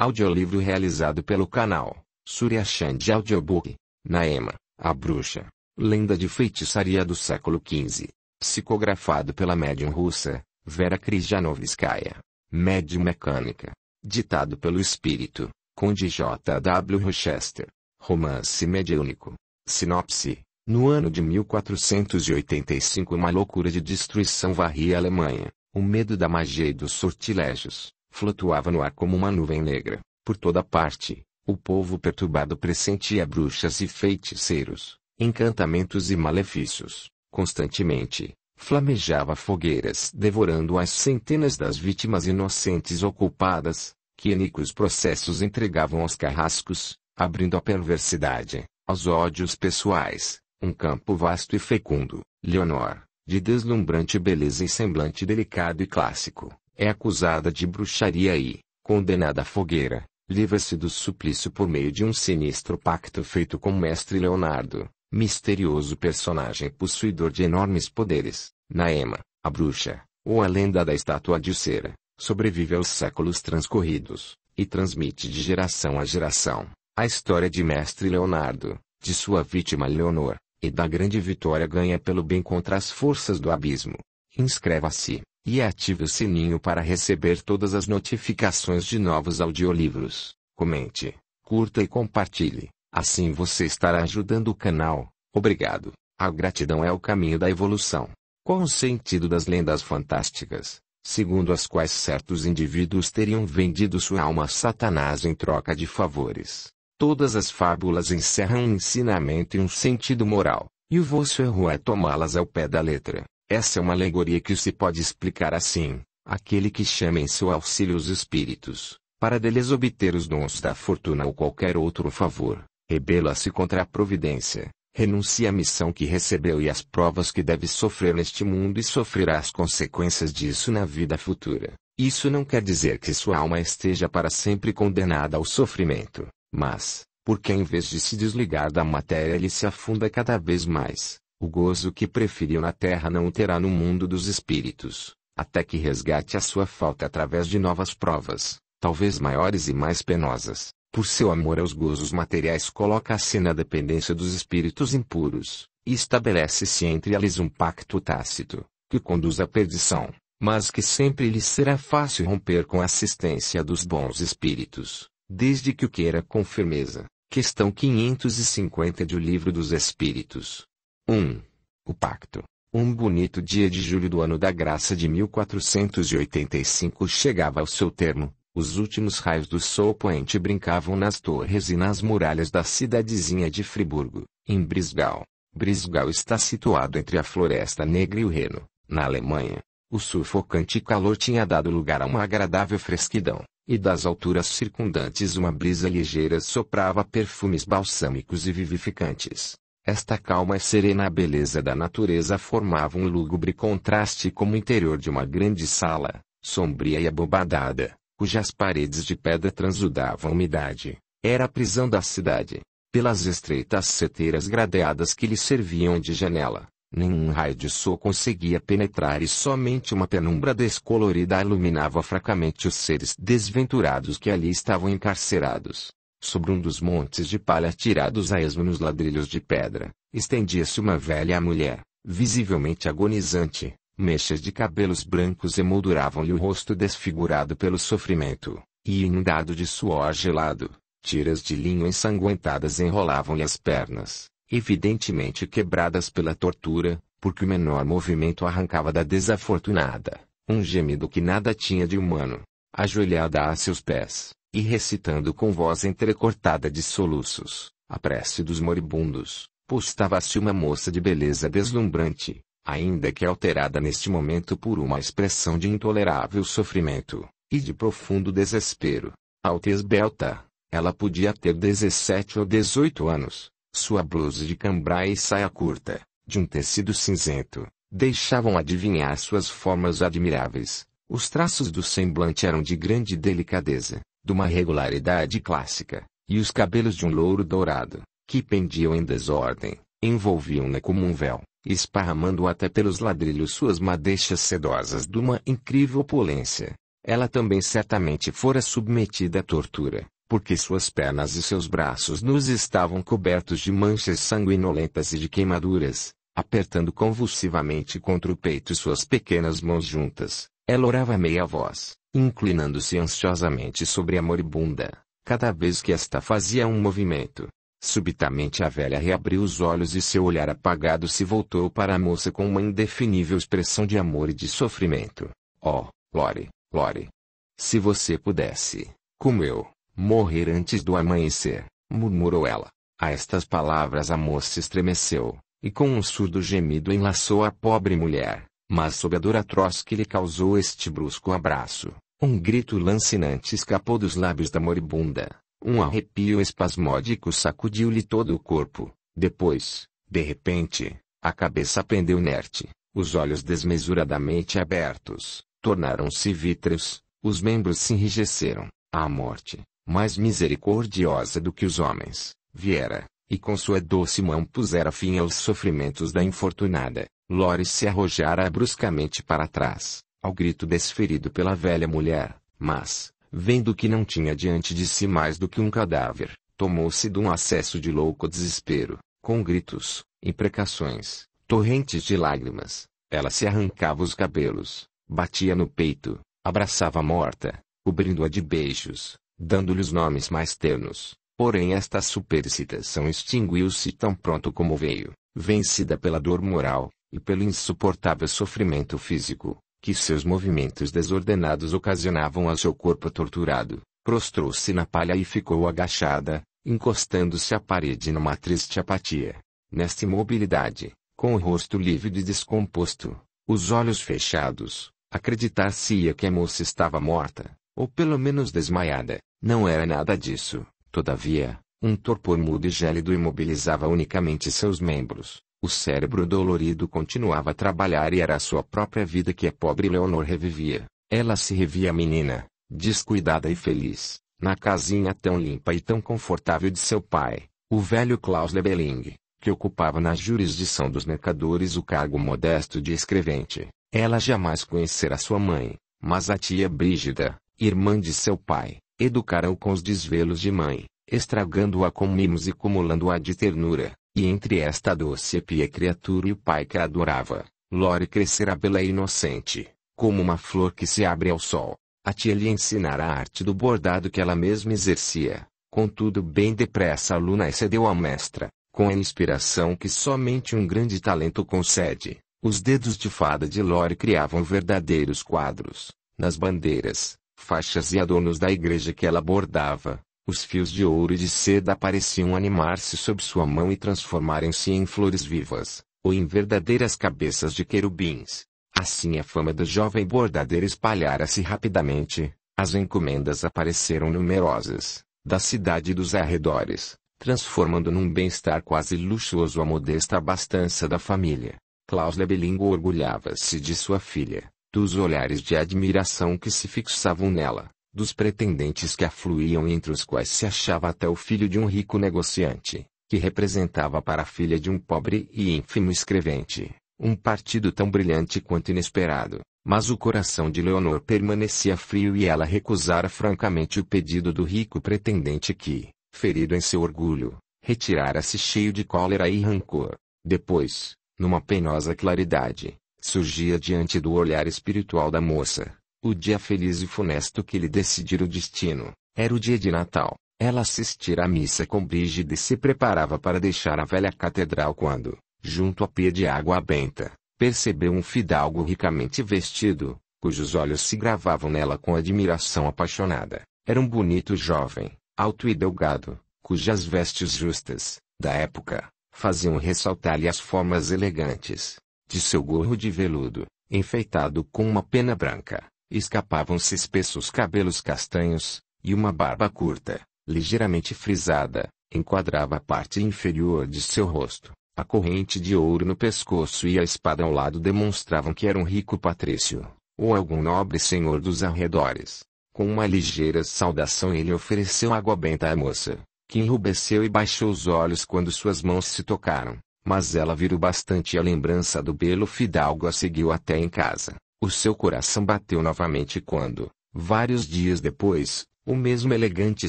Audiolivro realizado pelo canal Surya Chand Audiobook. Naema, a bruxa. Lenda de feitiçaria do século XV. Psicografado pela médium russa Vera Krijanovskaya. Médium mecânica. Ditado pelo espírito Conde J. W. Rochester. Romance mediúnico. Sinopse. No ano de 1485 uma loucura de destruição varria a Alemanha. O medo da magia e dos sortilégios flutuava no ar como uma nuvem negra, por toda parte. O povo perturbado pressentia bruxas e feiticeiros, encantamentos e malefícios, constantemente. Flamejava fogueiras devorando as centenas das vítimas inocentes ocupadas, que iníquos processos entregavam aos carrascos, abrindo à perversidade, aos ódios pessoais, um campo vasto e fecundo. Leonor, de deslumbrante beleza e semblante delicado e clássico, é acusada de bruxaria e, condenada à fogueira, livra-se do suplício por meio de um sinistro pacto feito com mestre Leonardo, misterioso personagem possuidor de enormes poderes. Naema, a bruxa, ou a lenda da estátua de cera, sobrevive aos séculos transcorridos, e transmite de geração a geração, a história de mestre Leonardo, de sua vítima Leonor, e da grande vitória ganha pelo bem contra as forças do abismo. Inscreva-se e ative o sininho para receber todas as notificações de novos audiolivros. Comente, curta e compartilhe. Assim você estará ajudando o canal. Obrigado. A gratidão é o caminho da evolução. Qual o sentido das lendas fantásticas, segundo as quais certos indivíduos teriam vendido sua alma a Satanás em troca de favores? Todas as fábulas encerram um ensinamento e um sentido moral, e o vosso erro é tomá-las ao pé da letra. Essa é uma alegoria que se pode explicar assim: aquele que chama em seu auxílio os espíritos, para deles obter os dons da fortuna ou qualquer outro favor, rebela-se contra a providência, renuncia à missão que recebeu e às provas que deve sofrer neste mundo e sofrerá as consequências disso na vida futura. Isso não quer dizer que sua alma esteja para sempre condenada ao sofrimento, mas, porque em vez de se desligar da matéria ele se afunda cada vez mais, o gozo que preferiu na terra não o terá no mundo dos espíritos, até que resgate a sua falta através de novas provas, talvez maiores e mais penosas. Por seu amor aos gozos materiais, coloca-se na dependência dos espíritos impuros, e estabelece-se entre eles um pacto tácito, que conduz à perdição, mas que sempre lhe será fácil romper com a assistência dos bons espíritos, desde que o queira com firmeza. Questão 550 do Livro dos Espíritos. 1. O Pacto. Um bonito dia de julho do ano da graça de 1485 chegava ao seu termo. Os últimos raios do sol poente brincavam nas torres e nas muralhas da cidadezinha de Friburgo, em Brisgau. Brisgau está situado entre a Floresta Negra e o Reno, na Alemanha. O sufocante calor tinha dado lugar a uma agradável fresquidão, e das alturas circundantes uma brisa ligeira soprava perfumes balsâmicos e vivificantes. Esta calma e serena beleza da natureza formava um lúgubre contraste como o interior de uma grande sala, sombria e abobadada, cujas paredes de pedra transudavam umidade. Era a prisão da cidade. Pelas estreitas seteiras gradeadas que lhe serviam de janela, nenhum raio de sol conseguia penetrar e somente uma penumbra descolorida iluminava fracamente os seres desventurados que ali estavam encarcerados. Sobre um dos montes de palha tirados a esmo nos ladrilhos de pedra, estendia-se uma velha mulher, visivelmente agonizante. Mechas de cabelos brancos emolduravam-lhe o rosto desfigurado pelo sofrimento, e inundado de suor gelado. Tiras de linho ensanguentadas enrolavam-lhe as pernas, evidentemente quebradas pela tortura, porque o menor movimento arrancava da desafortunada um gemido que nada tinha de humano, ajoelhada a seus pés, e recitando com voz entrecortada de soluços, a prece dos moribundos, postava-se uma moça de beleza deslumbrante, ainda que alterada neste momento por uma expressão de intolerável sofrimento, e de profundo desespero. Alta e esbelta, ela podia ter 17 ou 18 anos, sua blusa de cambrá e saia curta, de um tecido cinzento, deixavam adivinhar suas formas admiráveis. Os traços do semblante eram de grande delicadeza, de uma regularidade clássica, e os cabelos de um louro dourado, que pendiam em desordem, envolviam-na como um véu, esparramando até pelos ladrilhos suas madeixas sedosas de uma incrível opulência. Ela também certamente fora submetida à tortura, porque suas pernas e seus braços nus estavam cobertos de manchas sanguinolentas e de queimaduras, apertando convulsivamente contra o peito suas pequenas mãos juntas, ela orava meia voz, inclinando-se ansiosamente sobre a moribunda. Cada vez que esta fazia um movimento, subitamente a velha reabriu os olhos e seu olhar apagado se voltou para a moça com uma indefinível expressão de amor e de sofrimento. Oh, Lore, Lore! Se você pudesse, como eu, morrer antes do amanhecer, murmurou ela. A estas palavras a moça estremeceu, e com um surdo gemido enlaçou a pobre mulher. Mas sob a dor atroz que lhe causou este brusco abraço, um grito lancinante escapou dos lábios da moribunda. Um arrepio espasmódico sacudiu-lhe todo o corpo. Depois, de repente, a cabeça pendeu inerte, os olhos desmesuradamente abertos, tornaram-se vítreos, os membros se enrijeceram. A morte, mais misericordiosa do que os homens, viera, e com sua doce mão pusera fim aos sofrimentos da infortunada. Lores se arrojara bruscamente para trás, ao grito desferido pela velha mulher, mas, vendo que não tinha diante de si mais do que um cadáver, tomou-se de um acesso de louco desespero, com gritos, imprecações, torrentes de lágrimas, ela se arrancava os cabelos, batia no peito, abraçava a morta, cobrindo-a de beijos, dando-lhe os nomes mais ternos. Porém esta supercitação extinguiu-se tão pronto como veio, vencida pela dor moral, e pelo insuportável sofrimento físico que seus movimentos desordenados ocasionavam a seu corpo torturado, prostrou-se na palha e ficou agachada, encostando-se à parede numa triste apatia. Nesta imobilidade, com o rosto lívido e descomposto, os olhos fechados, acreditar-se-ia que a moça estava morta, ou pelo menos desmaiada. Não era nada disso, todavia, um torpor mudo e gélido imobilizava unicamente seus membros, o cérebro dolorido continuava a trabalhar e era a sua própria vida que a pobre Leonor revivia. Ela se revia menina, descuidada e feliz, na casinha tão limpa e tão confortável de seu pai, o velho Klaus Lebeling, que ocupava na jurisdição dos mercadores o cargo modesto de escrevente. Ela jamais conhecera sua mãe, mas a tia Brígida, irmã de seu pai, educara-o com os desvelos de mãe, estragando-a com mimos e cumulando-a de ternura. E entre esta doce e pia criatura e o pai que a adorava, Lore crescerá bela e inocente, como uma flor que se abre ao sol. A tia lhe ensinara a arte do bordado que ela mesma exercia. Contudo, bem depressa a Luna excedeu a mestra, com a inspiração que somente um grande talento concede. Os dedos de fada de Lore criavam verdadeiros quadros, nas bandeiras, faixas e adornos da igreja que ela bordava, os fios de ouro e de seda pareciam animar-se sob sua mão e transformarem-se em flores vivas, ou em verdadeiras cabeças de querubins. Assim a fama do jovem bordadeiro espalhara-se rapidamente, as encomendas apareceram numerosas, da cidade e dos arredores, transformando num bem-estar quase luxuoso a modesta abastança da família. Klaus Lebelingo orgulhava-se de sua filha, dos olhares de admiração que se fixavam nela, dos pretendentes que afluíam entre os quais se achava até o filho de um rico negociante, que representava para a filha de um pobre e ínfimo escrevente, um partido tão brilhante quanto inesperado. Mas o coração de Leonor permanecia frio e ela recusara francamente o pedido do rico pretendente que, ferido em seu orgulho, retirara-se cheio de cólera e rancor. Depois, numa penosa claridade, surgia diante do olhar espiritual da moça, o dia feliz e funesto que lhe decidir o destino, era o dia de Natal. Ela assistira à missa com Brígida e se preparava para deixar a velha catedral quando, junto à pia de água benta, percebeu um fidalgo ricamente vestido, cujos olhos se gravavam nela com admiração apaixonada. Era um bonito jovem, alto e delgado, cujas vestes justas, da época, faziam ressaltar-lhe as formas elegantes, de seu gorro de veludo, enfeitado com uma pena branca, Escapavam-se espessos cabelos castanhos, e uma barba curta, ligeiramente frisada, enquadrava a parte inferior de seu rosto. A corrente de ouro no pescoço e a espada ao lado demonstravam que era um rico patrício, ou algum nobre senhor dos arredores. Com uma ligeira saudação ele ofereceu água benta à moça, que enrubesceu e baixou os olhos quando suas mãos se tocaram, mas ela virou bastante e a lembrança do belo fidalgo a seguiu até em casa. O seu coração bateu novamente quando, vários dias depois, o mesmo elegante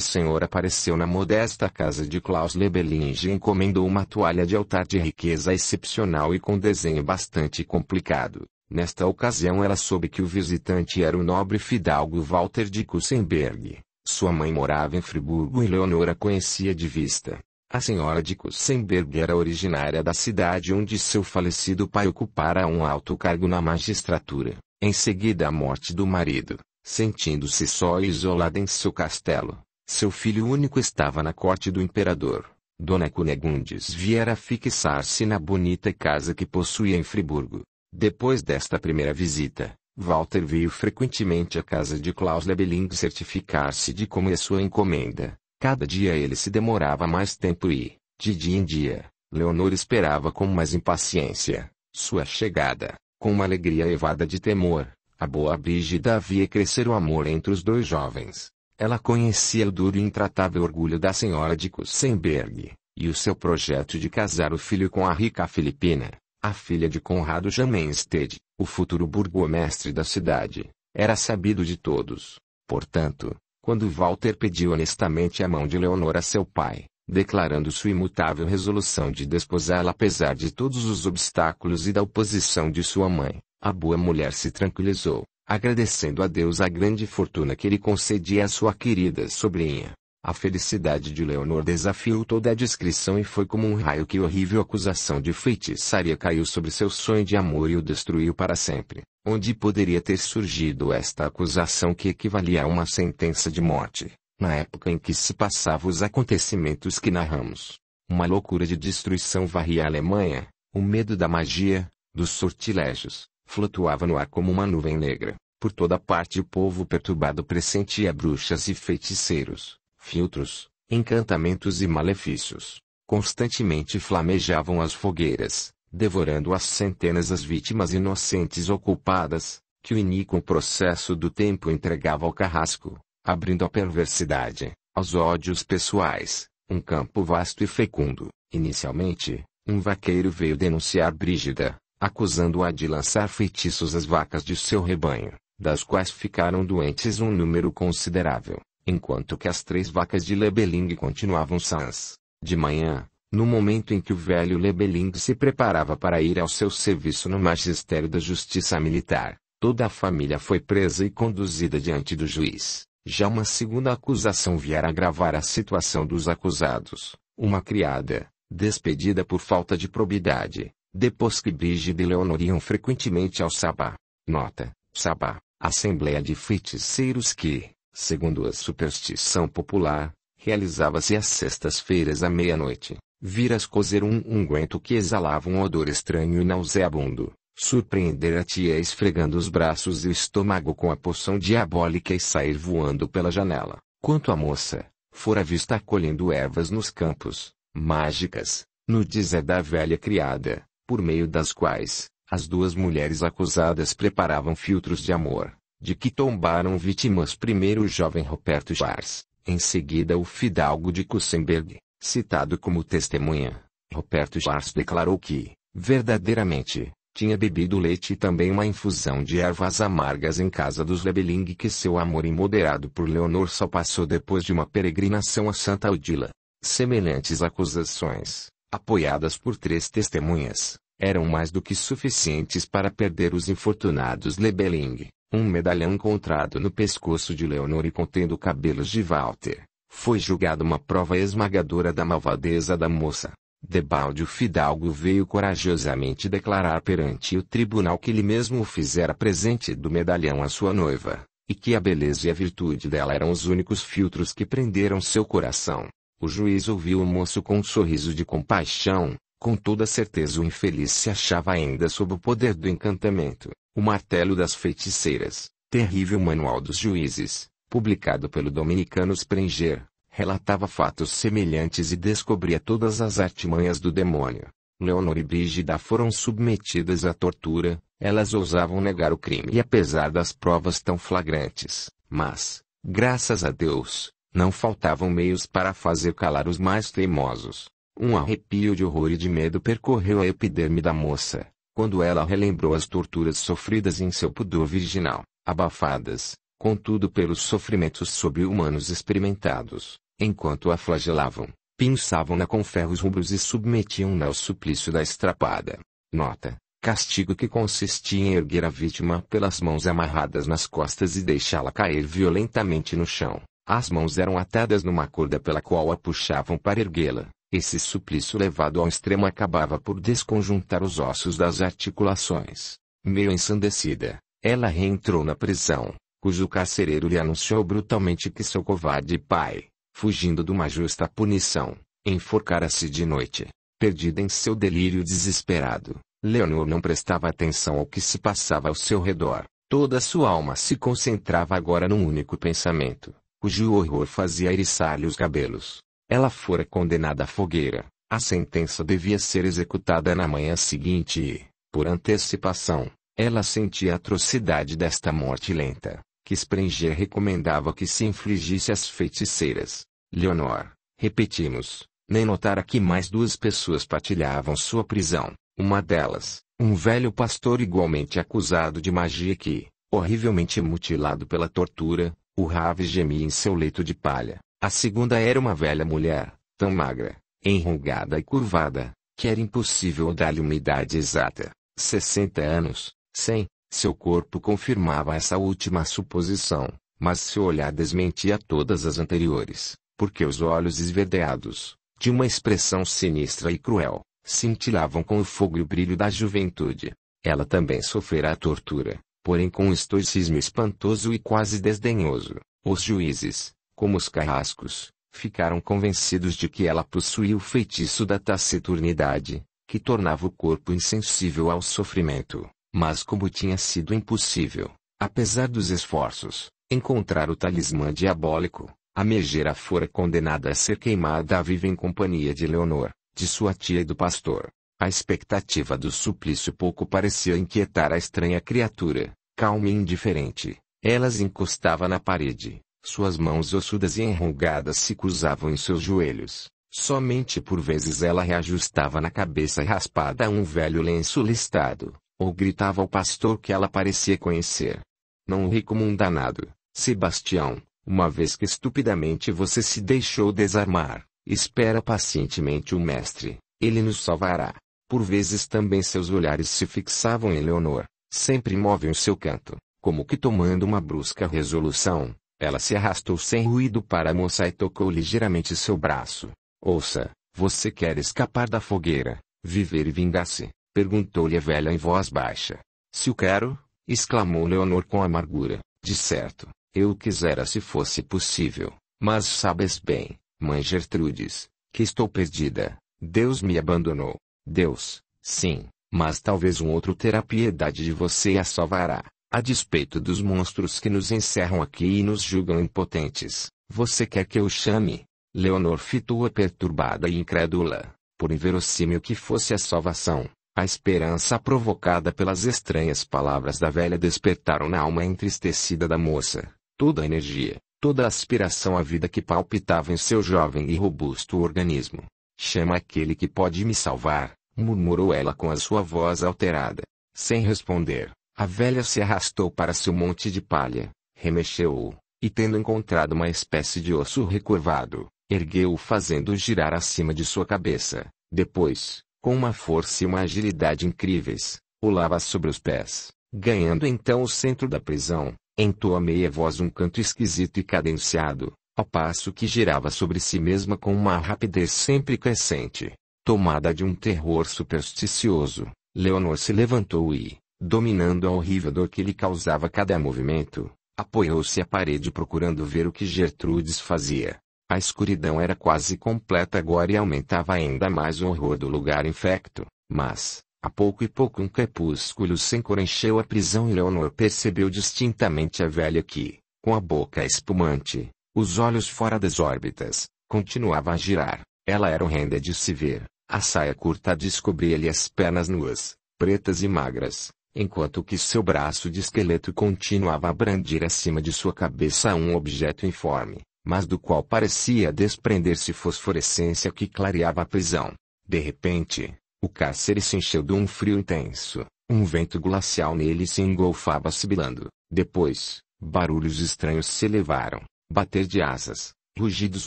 senhor apareceu na modesta casa de Klaus Lebelinge e encomendou uma toalha de altar de riqueza excepcional e com desenho bastante complicado. Nesta ocasião ela soube que o visitante era o nobre fidalgo Walter de Kussenberg. Sua mãe morava em Friburgo e Leonora conhecia de vista. A senhora de Kussenberg era originária da cidade onde seu falecido pai ocupara um alto cargo na magistratura. Em seguida a morte do marido, sentindo-se só e isolada em seu castelo, seu filho único estava na corte do imperador. Dona Cunegundes viera fixar-se na bonita casa que possuía em Friburgo. Depois desta primeira visita, Walter veio frequentemente à casa de Klaus Lebeling certificar-se de como ia é sua encomenda. Cada dia ele se demorava mais tempo e, de dia em dia, Leonor esperava com mais impaciência, sua chegada. Com uma alegria evada de temor, a boa Brígida havia crescer o amor entre os dois jovens. Ela conhecia o duro e intratável orgulho da senhora de Kussenberg, e o seu projeto de casar o filho com a rica filipina, a filha de Conrado Jamenstede, o futuro burgomestre da cidade, era sabido de todos. Portanto, quando Walter pediu honestamente a mão de Leonora seu pai, declarando sua imutável resolução de desposá-la apesar de todos os obstáculos e da oposição de sua mãe. A boa mulher se tranquilizou, agradecendo a Deus a grande fortuna que ele concedia à sua querida sobrinha. A felicidade de Leonor desafiou toda a descrição e foi como um raio que a horrível acusação de feitiçaria caiu sobre seu sonho de amor e o destruiu para sempre. Onde poderia ter surgido esta acusação que equivalia a uma sentença de morte? na época em que se passavam os acontecimentos que narramos. Uma loucura de destruição varria a Alemanha, o medo da magia, dos sortilégios, flutuava no ar como uma nuvem negra. Por toda parte o povo perturbado pressentia bruxas e feiticeiros, filtros, encantamentos e malefícios. Constantemente flamejavam as fogueiras, devorando as centenas as vítimas inocentes ou culpadas, que o iníquo processo do tempo entregava ao carrasco, abrindo à perversidade, aos ódios pessoais, um campo vasto e fecundo. Inicialmente, um vaqueiro veio denunciar Brígida, acusando-a de lançar feitiços às vacas de seu rebanho, das quais ficaram doentes um número considerável, enquanto que as três vacas de Lebeling continuavam sãs. De manhã, no momento em que o velho Lebeling se preparava para ir ao seu serviço no Magistério da Justiça Militar, toda a família foi presa e conduzida diante do juiz. Já uma segunda acusação vier agravar a situação dos acusados, uma criada, despedida por falta de probidade, depois que Brígida e Leonor iam frequentemente ao Sabá. Nota, Sabá, Assembleia de Feiticeiros que, segundo a superstição popular, realizava-se às sextas-feiras à meia-noite, viras cozer um unguento que exalava um odor estranho e nauseabundo, surpreender a tia esfregando os braços e o estômago com a poção diabólica e sair voando pela janela, quanto à moça, fora vista colhendo ervas nos campos, mágicas, no dizer é da velha criada, por meio das quais, as duas mulheres acusadas preparavam filtros de amor, de que tombaram vítimas primeiro o jovem Roberto Jars, em seguida o fidalgo de Kussenberg, citado como testemunha. Roberto Jars declarou que, verdadeiramente, tinha bebido leite e também uma infusão de ervas amargas em casa dos Lebeling que seu amor imoderado por Leonor só passou depois de uma peregrinação a Santa Odila. Semelhantes acusações, apoiadas por três testemunhas, eram mais do que suficientes para perder os infortunados Lebeling. Um medalhão encontrado no pescoço de Leonor e contendo cabelos de Walter, foi julgado uma prova esmagadora da malvadeza da moça. Debalde o fidalgo veio corajosamente declarar perante o tribunal que ele mesmo o fizera presente do medalhão à sua noiva, e que a beleza e a virtude dela eram os únicos filtros que prenderam seu coração. O juiz ouviu o moço com um sorriso de compaixão, com toda certeza o infeliz se achava ainda sob o poder do encantamento, o martelo das feiticeiras, terrível manual dos juízes, publicado pelo dominicano Sprenger relatava fatos semelhantes e descobria todas as artimanhas do demônio. Leonor e Brígida foram submetidas à tortura, elas ousavam negar o crime e apesar das provas tão flagrantes, mas, graças a Deus, não faltavam meios para fazer calar os mais teimosos. Um arrepio de horror e de medo percorreu a epiderme da moça, quando ela relembrou as torturas sofridas em seu pudor virginal, abafadas, contudo pelos sofrimentos sob-humanos experimentados enquanto a flagelavam, pinçavam-na com ferros rubros e submetiam-na ao suplício da estrapada. Nota: castigo que consistia em erguer a vítima pelas mãos amarradas nas costas e deixá-la cair violentamente no chão. As mãos eram atadas numa corda pela qual a puxavam para erguê-la. Esse suplício levado ao extremo acabava por desconjuntar os ossos das articulações. Meio ensandecida, ela reentrou na prisão, cujo carcereiro lhe anunciou brutalmente que seu covarde pai, fugindo de uma justa punição, enforcara-se de noite. Perdida em seu delírio desesperado, Leonor não prestava atenção ao que se passava ao seu redor. Toda sua alma se concentrava agora num único pensamento, cujo horror fazia eriçar-lhe os cabelos. Ela fora condenada à fogueira. A sentença devia ser executada na manhã seguinte e, por antecipação, ela sentia a atrocidade desta morte lenta que Sprenger recomendava que se infligisse às feiticeiras. Leonor, repetimos, nem notara que mais duas pessoas partilhavam sua prisão. Uma delas, um velho pastor igualmente acusado de magia que, horrivelmente mutilado pela tortura, o rave gemia em seu leito de palha. A segunda era uma velha mulher, tão magra, enrugada e curvada, que era impossível dar-lhe uma idade exata. 60 anos, 100, seu corpo confirmava essa última suposição, mas seu olhar desmentia todas as anteriores, porque os olhos esverdeados, de uma expressão sinistra e cruel, cintilavam com o fogo e o brilho da juventude. Ela também sofrera a tortura, porém com um estoicismo espantoso e quase desdenhoso. Os juízes, como os carrascos, ficaram convencidos de que ela possuía o feitiço da taciturnidade, que tornava o corpo insensível ao sofrimento. Mas como tinha sido impossível, apesar dos esforços, encontrar o talismã diabólico, a megera fora condenada a ser queimada viva em companhia de Leonor, de sua tia e do pastor. A expectativa do suplício pouco parecia inquietar a estranha criatura, calma e indiferente. Elas encostava na parede, suas mãos ossudas e enrugadas se cruzavam em seus joelhos. Somente por vezes ela reajustava na cabeça raspada um velho lenço listado, ou gritava ao pastor que ela parecia conhecer. Não ri como um danado, Sebastião, uma vez que estupidamente você se deixou desarmar, espera pacientemente o mestre, ele nos salvará. Por vezes também seus olhares se fixavam em Leonor, sempre imóvel em seu canto, como que tomando uma brusca resolução, ela se arrastou sem ruído para a moça e tocou ligeiramente seu braço. Ouça, você quer escapar da fogueira, viver e vingar-se, Perguntou-lhe a velha em voz baixa. Se o quero, exclamou Leonor com amargura. De certo, eu o quisera se fosse possível, mas sabes bem, mãe Gertrudes, que estou perdida. Deus me abandonou. Deus, sim, mas talvez um outro terá piedade de você e a salvará. A despeito dos monstros que nos encerram aqui e nos julgam impotentes, você quer que eu chame? Leonor fitou-a perturbada e incrédula, por inverossímil que fosse a salvação, a esperança provocada pelas estranhas palavras da velha despertaram na alma entristecida da moça. Toda a energia, toda a aspiração à vida que palpitava em seu jovem e robusto organismo. Chama aquele que pode me salvar, murmurou ela com a sua voz alterada. Sem responder, a velha se arrastou para seu monte de palha, remexeu-o, e tendo encontrado uma espécie de osso recurvado, ergueu-o fazendo girar acima de sua cabeça. Depois, com uma força e uma agilidade incríveis, pulava sobre os pés, ganhando então o centro da prisão, entoa meia voz um canto esquisito e cadenciado, ao passo que girava sobre si mesma com uma rapidez sempre crescente. Tomada de um terror supersticioso, Leonor se levantou e, dominando a horrível dor que lhe causava cada movimento, apoiou-se à parede procurando ver o que Gertrudes fazia. A escuridão era quase completa agora e aumentava ainda mais o horror do lugar infecto, mas, a pouco e pouco um crepúsculo sem cor encheu a prisão e Leonor percebeu distintamente a velha que, com a boca espumante, os olhos fora das órbitas, continuava a girar. Ela era horrenda de se ver, a saia curta descobria-lhe as pernas nuas, pretas e magras, enquanto que seu braço de esqueleto continuava a brandir acima de sua cabeça um objeto informe, mas do qual parecia desprender-se fosforescência que clareava a prisão. De repente, o cárcere se encheu de um frio intenso, um vento glacial nele se engolfava sibilando. Depois, barulhos estranhos se elevaram, bater de asas, rugidos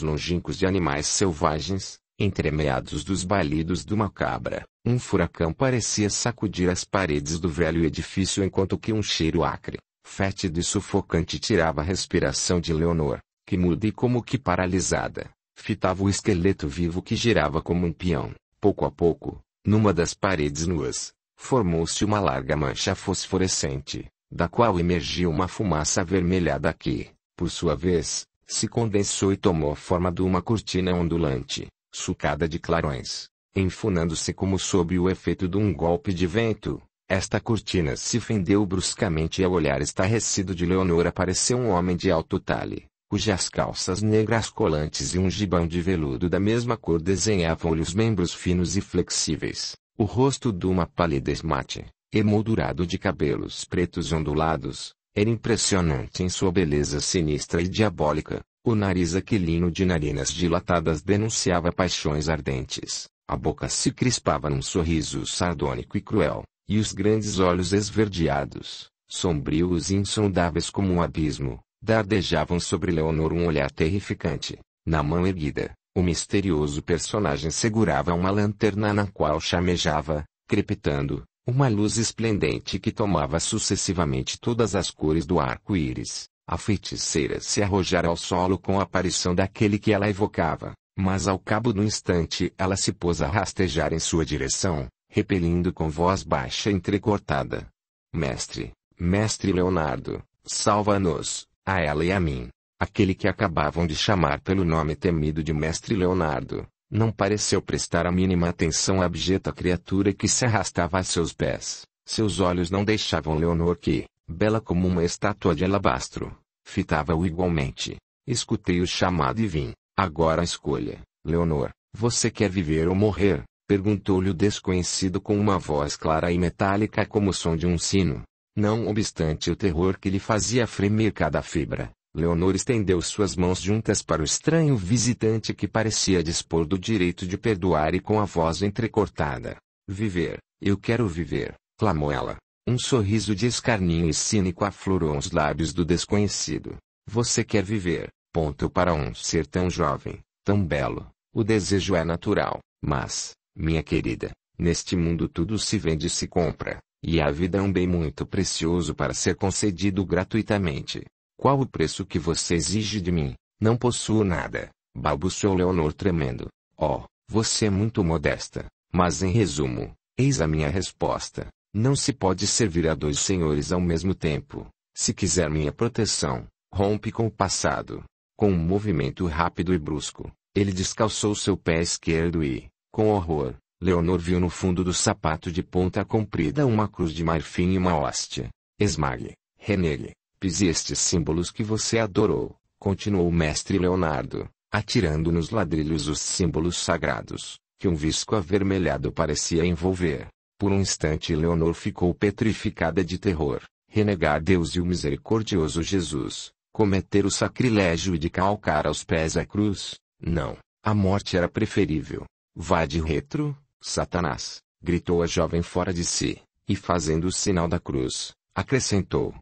longínquos de animais selvagens, entremeados dos balidos de uma cabra. Um furacão parecia sacudir as paredes do velho edifício enquanto que um cheiro acre, fétido e sufocante tirava a respiração de Leonor que muda e como que paralisada, fitava o esqueleto vivo que girava como um peão. Pouco a pouco, numa das paredes nuas, formou-se uma larga mancha fosforescente, da qual emergiu uma fumaça avermelhada que, por sua vez, se condensou e tomou a forma de uma cortina ondulante, sucada de clarões, enfunando-se como sob o efeito de um golpe de vento. Esta cortina se fendeu bruscamente e ao olhar estarrecido de Leonor apareceu um homem de alto talhe, cujas calças negras colantes e um gibão de veludo da mesma cor desenhavam-lhe os membros finos e flexíveis, o rosto de uma palidez mate, emoldurado de cabelos pretos ondulados, era impressionante em sua beleza sinistra e diabólica. O nariz aquilino de narinas dilatadas denunciava paixões ardentes, a boca se crispava num sorriso sardônico e cruel, e os grandes olhos esverdeados, sombrios e insondáveis como um abismo, Dardejavam sobre Leonor um olhar terrificante. Na mão erguida, o misterioso personagem segurava uma lanterna na qual chamejava, crepitando, uma luz esplendente que tomava sucessivamente todas as cores do arco-íris. A feiticeira se arrojara ao solo com a aparição daquele que ela evocava, mas ao cabo do instante ela se pôs a rastejar em sua direção, repelindo com voz baixa e entrecortada: Mestre, mestre Leonardo, salva-nos a ela e a mim. Aquele que acabavam de chamar pelo nome temido de Mestre Leonardo, não pareceu prestar a mínima atenção à abjeta criatura que se arrastava a seus pés. Seus olhos não deixavam Leonor que, bela como uma estátua de alabastro, fitava-o igualmente. Escutei o chamado e vim. Agora a escolha. Leonor, você quer viver ou morrer? Perguntou-lhe o desconhecido com uma voz clara e metálica como o som de um sino. Não obstante o terror que lhe fazia fremer cada fibra, Leonor estendeu suas mãos juntas para o estranho visitante que parecia dispor do direito de perdoar e com a voz entrecortada. Viver, eu quero viver, clamou ela. Um sorriso de escarninho e cínico aflorou os lábios do desconhecido. Você quer viver, ponto para um ser tão jovem, tão belo. O desejo é natural, mas, minha querida, neste mundo tudo se vende e se compra. E a vida é um bem muito precioso para ser concedido gratuitamente. Qual o preço que você exige de mim? Não possuo nada, balbuciou Leonor tremendo. Oh, você é muito modesta, mas em resumo, eis a minha resposta. Não se pode servir a dois senhores ao mesmo tempo. Se quiser minha proteção, rompe com o passado. Com um movimento rápido e brusco, ele descalçou seu pé esquerdo e, com horror, Leonor viu no fundo do sapato de ponta comprida uma cruz de marfim e uma hóstia. Esmague, renegue, pise estes símbolos que você adorou, continuou o mestre Leonardo, atirando nos ladrilhos os símbolos sagrados, que um visco avermelhado parecia envolver. Por um instante Leonor ficou petrificada de terror. Renegar Deus e o misericordioso Jesus, cometer o sacrilégio de calcar aos pés a cruz, não, a morte era preferível. Vá de retro, Satanás! gritou a jovem fora de si, e fazendo o sinal da cruz, acrescentou: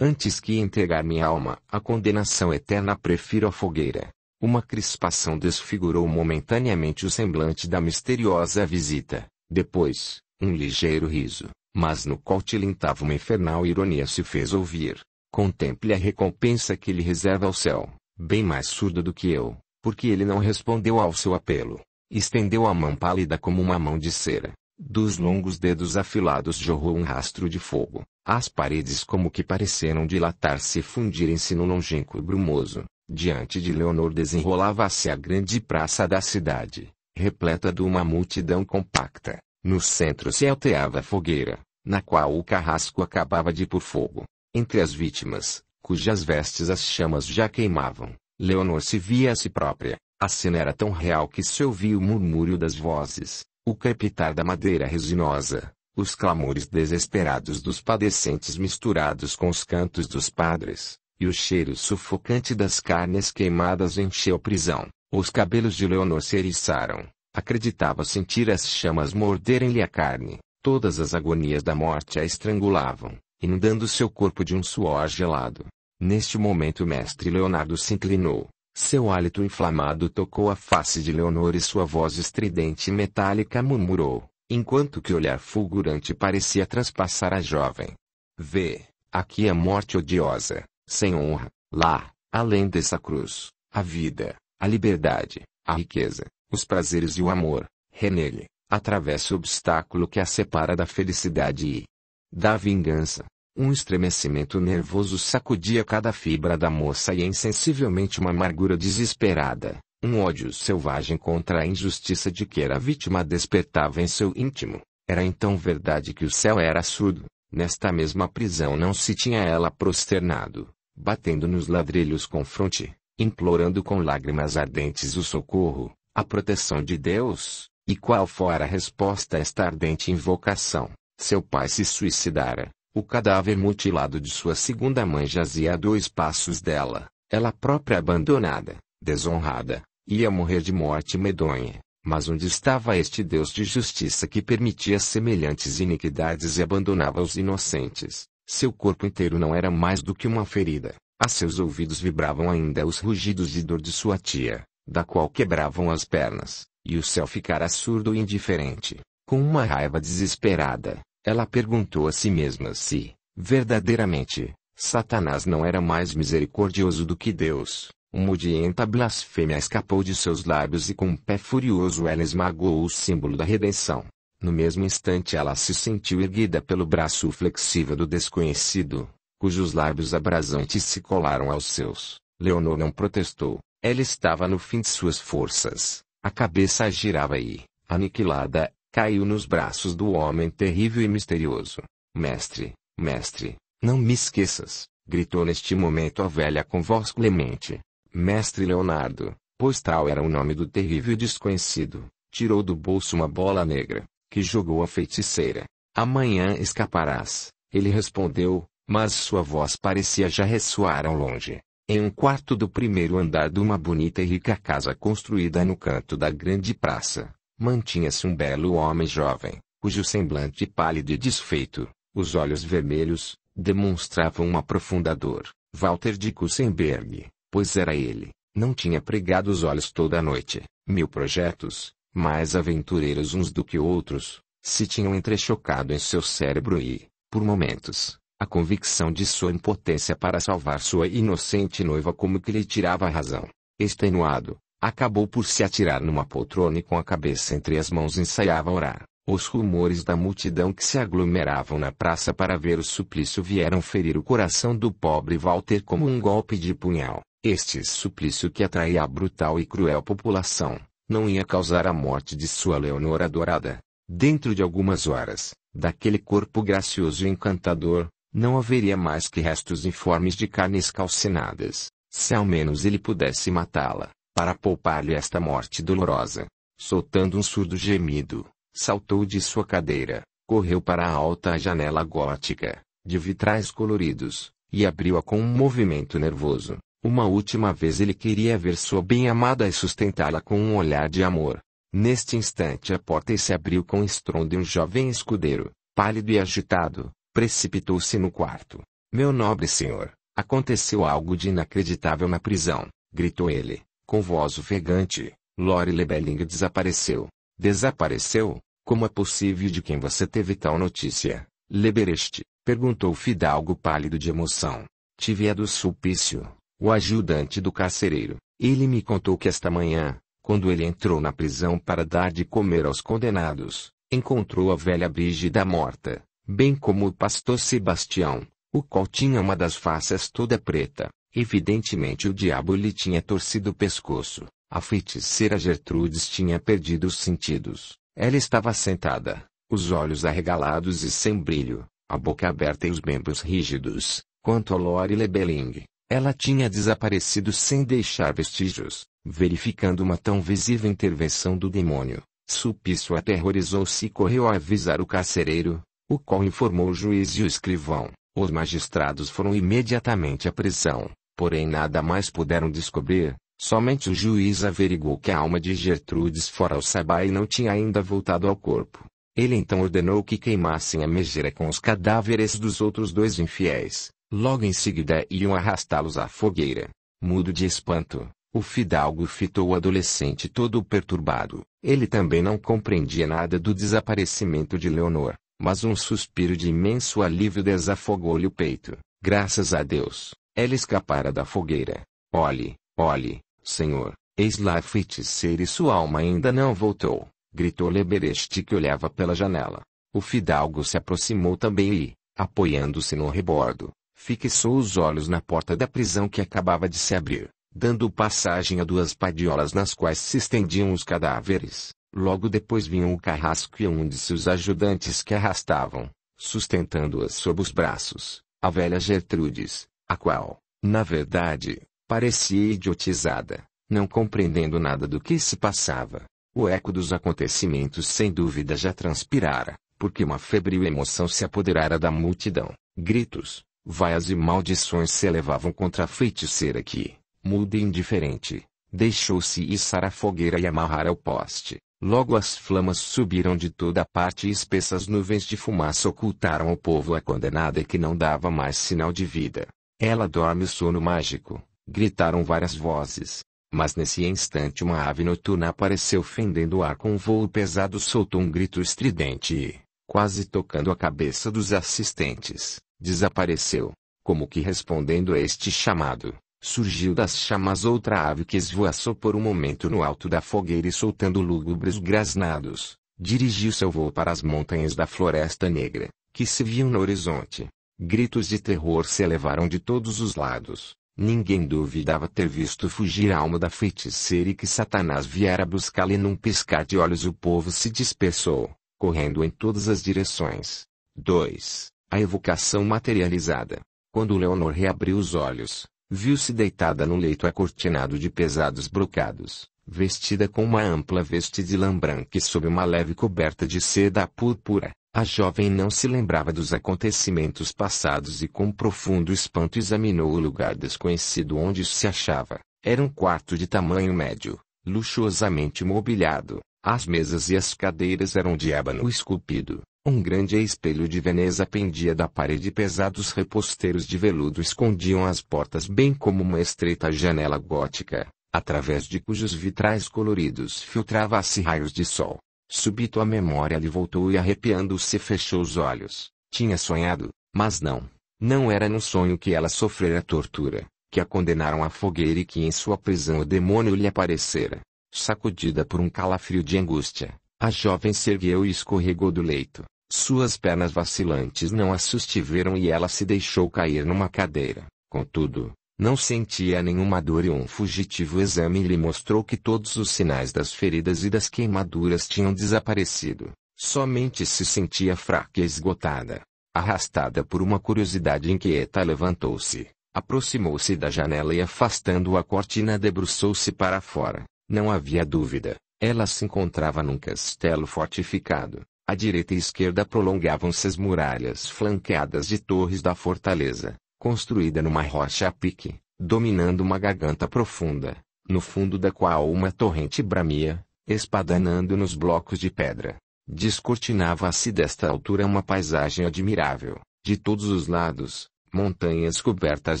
Antes que entregar minha alma à condenação eterna, prefiro a fogueira. Uma crispação desfigurou momentaneamente o semblante da misteriosa visita. Depois, um ligeiro riso, mas no qual tilintava uma infernal ironia, se fez ouvir. Contemple a recompensa que lhe reserva o céu, bem mais surda do que eu, porque ele não respondeu ao seu apelo. Estendeu a mão pálida como uma mão de cera. Dos longos dedos afilados jorrou um rastro de fogo. As paredes como que pareceram dilatar-se e fundirem-se no longínquo brumoso. Diante de Leonor desenrolava-se a grande praça da cidade, repleta de uma multidão compacta. No centro se alteava a fogueira, na qual o carrasco acabava de pôr fogo. Entre as vítimas, cujas vestes as chamas já queimavam, Leonor se via a si própria, a cena era tão real que se ouvia o murmúrio das vozes, o crepitar da madeira resinosa, os clamores desesperados dos padecentes misturados com os cantos dos padres, e o cheiro sufocante das carnes queimadas encheu a prisão. Os cabelos de Leonor se eriçaram. Acreditava sentir as chamas morderem-lhe a carne. Todas as agonias da morte a estrangulavam, inundando seu corpo de um suor gelado. Neste momento o mestre Leonardo se inclinou, seu hálito inflamado tocou a face de Leonor e sua voz estridente e metálica murmurou, enquanto que o olhar fulgurante parecia traspassar a jovem. Vê, aqui a é morte odiosa, sem honra, lá, além dessa cruz, a vida, a liberdade, a riqueza, os prazeres e o amor, renele, atravessa o obstáculo que a separa da felicidade e da vingança. Um estremecimento nervoso sacudia cada fibra da moça e insensivelmente uma amargura desesperada, um ódio selvagem contra a injustiça de que era vítima despertava em seu íntimo. Era então verdade que o céu era surdo. Nesta mesma prisão não se tinha ela prosternado, batendo nos ladrilhos com fronte, implorando com lágrimas ardentes o socorro, a proteção de Deus. E qual fora a resposta a esta ardente invocação? Seu pai se suicidara o cadáver mutilado de sua segunda mãe jazia a dois passos dela, ela própria abandonada, desonrada, ia morrer de morte medonha. Mas onde estava este Deus de justiça que permitia semelhantes iniquidades e abandonava os inocentes? Seu corpo inteiro não era mais do que uma ferida. A seus ouvidos vibravam ainda os rugidos de dor de sua tia, da qual quebravam as pernas, e o céu ficara surdo e indiferente. Com uma raiva desesperada, ela perguntou a si mesma se, verdadeiramente, Satanás não era mais misericordioso do que Deus. Uma odienta blasfêmia escapou de seus lábios e com um pé furioso ela esmagou o símbolo da redenção. No mesmo instante ela se sentiu erguida pelo braço flexível do desconhecido, cujos lábios abrasantes se colaram aos seus. Leonor não protestou. Ela estava no fim de suas forças. A cabeça girava e, aniquilada, Caiu nos braços do homem terrível e misterioso. Mestre, mestre, não me esqueças, gritou neste momento a velha com voz clemente. Mestre Leonardo, pois tal era o nome do terrível desconhecido, tirou do bolso uma bola negra, que jogou a feiticeira. Amanhã escaparás, ele respondeu, mas sua voz parecia já ressoar ao longe. Em um quarto do primeiro andar de uma bonita e rica casa construída no canto da grande praça, Mantinha-se um belo homem jovem, cujo semblante pálido e desfeito, os olhos vermelhos, demonstravam uma profunda dor. Walter de Kussenberg, pois era ele, não tinha pregado os olhos toda a noite. Mil projetos, mais aventureiros uns do que outros, se tinham entrechocado em seu cérebro e, por momentos, a convicção de sua impotência para salvar sua inocente noiva como que lhe tirava a razão. Extenuado, Acabou por se atirar numa poltrona e com a cabeça entre as mãos ensaiava orar. Os rumores da multidão que se aglomeravam na praça para ver o suplício vieram ferir o coração do pobre Walter como um golpe de punhal. Este suplício que atraía a brutal e cruel população, não ia causar a morte de sua Leonora adorada. Dentro de algumas horas, daquele corpo gracioso e encantador, não haveria mais que restos informes de carnes calcinadas, se ao menos ele pudesse matá-la para poupar-lhe esta morte dolorosa. Soltando um surdo gemido, saltou de sua cadeira, correu para a alta janela gótica, de vitrais coloridos, e abriu-a com um movimento nervoso. Uma última vez ele queria ver sua bem-amada e sustentá-la com um olhar de amor. Neste instante a porta se abriu com estrondo e um jovem escudeiro, pálido e agitado, precipitou-se no quarto. Meu nobre senhor, aconteceu algo de inacreditável na prisão, gritou ele. Com voz ofegante, Lore Lebeling desapareceu. Desapareceu? Como é possível de quem você teve tal notícia? Leberest, perguntou Fidalgo pálido de emoção. Tive a do Sulpício, o ajudante do carcereiro. Ele me contou que esta manhã, quando ele entrou na prisão para dar de comer aos condenados, encontrou a velha Brígida morta, bem como o pastor Sebastião, o qual tinha uma das faces toda preta. Evidentemente o diabo lhe tinha torcido o pescoço. A feiticeira Gertrudes tinha perdido os sentidos. Ela estava sentada, os olhos arregalados e sem brilho, a boca aberta e os membros rígidos. Quanto a Lore Lebeling, ela tinha desaparecido sem deixar vestígios, verificando uma tão visível intervenção do demônio. Sulpício aterrorizou-se e correu a avisar o carcereiro, o qual informou o juiz e o escrivão. Os magistrados foram imediatamente à prisão. Porém nada mais puderam descobrir, somente o juiz averigou que a alma de Gertrudes fora sabá e não tinha ainda voltado ao corpo. Ele então ordenou que queimassem a megera com os cadáveres dos outros dois infiéis. Logo em seguida iam arrastá-los à fogueira. Mudo de espanto, o fidalgo fitou o adolescente todo perturbado. Ele também não compreendia nada do desaparecimento de Leonor, mas um suspiro de imenso alívio desafogou-lhe o peito. Graças a Deus, ela escapara da fogueira. Olhe, olhe, senhor, eis lá a feiticeira e sua alma ainda não voltou, gritou Leberesti que olhava pela janela. O fidalgo se aproximou também e, apoiando-se no rebordo, fixou os olhos na porta da prisão que acabava de se abrir, dando passagem a duas padiolas nas quais se estendiam os cadáveres. Logo depois vinham o carrasco e um de seus ajudantes que arrastavam, sustentando-as sob os braços, a velha Gertrudes, a qual, na verdade, parecia idiotizada, não compreendendo nada do que se passava. O eco dos acontecimentos sem dúvida já transpirara, porque uma febril emoção se apoderara da multidão. Gritos, vaias e maldições se elevavam contra a feiticeira que, muda e indiferente, deixou-se içar a fogueira e amarrar ao poste. Logo as flamas subiram de toda parte e espessas nuvens de fumaça ocultaram o povo a condenada que não dava mais sinal de vida. Ela dorme o sono mágico, gritaram várias vozes. Mas nesse instante uma ave noturna apareceu fendendo o ar com um vôo pesado soltou um grito estridente e, quase tocando a cabeça dos assistentes, desapareceu. Como que respondendo a este chamado, surgiu das chamas outra ave que esvoaçou por um momento no alto da fogueira e soltando lúgubres grasnados, dirigiu seu voo para as montanhas da Floresta Negra, que se viam no horizonte. Gritos de terror se elevaram de todos os lados. Ninguém duvidava ter visto fugir a alma da feiticeira e que Satanás viera buscá-la e num piscar de olhos o povo se dispersou, correndo em todas as direções. 2. A evocação materializada. Quando Leonor reabriu os olhos, viu-se deitada no leito acortinado de pesados brocados, vestida com uma ampla veste de lã branca e sob uma leve coberta de seda púrpura. A jovem não se lembrava dos acontecimentos passados e com profundo espanto examinou o lugar desconhecido onde se achava. Era um quarto de tamanho médio, luxuosamente mobiliado. As mesas e as cadeiras eram de ébano esculpido. Um grande espelho de Veneza pendia da parede e pesados reposteiros de veludo escondiam as portas bem como uma estreita janela gótica, através de cujos vitrais coloridos filtrava-se raios de sol. Súbito a memória lhe voltou e arrepiando-se fechou os olhos. Tinha sonhado, mas não. Não era num sonho que ela sofrera tortura, que a condenaram à fogueira e que em sua prisão o demônio lhe aparecera. Sacudida por um calafrio de angústia, a jovem se ergueu e escorregou do leito. Suas pernas vacilantes não a sustiveram e ela se deixou cair numa cadeira. Contudo, não sentia nenhuma dor e um fugitivo exame lhe mostrou que todos os sinais das feridas e das queimaduras tinham desaparecido. Somente se sentia fraca e esgotada. Arrastada por uma curiosidade inquieta, levantou-se, aproximou-se da janela e, afastando a cortina, debruçou-se para fora. Não havia dúvida, ela se encontrava num castelo fortificado. À direita e esquerda prolongavam-se as muralhas flanqueadas de torres da fortaleza construída numa rocha a pique, dominando uma garganta profunda, no fundo da qual uma torrente bramia, espadanando nos blocos de pedra. Descortinava-se desta altura uma paisagem admirável. De todos os lados, montanhas cobertas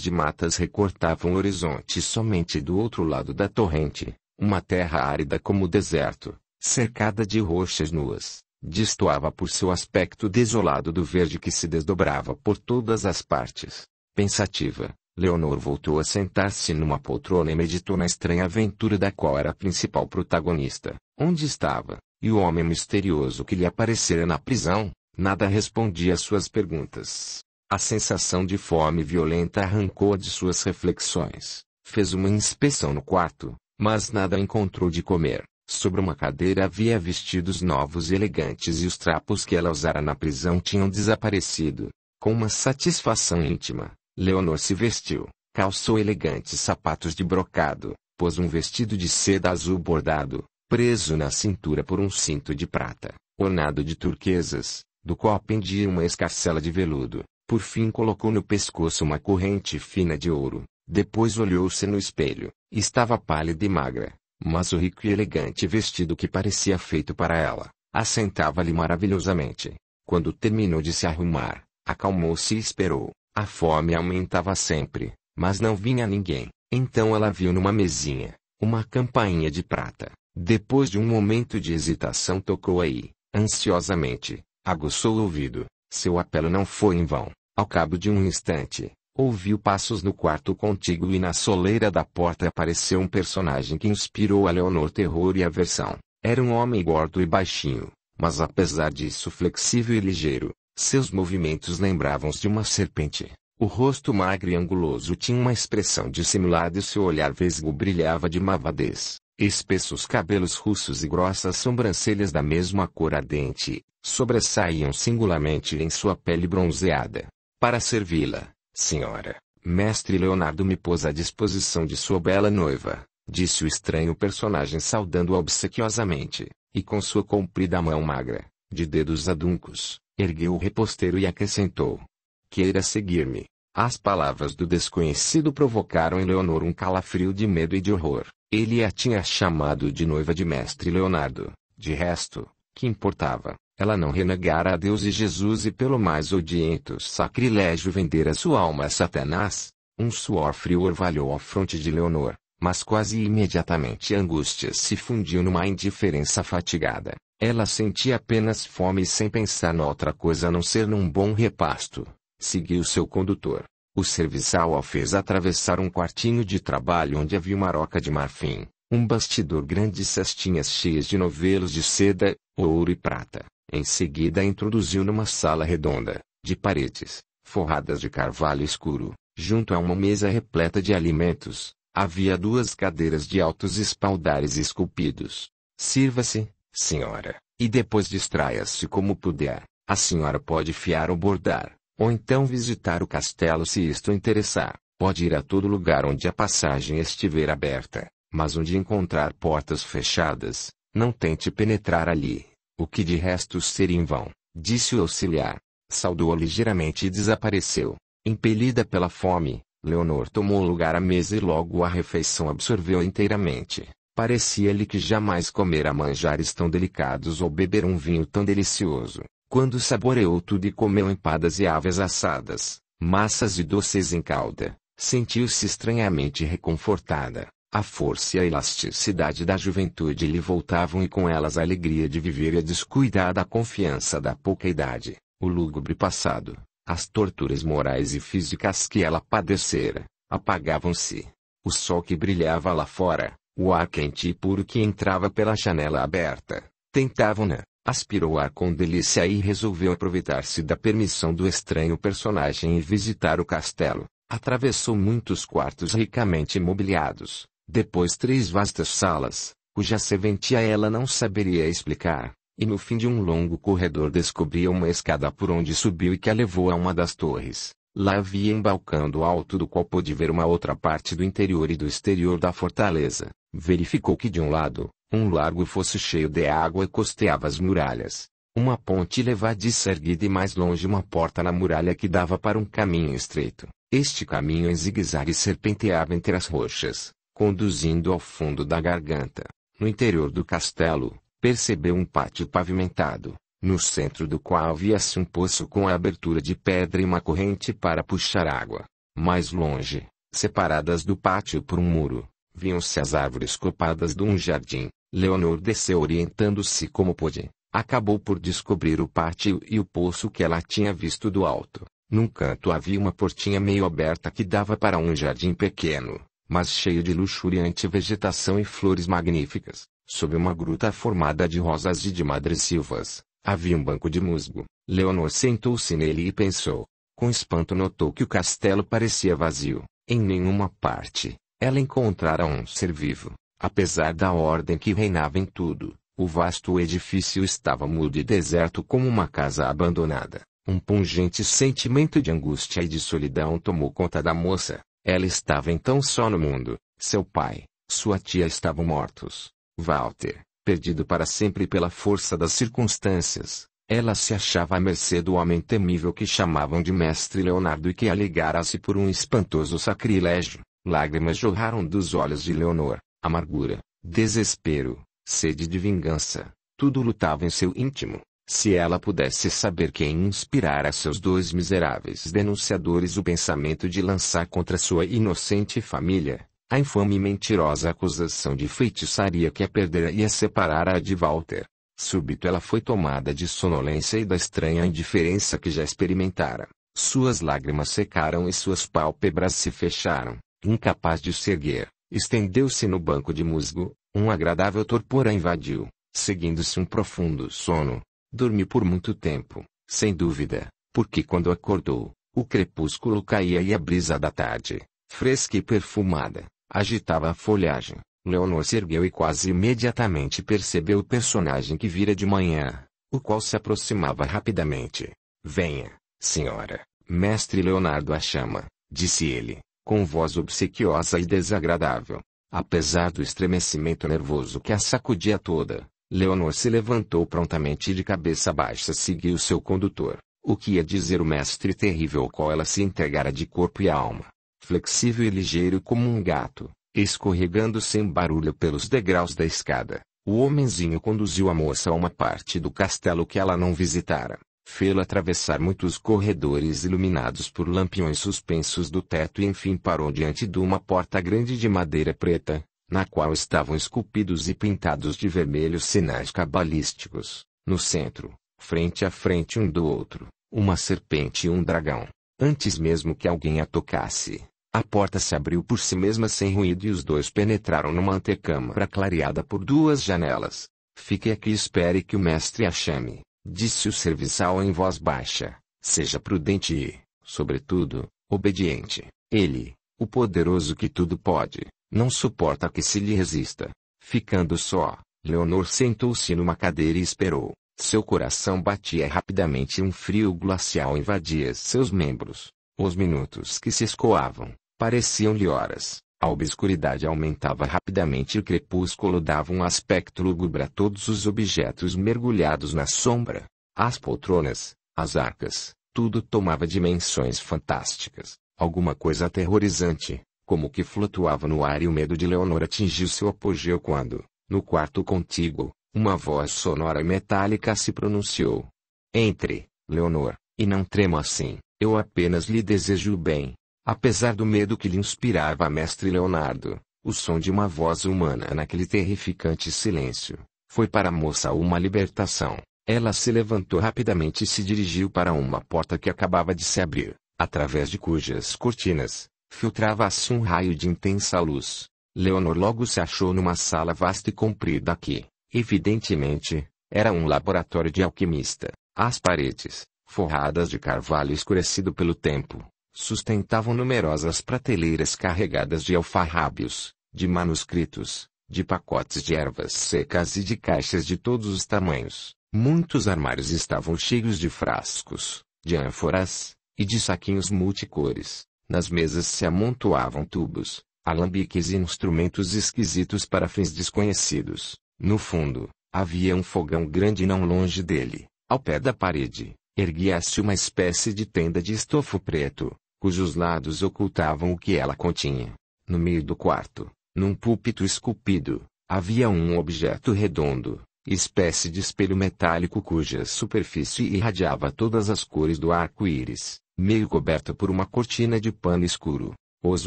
de matas recortavam o horizonte somente do outro lado da torrente, uma terra árida como o deserto, cercada de rochas nuas, destoava por seu aspecto desolado do verde que se desdobrava por todas as partes. Pensativa, Leonor voltou a sentar-se numa poltrona e meditou na estranha aventura da qual era a principal protagonista. Onde estava, e o homem misterioso que lhe aparecera na prisão, nada respondia às suas perguntas. A sensação de fome violenta arrancou-a de suas reflexões. Fez uma inspeção no quarto, mas nada encontrou de comer. Sobre uma cadeira havia vestidos novos e elegantes e os trapos que ela usara na prisão tinham desaparecido. Com uma satisfação íntima, Leonor se vestiu, calçou elegantes sapatos de brocado, pôs um vestido de seda azul bordado, preso na cintura por um cinto de prata, ornado de turquesas, do qual pendia uma escarcela de veludo. Por fim colocou no pescoço uma corrente fina de ouro. Depois olhou-se no espelho. Estava pálida e magra, mas o rico e elegante vestido que parecia feito para ela, assentava-lhe maravilhosamente. Quando terminou de se arrumar, acalmou-se e esperou. A fome aumentava sempre, mas não vinha ninguém. Então ela viu numa mesinha, uma campainha de prata. Depois de um momento de hesitação tocou aí, ansiosamente, aguçou o ouvido. Seu apelo não foi em vão. Ao cabo de um instante, ouviu passos no quarto contíguo e na soleira da porta apareceu um personagem que inspirou a Leonor terror e aversão. Era um homem gordo e baixinho, mas apesar disso flexível e ligeiro, seus movimentos lembravam-se de uma serpente. O rosto magro e anguloso tinha uma expressão dissimulada e seu olhar vesgo brilhava de mavadez. Espessos cabelos russos e grossas sobrancelhas da mesma cor ardente, sobressaíam singularmente em sua pele bronzeada. Para servi-la, senhora, mestre Leonardo me pôs à disposição de sua bela noiva, disse o estranho personagem saudando-a obsequiosamente, e com sua comprida mão magra, de dedos aduncos, Ergueu o reposteiro e acrescentou: Queira seguir-me. As palavras do desconhecido provocaram em Leonor um calafrio de medo e de horror. Ele a tinha chamado de noiva de mestre Leonardo. De resto, que importava? Ela não renegara a Deus e Jesus e pelo mais odiento sacrilégio vendera sua alma a Satanás. Um suor frio orvalhou a fronte de Leonor, mas quase imediatamente a angústia se fundiu numa indiferença fatigada. Ela sentia apenas fome sem pensar noutra outra coisa a não ser num bom repasto. Seguiu seu condutor. O serviçal a fez atravessar um quartinho de trabalho onde havia uma roca de marfim, um bastidor grande e cestinhas cheias de novelos de seda, ouro e prata. Em seguida introduziu numa sala redonda, de paredes, forradas de carvalho escuro, junto a uma mesa repleta de alimentos. Havia duas cadeiras de altos espaldares esculpidos. Sirva-se, senhora, e depois distraia-se como puder. A senhora pode fiar ou bordar, ou então visitar o castelo se isto interessar. Pode ir a todo lugar onde a passagem estiver aberta, mas onde encontrar portas fechadas, não tente penetrar ali, o que de resto seria em vão, disse o auxiliar. Saudou ligeiramente e desapareceu. Impelida pela fome, Leonor tomou lugar à mesa e logo a refeição absorveu inteiramente. Parecia-lhe que jamais comera manjares tão delicados ou beber um vinho tão delicioso, quando saboreou tudo e comeu empadas e aves assadas, massas e doces em calda, sentiu-se estranhamente reconfortada. A força e a elasticidade da juventude lhe voltavam e com elas a alegria de viver e a descuidada confiança da pouca idade, o lúgubre passado, as torturas morais e físicas que ela padecera, apagavam-se. O sol que brilhava lá fora, o ar quente e puro que entrava pela janela aberta, tentavam-na, aspirou o ar com delícia e resolveu aproveitar-se da permissão do estranho personagem e visitar o castelo. Atravessou muitos quartos ricamente mobiliados, depois três vastas salas, cuja serventia ela não saberia explicar, e no fim de um longo corredor descobria uma escada por onde subiu e que a levou a uma das torres. Lá havia embalcando alto do qual pôde ver uma outra parte do interior e do exterior da fortaleza. Verificou que de um lado, um largo fosse cheio de água costeava as muralhas. Uma ponte levadiça erguida e mais longe uma porta na muralha que dava para um caminho estreito. Este caminho em zigue-zague serpenteava entre as rochas, conduzindo ao fundo da garganta. No interior do castelo, percebeu um pátio pavimentado, no centro do qual havia-se um poço com a abertura de pedra e uma corrente para puxar água. Mais longe, separadas do pátio por um muro, viam-se as árvores copadas de um jardim. Leonor desceu orientando-se como pôde. Acabou por descobrir o pátio e o poço que ela tinha visto do alto. Num canto havia uma portinha meio aberta que dava para um jardim pequeno, mas cheio de luxuriante vegetação e flores magníficas, sob uma gruta formada de rosas e de madressilvas Havia um banco de musgo. Leonor sentou-se nele e pensou. Com espanto notou que o castelo parecia vazio. Em nenhuma parte, ela encontrara um ser vivo. Apesar da ordem que reinava em tudo, o vasto edifício estava mudo e deserto como uma casa abandonada. Um pungente sentimento de angústia e de solidão tomou conta da moça. Ela estava então só no mundo. Seu pai, sua tia estavam mortos. Walter, perdido para sempre pela força das circunstâncias, ela se achava à mercê do homem temível que chamavam de Mestre Leonardo e que a ligara por um espantoso sacrilégio. Lágrimas jorraram dos olhos de Leonor, amargura, desespero, sede de vingança, tudo lutava em seu íntimo. Se ela pudesse saber quem inspirara a seus dois miseráveis denunciadores o pensamento de lançar contra sua inocente família, a infame e mentirosa acusação de feitiçaria que a perdera e a separara de Walter. Súbito ela foi tomada de sonolência e da estranha indiferença que já experimentara. Suas lágrimas secaram e suas pálpebras se fecharam. Incapaz de se erguer, estendeu-se no banco de musgo, um agradável torpor a invadiu, seguindo-se um profundo sono. Dormiu por muito tempo, sem dúvida, porque quando acordou, o crepúsculo caía e a brisa da tarde, fresca e perfumada, agitava a folhagem. Leonor se ergueu e quase imediatamente percebeu o personagem que vira de manhã, o qual se aproximava rapidamente. Venha, senhora, mestre Leonardo a chama, disse ele, com voz obsequiosa e desagradável. Apesar do estremecimento nervoso que a sacudia toda, Leonor se levantou prontamente e de cabeça baixa seguiu seu condutor, o que ia dizer o mestre terrível ao qual ela se entregara de corpo e alma flexível e ligeiro como um gato, escorregando sem barulho pelos degraus da escada. O homenzinho conduziu a moça a uma parte do castelo que ela não visitara. fê lo atravessar muitos corredores iluminados por lampiões suspensos do teto e enfim parou diante de uma porta grande de madeira preta, na qual estavam esculpidos e pintados de vermelho sinais cabalísticos. No centro, frente a frente um do outro, uma serpente e um dragão. Antes mesmo que alguém a tocasse, a porta se abriu por si mesma sem ruído e os dois penetraram numa antecâmara clareada por duas janelas. Fique aqui e espere que o mestre a chame, disse o serviçal em voz baixa. Seja prudente e, sobretudo, obediente. Ele, o poderoso que tudo pode, não suporta que se lhe resista. Ficando só, Leonor sentou-se numa cadeira e esperou. Seu coração batia rapidamente e um frio glacial invadia seus membros. Os minutos que se escoavam, Pareciam-lhe horas. A obscuridade aumentava rapidamente e o crepúsculo dava um aspecto lúgubre a todos os objetos mergulhados na sombra. As poltronas, as arcas, tudo tomava dimensões fantásticas. Alguma coisa aterrorizante, como que flutuava no ar e o medo de Leonor atingiu seu apogeu quando, no quarto contíguo, uma voz sonora e metálica se pronunciou. Entre, Leonor, e não trema assim, eu apenas lhe desejo o bem. Apesar do medo que lhe inspirava a mestre Leonardo, o som de uma voz humana naquele terrificante silêncio, foi para a moça uma libertação. Ela se levantou rapidamente e se dirigiu para uma porta que acabava de se abrir, através de cujas cortinas, filtrava-se um raio de intensa luz. Leonor logo se achou numa sala vasta e comprida que, evidentemente, era um laboratório de alquimista. As paredes, forradas de carvalho escurecido pelo tempo, sustentavam numerosas prateleiras carregadas de alfarrábios, de manuscritos, de pacotes de ervas secas e de caixas de todos os tamanhos. Muitos armários estavam cheios de frascos, de ânforas e de saquinhos multicores. Nas mesas se amontoavam tubos, alambiques e instrumentos esquisitos para fins desconhecidos. No fundo, havia um fogão grande não longe dele. Ao pé da parede, erguia-se uma espécie de tenda de estofo preto, cujos lados ocultavam o que ela continha. No meio do quarto, num púlpito esculpido, havia um objeto redondo, espécie de espelho metálico cuja superfície irradiava todas as cores do arco-íris, meio coberta por uma cortina de pano escuro. Os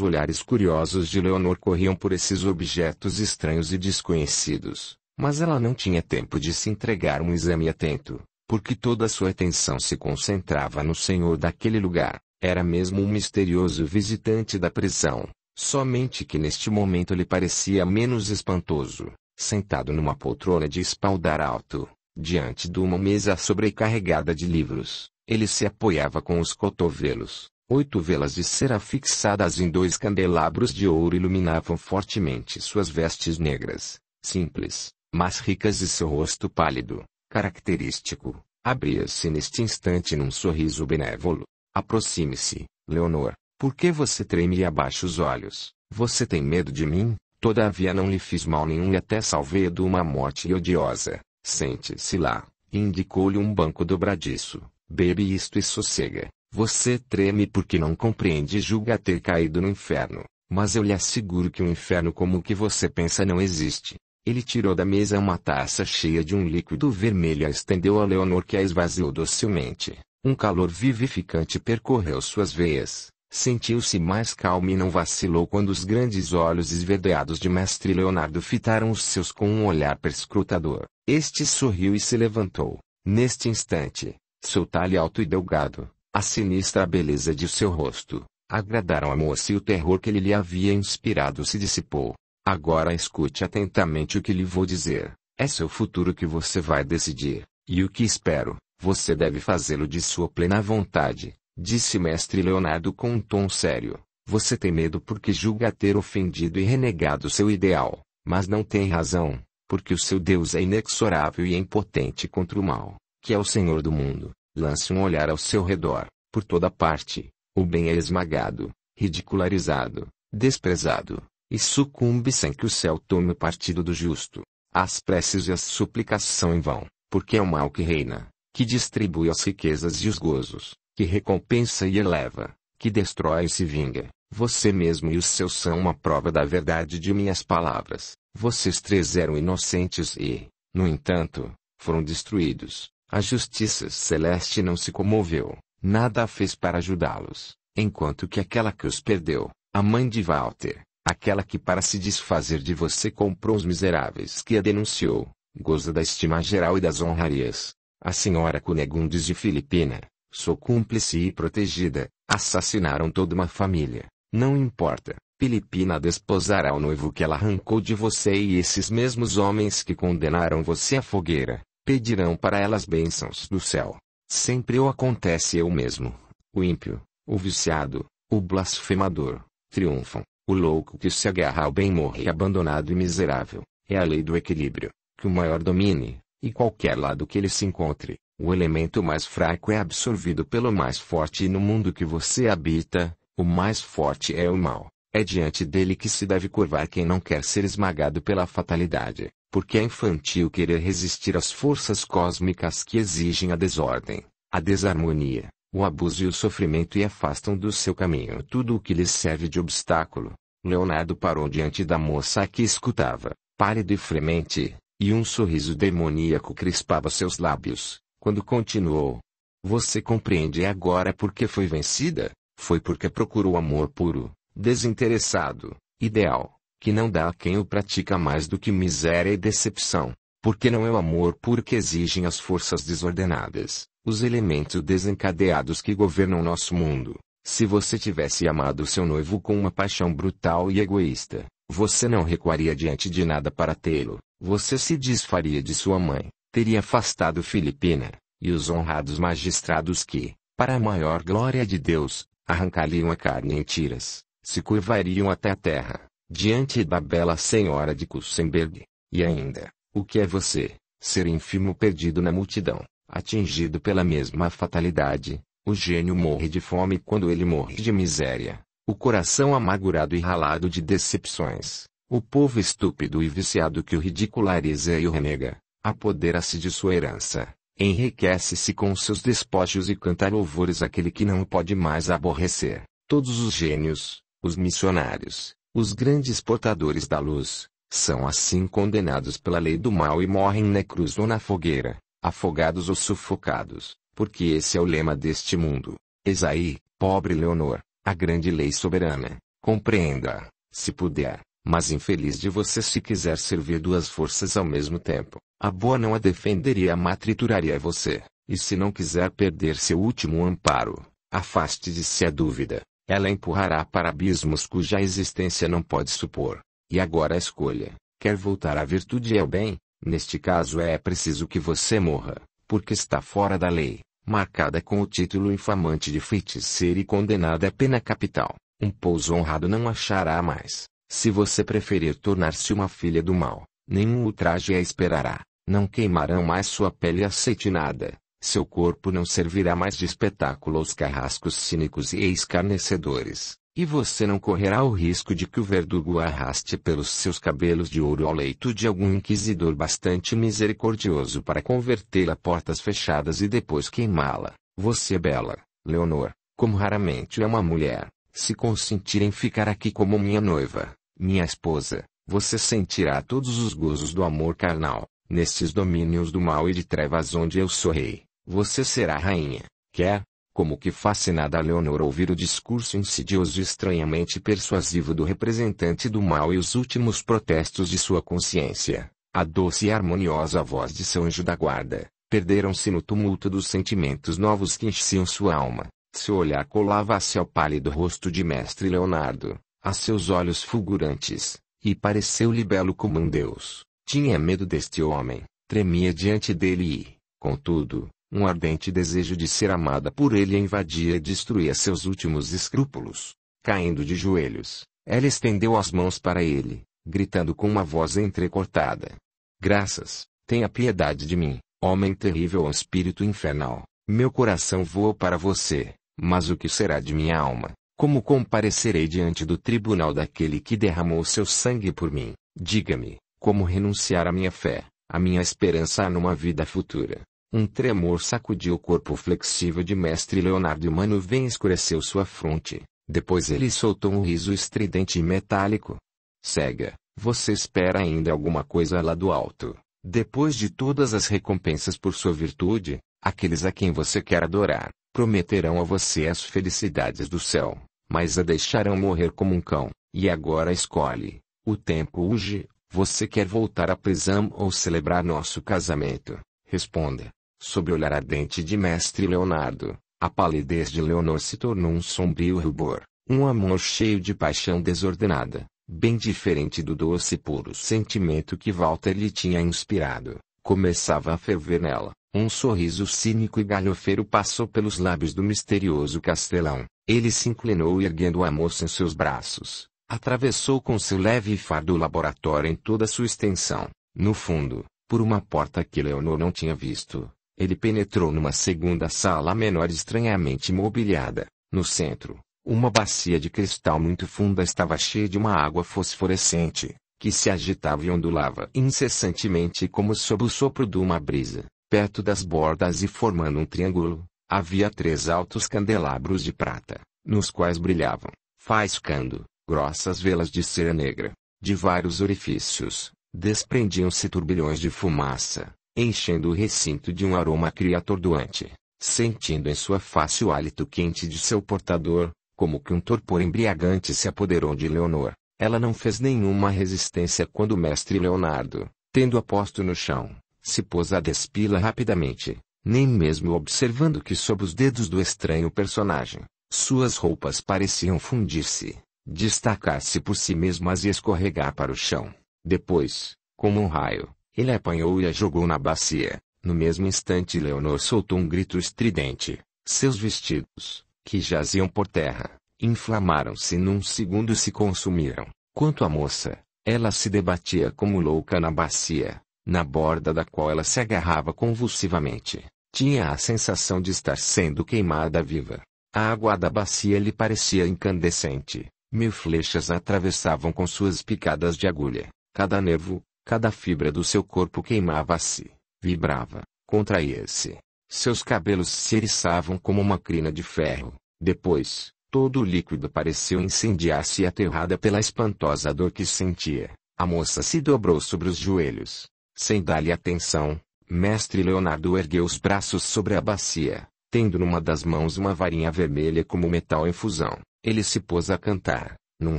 olhares curiosos de Leonor corriam por esses objetos estranhos e desconhecidos, mas ela não tinha tempo de se entregar um exame atento, porque toda a sua atenção se concentrava no senhor daquele lugar. Era mesmo um misterioso visitante da prisão, somente que neste momento lhe parecia menos espantoso, sentado numa poltrona de espaldar alto, diante de uma mesa sobrecarregada de livros. Ele se apoiava com os cotovelos. Oito velas de cera fixadas em dois candelabros de ouro iluminavam fortemente suas vestes negras, simples, mas ricas e seu rosto pálido, característico, abria-se neste instante num sorriso benévolo. Aproxime-se, Leonor. Por que você treme e abaixa os olhos? Você tem medo de mim? Todavia não lhe fiz mal nenhum e até salvei-a de uma morte odiosa. Sente-se lá. Indicou-lhe um banco dobradiço. Bebe isto e sossega. Você treme porque não compreende e julga ter caído no inferno. Mas eu lhe asseguro que um inferno como o que você pensa não existe. Ele tirou da mesa uma taça cheia de um líquido vermelho e a estendeu a Leonor que a esvaziou docilmente. Um calor vivificante percorreu suas veias. Sentiu-se mais calmo e não vacilou quando os grandes olhos esverdeados de mestre Leonardo fitaram os seus com um olhar perscrutador. Este sorriu e se levantou. Neste instante, seu talhe alto e delgado, a sinistra beleza de seu rosto, agradaram a moça e o terror que ele lhe havia inspirado se dissipou. Agora escute atentamente o que lhe vou dizer. É seu futuro que você vai decidir, e o que espero você deve fazê-lo de sua plena vontade, disse mestre Leonardo com um tom sério. Você tem medo porque julga ter ofendido e renegado seu ideal, mas não tem razão, porque o seu Deus é inexorável e impotente contra o mal, que é o Senhor do mundo. Lance um olhar ao seu redor, por toda parte, o bem é esmagado, ridicularizado, desprezado, e sucumbe sem que o céu tome o partido do justo. As preces e as súplicas são em vão, porque é o mal que reina que distribui as riquezas e os gozos, que recompensa e eleva, que destrói e se vinga. Você mesmo e os seus são uma prova da verdade de minhas palavras. Vocês três eram inocentes e, no entanto, foram destruídos. A justiça celeste não se comoveu, nada fez para ajudá-los, enquanto que aquela que os perdeu, a mãe de Walter, aquela que para se desfazer de você comprou os miseráveis que a denunciou, goza da estima geral e das honrarias. A senhora Cunegundes de Filipina, sou cúmplice e protegida, assassinaram toda uma família. Não importa, Filipina desposará o noivo que ela arrancou de você e esses mesmos homens que condenaram você à fogueira, pedirão para elas bênçãos do céu. Sempre o acontece eu mesmo. O ímpio, o viciado, o blasfemador, triunfam. O louco que se agarra ao bem morre abandonado e miserável. É a lei do equilíbrio, que o maior domine, e qualquer lado que ele se encontre, o elemento mais fraco é absorvido pelo mais forte e no mundo que você habita, o mais forte é o mal. É diante dele que se deve curvar quem não quer ser esmagado pela fatalidade, porque é infantil querer resistir às forças cósmicas que exigem a desordem, a desarmonia, o abuso e o sofrimento e afastam do seu caminho tudo o que lhes serve de obstáculo. Leonardo parou diante da moça que escutava, pálido e fremente, e um sorriso demoníaco crispava seus lábios, quando continuou. Você compreende agora porque foi vencida? Foi porque procurou amor puro, desinteressado, ideal, que não dá a quem o pratica mais do que miséria e decepção. Porque não é o amor puro que exigem as forças desordenadas, os elementos desencadeados que governam nosso mundo. Se você tivesse amado seu noivo com uma paixão brutal e egoísta, você não recuaria diante de nada para tê-lo. Você se desfaria de sua mãe, teria afastado Filipina, e os honrados magistrados que, para a maior glória de Deus, arrancariam a carne em tiras, se curvariam até a terra, diante da bela senhora de Kussenberg. E ainda, o que é você, ser ínfimo perdido na multidão, atingido pela mesma fatalidade, o gênio morre de fome quando ele morre de miséria, o coração amargurado e ralado de decepções, o povo estúpido e viciado que o ridiculariza e o renega, apodera-se de sua herança, enriquece-se com seus despojos e canta louvores àquele que não o pode mais aborrecer. Todos os gênios, os missionários, os grandes portadores da luz, são assim condenados pela lei do mal e morrem na cruz ou na fogueira, afogados ou sufocados, porque esse é o lema deste mundo. Eis aí, pobre Leonor, a grande lei soberana, compreenda, se puder mas infeliz de você se quiser servir duas forças ao mesmo tempo. A boa não a defenderia, a má trituraria você. E se não quiser perder seu último amparo, afaste de si a dúvida. Ela empurrará para abismos cuja existência não pode supor. E agora a escolha. Quer voltar à virtude e é ao bem? Neste caso é preciso que você morra, porque está fora da lei, marcada com o título infamante de feiticeira e condenada à pena capital. Um pouso honrado não achará mais. Se você preferir tornar-se uma filha do mal, nenhum ultraje a esperará, não queimarão mais sua pele acetinada, seu corpo não servirá mais de espetáculo aos carrascos cínicos e escarnecedores, e você não correrá o risco de que o verdugo arraste pelos seus cabelos de ouro ao leito de algum inquisidor bastante misericordioso para convertê-la a portas fechadas e depois queimá-la. Você é bela, Leonor, como raramente é uma mulher. Se consentirem ficar aqui como minha noiva, minha esposa, você sentirá todos os gozos do amor carnal, nestes domínios do mal e de trevas onde eu sou rei, você será rainha, quer, como que fascinada Leonor ouvir o discurso insidioso e estranhamente persuasivo do representante do mal e os últimos protestos de sua consciência, a doce e harmoniosa voz de seu anjo da guarda, perderam-se no tumulto dos sentimentos novos que enchiam sua alma. Seu olhar colava-se ao pálido rosto de mestre Leonardo, a seus olhos fulgurantes, e pareceu-lhe belo como um deus. Tinha medo deste homem, tremia diante dele e, contudo, um ardente desejo de ser amada por ele invadia e destruía seus últimos escrúpulos. Caindo de joelhos, ela estendeu as mãos para ele, gritando com uma voz entrecortada: Graças, tenha piedade de mim, homem terrível ou espírito infernal. Meu coração voa para você. Mas o que será de minha alma? Como comparecerei diante do tribunal daquele que derramou seu sangue por mim? Diga-me, como renunciar à minha fé, à minha esperança numa vida futura? Um tremor sacudiu o corpo flexível de mestre Leonardo e uma nuvem escureceu sua fronte. Depois ele soltou um riso estridente e metálico. Cega, você espera ainda alguma coisa lá do alto. Depois de todas as recompensas por sua virtude, aqueles a quem você quer adorar, prometerão a você as felicidades do céu, mas a deixarão morrer como um cão. E agora escolhe, o tempo urge, você quer voltar à prisão ou celebrar nosso casamento? Responda. Sob o olhar ardente de mestre Leonardo, a palidez de Leonor se tornou um sombrio rubor, um amor cheio de paixão desordenada, bem diferente do doce e puro sentimento que Walter lhe tinha inspirado, começava a ferver nela. Um sorriso cínico e galhofeiro passou pelos lábios do misterioso castelão. Ele se inclinou erguendo a moça em seus braços. Atravessou com seu leve fardo o laboratório em toda sua extensão. No fundo, por uma porta que Leonor não tinha visto, ele penetrou numa segunda sala menor estranhamente mobiliada. No centro, uma bacia de cristal muito funda estava cheia de uma água fosforescente, que se agitava e ondulava incessantemente como sob o sopro de uma brisa. Perto das bordas e formando um triângulo, havia três altos candelabros de prata, nos quais brilhavam, faiscando, grossas velas de cera negra. De vários orifícios, desprendiam-se turbilhões de fumaça, enchendo o recinto de um aroma criatordoante, sentindo em sua face o hálito quente de seu portador, como que um torpor embriagante se apoderou de Leonor. Ela não fez nenhuma resistência quando o mestre Leonardo, tendo aposto no chão, se pôs a despila rapidamente, nem mesmo observando que sob os dedos do estranho personagem, suas roupas pareciam fundir-se, destacar-se por si mesmas e escorregar para o chão. Depois, como um raio, ele apanhou e a jogou na bacia. No mesmo instante Leonor soltou um grito estridente. Seus vestidos, que jaziam por terra, inflamaram-se num segundo e se consumiram. Quanto à moça, ela se debatia como louca na bacia, na borda da qual ela se agarrava convulsivamente. Tinha a sensação de estar sendo queimada viva. A água da bacia lhe parecia incandescente. Mil flechas a atravessavam com suas picadas de agulha. Cada nervo, cada fibra do seu corpo queimava-se, vibrava, contraía-se. Seus cabelos se eriçavam como uma crina de ferro. Depois, todo o líquido pareceu incendiar-se aterrada pela espantosa dor que sentia. A moça se dobrou sobre os joelhos, sem dar-lhe atenção, mestre Leonardo ergueu os braços sobre a bacia, tendo numa das mãos uma varinha vermelha como metal em fusão. Ele se pôs a cantar, num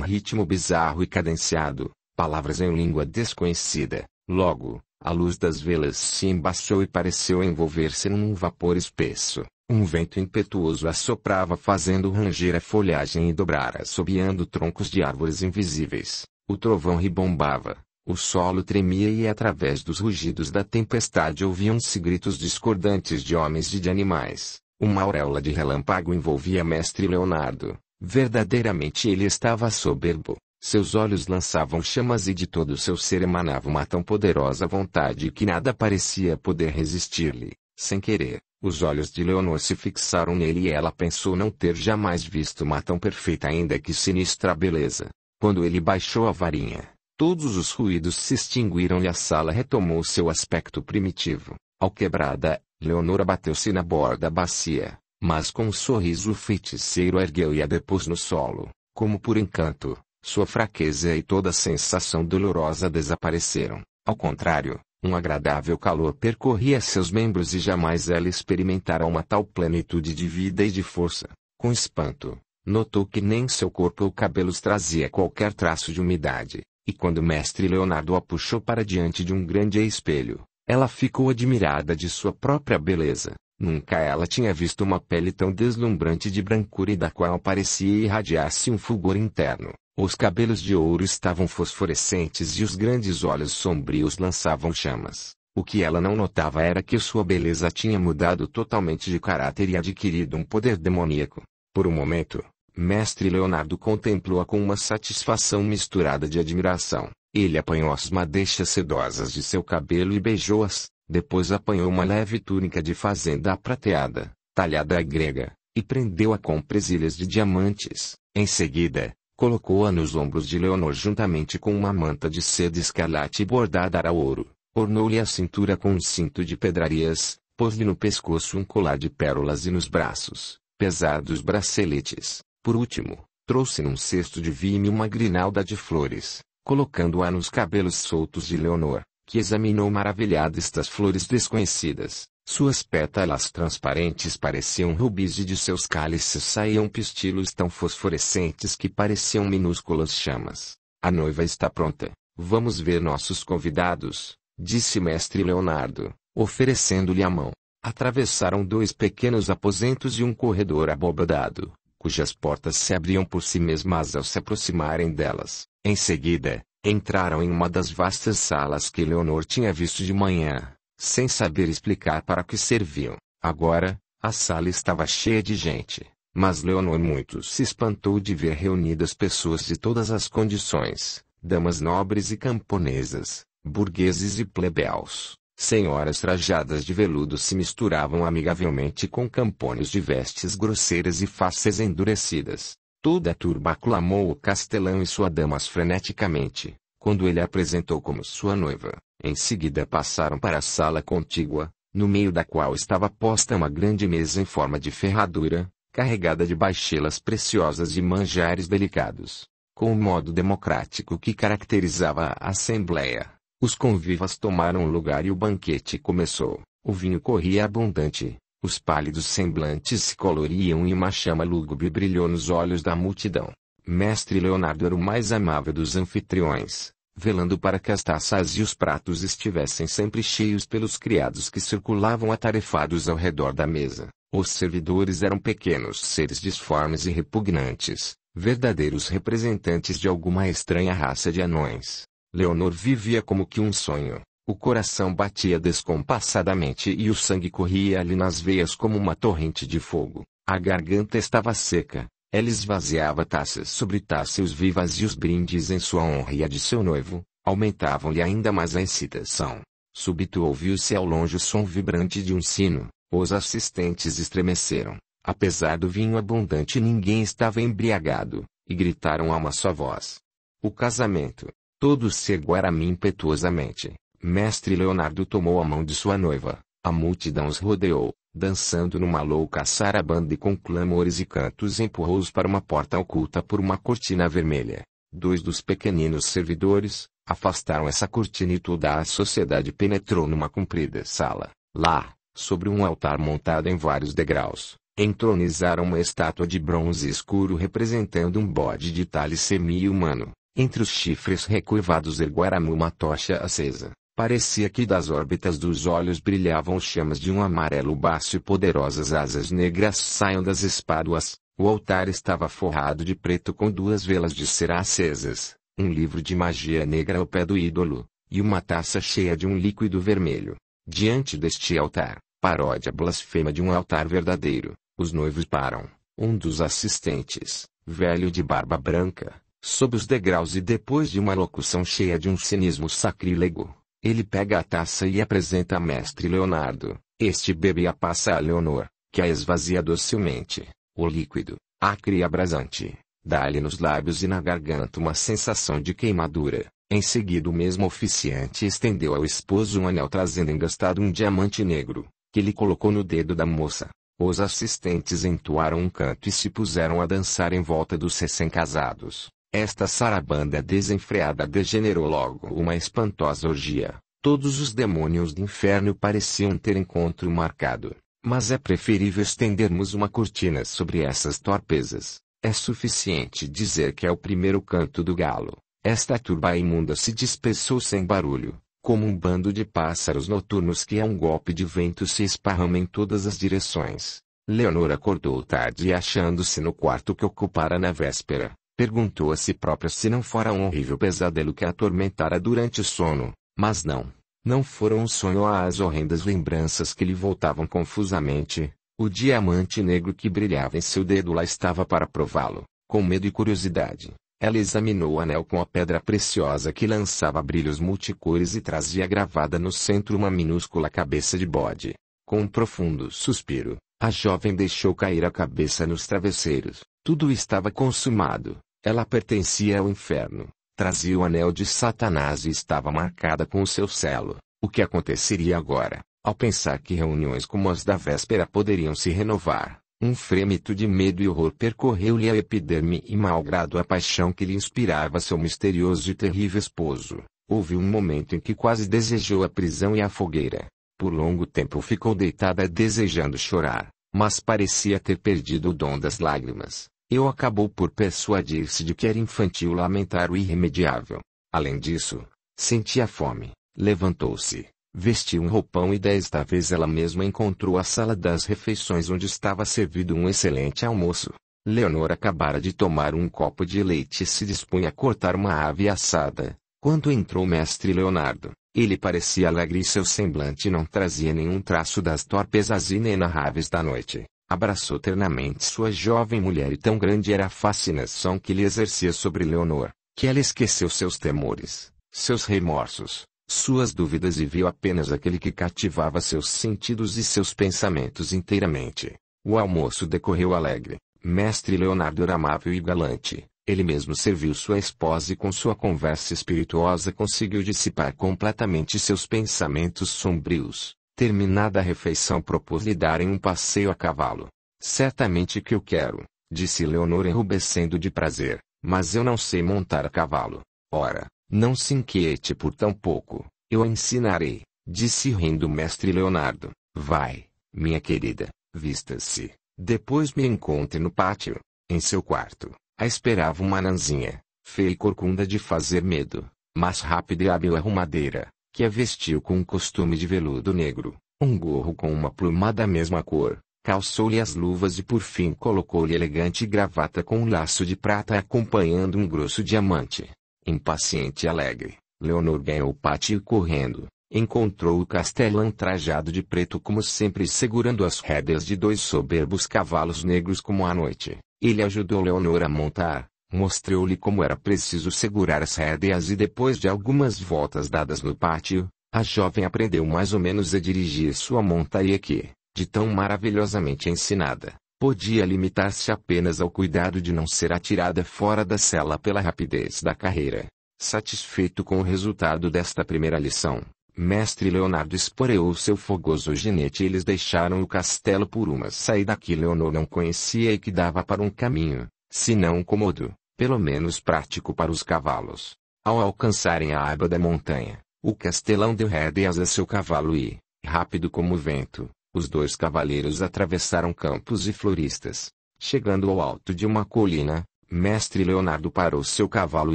ritmo bizarro e cadenciado, palavras em língua desconhecida. Logo, a luz das velas se embaçou e pareceu envolver-se num vapor espesso. Um vento impetuoso assoprava fazendo ranger a folhagem e dobrar assobiando troncos de árvores invisíveis. O trovão ribombava, o solo tremia e através dos rugidos da tempestade ouviam-se gritos discordantes de homens e de animais. Uma auréola de relâmpago envolvia mestre Leonardo. Verdadeiramente ele estava soberbo. Seus olhos lançavam chamas e de todo seu ser emanava uma tão poderosa vontade que nada parecia poder resistir-lhe. Sem querer, os olhos de Leonor se fixaram nele e ela pensou não ter jamais visto uma tão perfeita ainda que sinistra beleza. Quando ele baixou a varinha, Todos os ruídos se extinguiram e a sala retomou seu aspecto primitivo. Ao quebrada, Leonora bateu-se na borda bacia, mas com um sorriso feiticeiro ergueu e a depôs no solo, como por encanto. Sua fraqueza e toda sensação dolorosa desapareceram. Ao contrário, um agradável calor percorria seus membros e jamais ela experimentara uma tal plenitude de vida e de força. Com espanto, notou que nem seu corpo ou cabelos trazia qualquer traço de umidade. E quando mestre Leonardo a puxou para diante de um grande espelho, ela ficou admirada de sua própria beleza. Nunca ela tinha visto uma pele tão deslumbrante de brancura e da qual parecia irradiar-se um fulgor interno. Os cabelos de ouro estavam fosforescentes e os grandes olhos sombrios lançavam chamas. O que ela não notava era que sua beleza tinha mudado totalmente de caráter e adquirido um poder demoníaco. Por um momento, Mestre Leonardo contemplou-a com uma satisfação misturada de admiração. Ele apanhou as madeixas sedosas de seu cabelo e beijou-as, depois apanhou uma leve túnica de fazenda prateada, talhada à grega, e prendeu-a com presilhas de diamantes. Em seguida, colocou-a nos ombros de Leonor juntamente com uma manta de seda escarlate bordada a ouro, ornou-lhe a cintura com um cinto de pedrarias, pôs-lhe no pescoço um colar de pérolas e nos braços, pesados braceletes. Por último, trouxe num cesto de vime uma grinalda de flores, colocando-a nos cabelos soltos de Leonor, que examinou maravilhada estas flores desconhecidas. Suas pétalas transparentes pareciam rubis e de seus cálices saíam pistilos tão fosforescentes que pareciam minúsculas chamas. A noiva está pronta. Vamos ver nossos convidados, disse mestre Leonardo, oferecendo-lhe a mão. Atravessaram dois pequenos aposentos e um corredor abobadado cujas portas se abriam por si mesmas ao se aproximarem delas. Em seguida, entraram em uma das vastas salas que Leonor tinha visto de manhã, sem saber explicar para que serviam. Agora, a sala estava cheia de gente, mas Leonor muito se espantou de ver reunidas pessoas de todas as condições, damas nobres e camponesas, burgueses e plebeus, Senhoras trajadas de veludo se misturavam amigavelmente com campônios de vestes grosseiras e faces endurecidas. Toda a turba aclamou o castelão e sua damas freneticamente, quando ele apresentou como sua noiva. Em seguida passaram para a sala contígua, no meio da qual estava posta uma grande mesa em forma de ferradura, carregada de baixelas preciosas e manjares delicados. Com o modo democrático que caracterizava a assembleia, os convivas tomaram lugar e o banquete começou. O vinho corria abundante, os pálidos semblantes se coloriam e uma chama lúgubre brilhou nos olhos da multidão. Mestre Leonardo era o mais amável dos anfitriões, velando para que as taças e os pratos estivessem sempre cheios pelos criados que circulavam atarefados ao redor da mesa. Os servidores eram pequenos seres disformes e repugnantes, verdadeiros representantes de alguma estranha raça de anões. Leonor vivia como que um sonho. O coração batia descompassadamente e o sangue corria ali nas veias como uma torrente de fogo. A garganta estava seca. Ela esvaziava taças sobre taças, e os vivas e os brindes em sua honra e a de seu noivo, aumentavam-lhe ainda mais a excitação. Súbito ouviu-se ao longe o som vibrante de um sino. Os assistentes estremeceram. Apesar do vinho abundante ninguém estava embriagado, e gritaram a uma só voz. O casamento. Todos ceguaram-me impetuosamente. Mestre Leonardo tomou a mão de sua noiva. A multidão os rodeou, dançando numa louca sarabanda e com clamores e cantos empurrou-os para uma porta oculta por uma cortina vermelha. Dois dos pequeninos servidores afastaram essa cortina e toda a sociedade penetrou numa comprida sala. Lá, sobre um altar montado em vários degraus, entronizaram uma estátua de bronze escuro representando um bode de talhe semi-humano. Entre os chifres recurvados erguera-me uma tocha acesa. Parecia que das órbitas dos olhos brilhavam chamas de um amarelo baço e poderosas asas negras saiam das espáduas. O altar estava forrado de preto com duas velas de cera acesas, um livro de magia negra ao pé do ídolo, e uma taça cheia de um líquido vermelho. Diante deste altar, paródia blasfema de um altar verdadeiro, os noivos param. Um dos assistentes, velho de barba branca, Sob os degraus e depois de uma locução cheia de um cinismo sacrílego, ele pega a taça e apresenta a mestre Leonardo. Este bebe a passa a Leonor, que a esvazia docilmente. O líquido, acre e abrasante, dá-lhe nos lábios e na garganta uma sensação de queimadura. Em seguida o mesmo oficiante estendeu ao esposo um anel trazendo engastado um diamante negro, que ele colocou no dedo da moça. Os assistentes entoaram um canto e se puseram a dançar em volta dos recém-casados. Esta sarabanda desenfreada degenerou logo uma espantosa orgia. Todos os demônios do inferno pareciam ter encontro marcado. Mas é preferível estendermos uma cortina sobre essas torpezas. É suficiente dizer que é o primeiro canto do galo. Esta turba imunda se dispersou sem barulho, como um bando de pássaros noturnos que a é um golpe de vento se esparrama em todas as direções. Leonor acordou tarde achando-se no quarto que ocupara na véspera. Perguntou a si própria se não fora um horrível pesadelo que a atormentara durante o sono, mas não. Não foram um sonho as horrendas lembranças que lhe voltavam confusamente. O diamante negro que brilhava em seu dedo lá estava para prová-lo. Com medo e curiosidade, ela examinou o anel com a pedra preciosa que lançava brilhos multicores e trazia gravada no centro uma minúscula cabeça de bode. Com um profundo suspiro, a jovem deixou cair a cabeça nos travesseiros. Tudo estava consumado. Ela pertencia ao inferno, trazia o anel de Satanás e estava marcada com o seu selo. O que aconteceria agora, ao pensar que reuniões como as da véspera poderiam se renovar? Um frêmito de medo e horror percorreu-lhe a epiderme e malgrado a paixão que lhe inspirava seu misterioso e terrível esposo, houve um momento em que quase desejou a prisão e a fogueira. Por longo tempo ficou deitada desejando chorar, mas parecia ter perdido o dom das lágrimas. Eu acabou por persuadir-se de que era infantil lamentar o irremediável. Além disso, sentia fome, levantou-se, vestiu um roupão e desta vez ela mesma encontrou a sala das refeições onde estava servido um excelente almoço. Leonor acabara de tomar um copo de leite e se dispunha a cortar uma ave assada, quando entrou mestre Leonardo. Ele parecia alegre e seu semblante não trazia nenhum traço das torpezas inenarráveis da noite. Abraçou ternamente sua jovem mulher e tão grande era a fascinação que lhe exercia sobre Leonor, que ela esqueceu seus temores, seus remorsos, suas dúvidas e viu apenas aquele que cativava seus sentidos e seus pensamentos inteiramente. O almoço decorreu alegre. Mestre Leonardo era amável e galante. Ele mesmo serviu sua esposa e com sua conversa espirituosa conseguiu dissipar completamente seus pensamentos sombrios. Terminada a refeição propus-lhe darem um passeio a cavalo. Certamente que eu quero, disse Leonor enrubescendo de prazer, mas eu não sei montar a cavalo. Ora, não se inquiete por tão pouco, eu a ensinarei, disse rindo o mestre Leonardo. Vai, minha querida, vista-se. Depois me encontre no pátio, em seu quarto. A esperava uma nanzinha, feia e corcunda de fazer medo, mas rápida e hábil é arrumadeira, que a vestiu com um costume de veludo negro, um gorro com uma pluma da mesma cor, calçou-lhe as luvas e por fim colocou-lhe elegante gravata com um laço de prata acompanhando um grosso diamante. Impaciente e alegre, Leonor ganhou o pátio correndo. Encontrou o castelão trajado de preto como sempre segurando as rédeas de dois soberbos cavalos negros como à noite. Ele ajudou Leonor a montar, Mostrou-lhe como era preciso segurar as rédeas e depois de algumas voltas dadas no pátio, a jovem aprendeu mais ou menos a dirigir sua montaria que, de tão maravilhosamente ensinada, podia limitar-se apenas ao cuidado de não ser atirada fora da cela pela rapidez da carreira. Satisfeito com o resultado desta primeira lição, mestre Leonardo esporeou seu fogoso ginete e eles deixaram o castelo por uma saída que Leonor não conhecia e que dava para um caminho, se não um comodo pelo menos prático para os cavalos. Ao alcançarem a aba da montanha, o castelão deu rédeas a seu cavalo e, rápido como o vento, os dois cavaleiros atravessaram campos e floristas. Chegando ao alto de uma colina, mestre Leonardo parou seu cavalo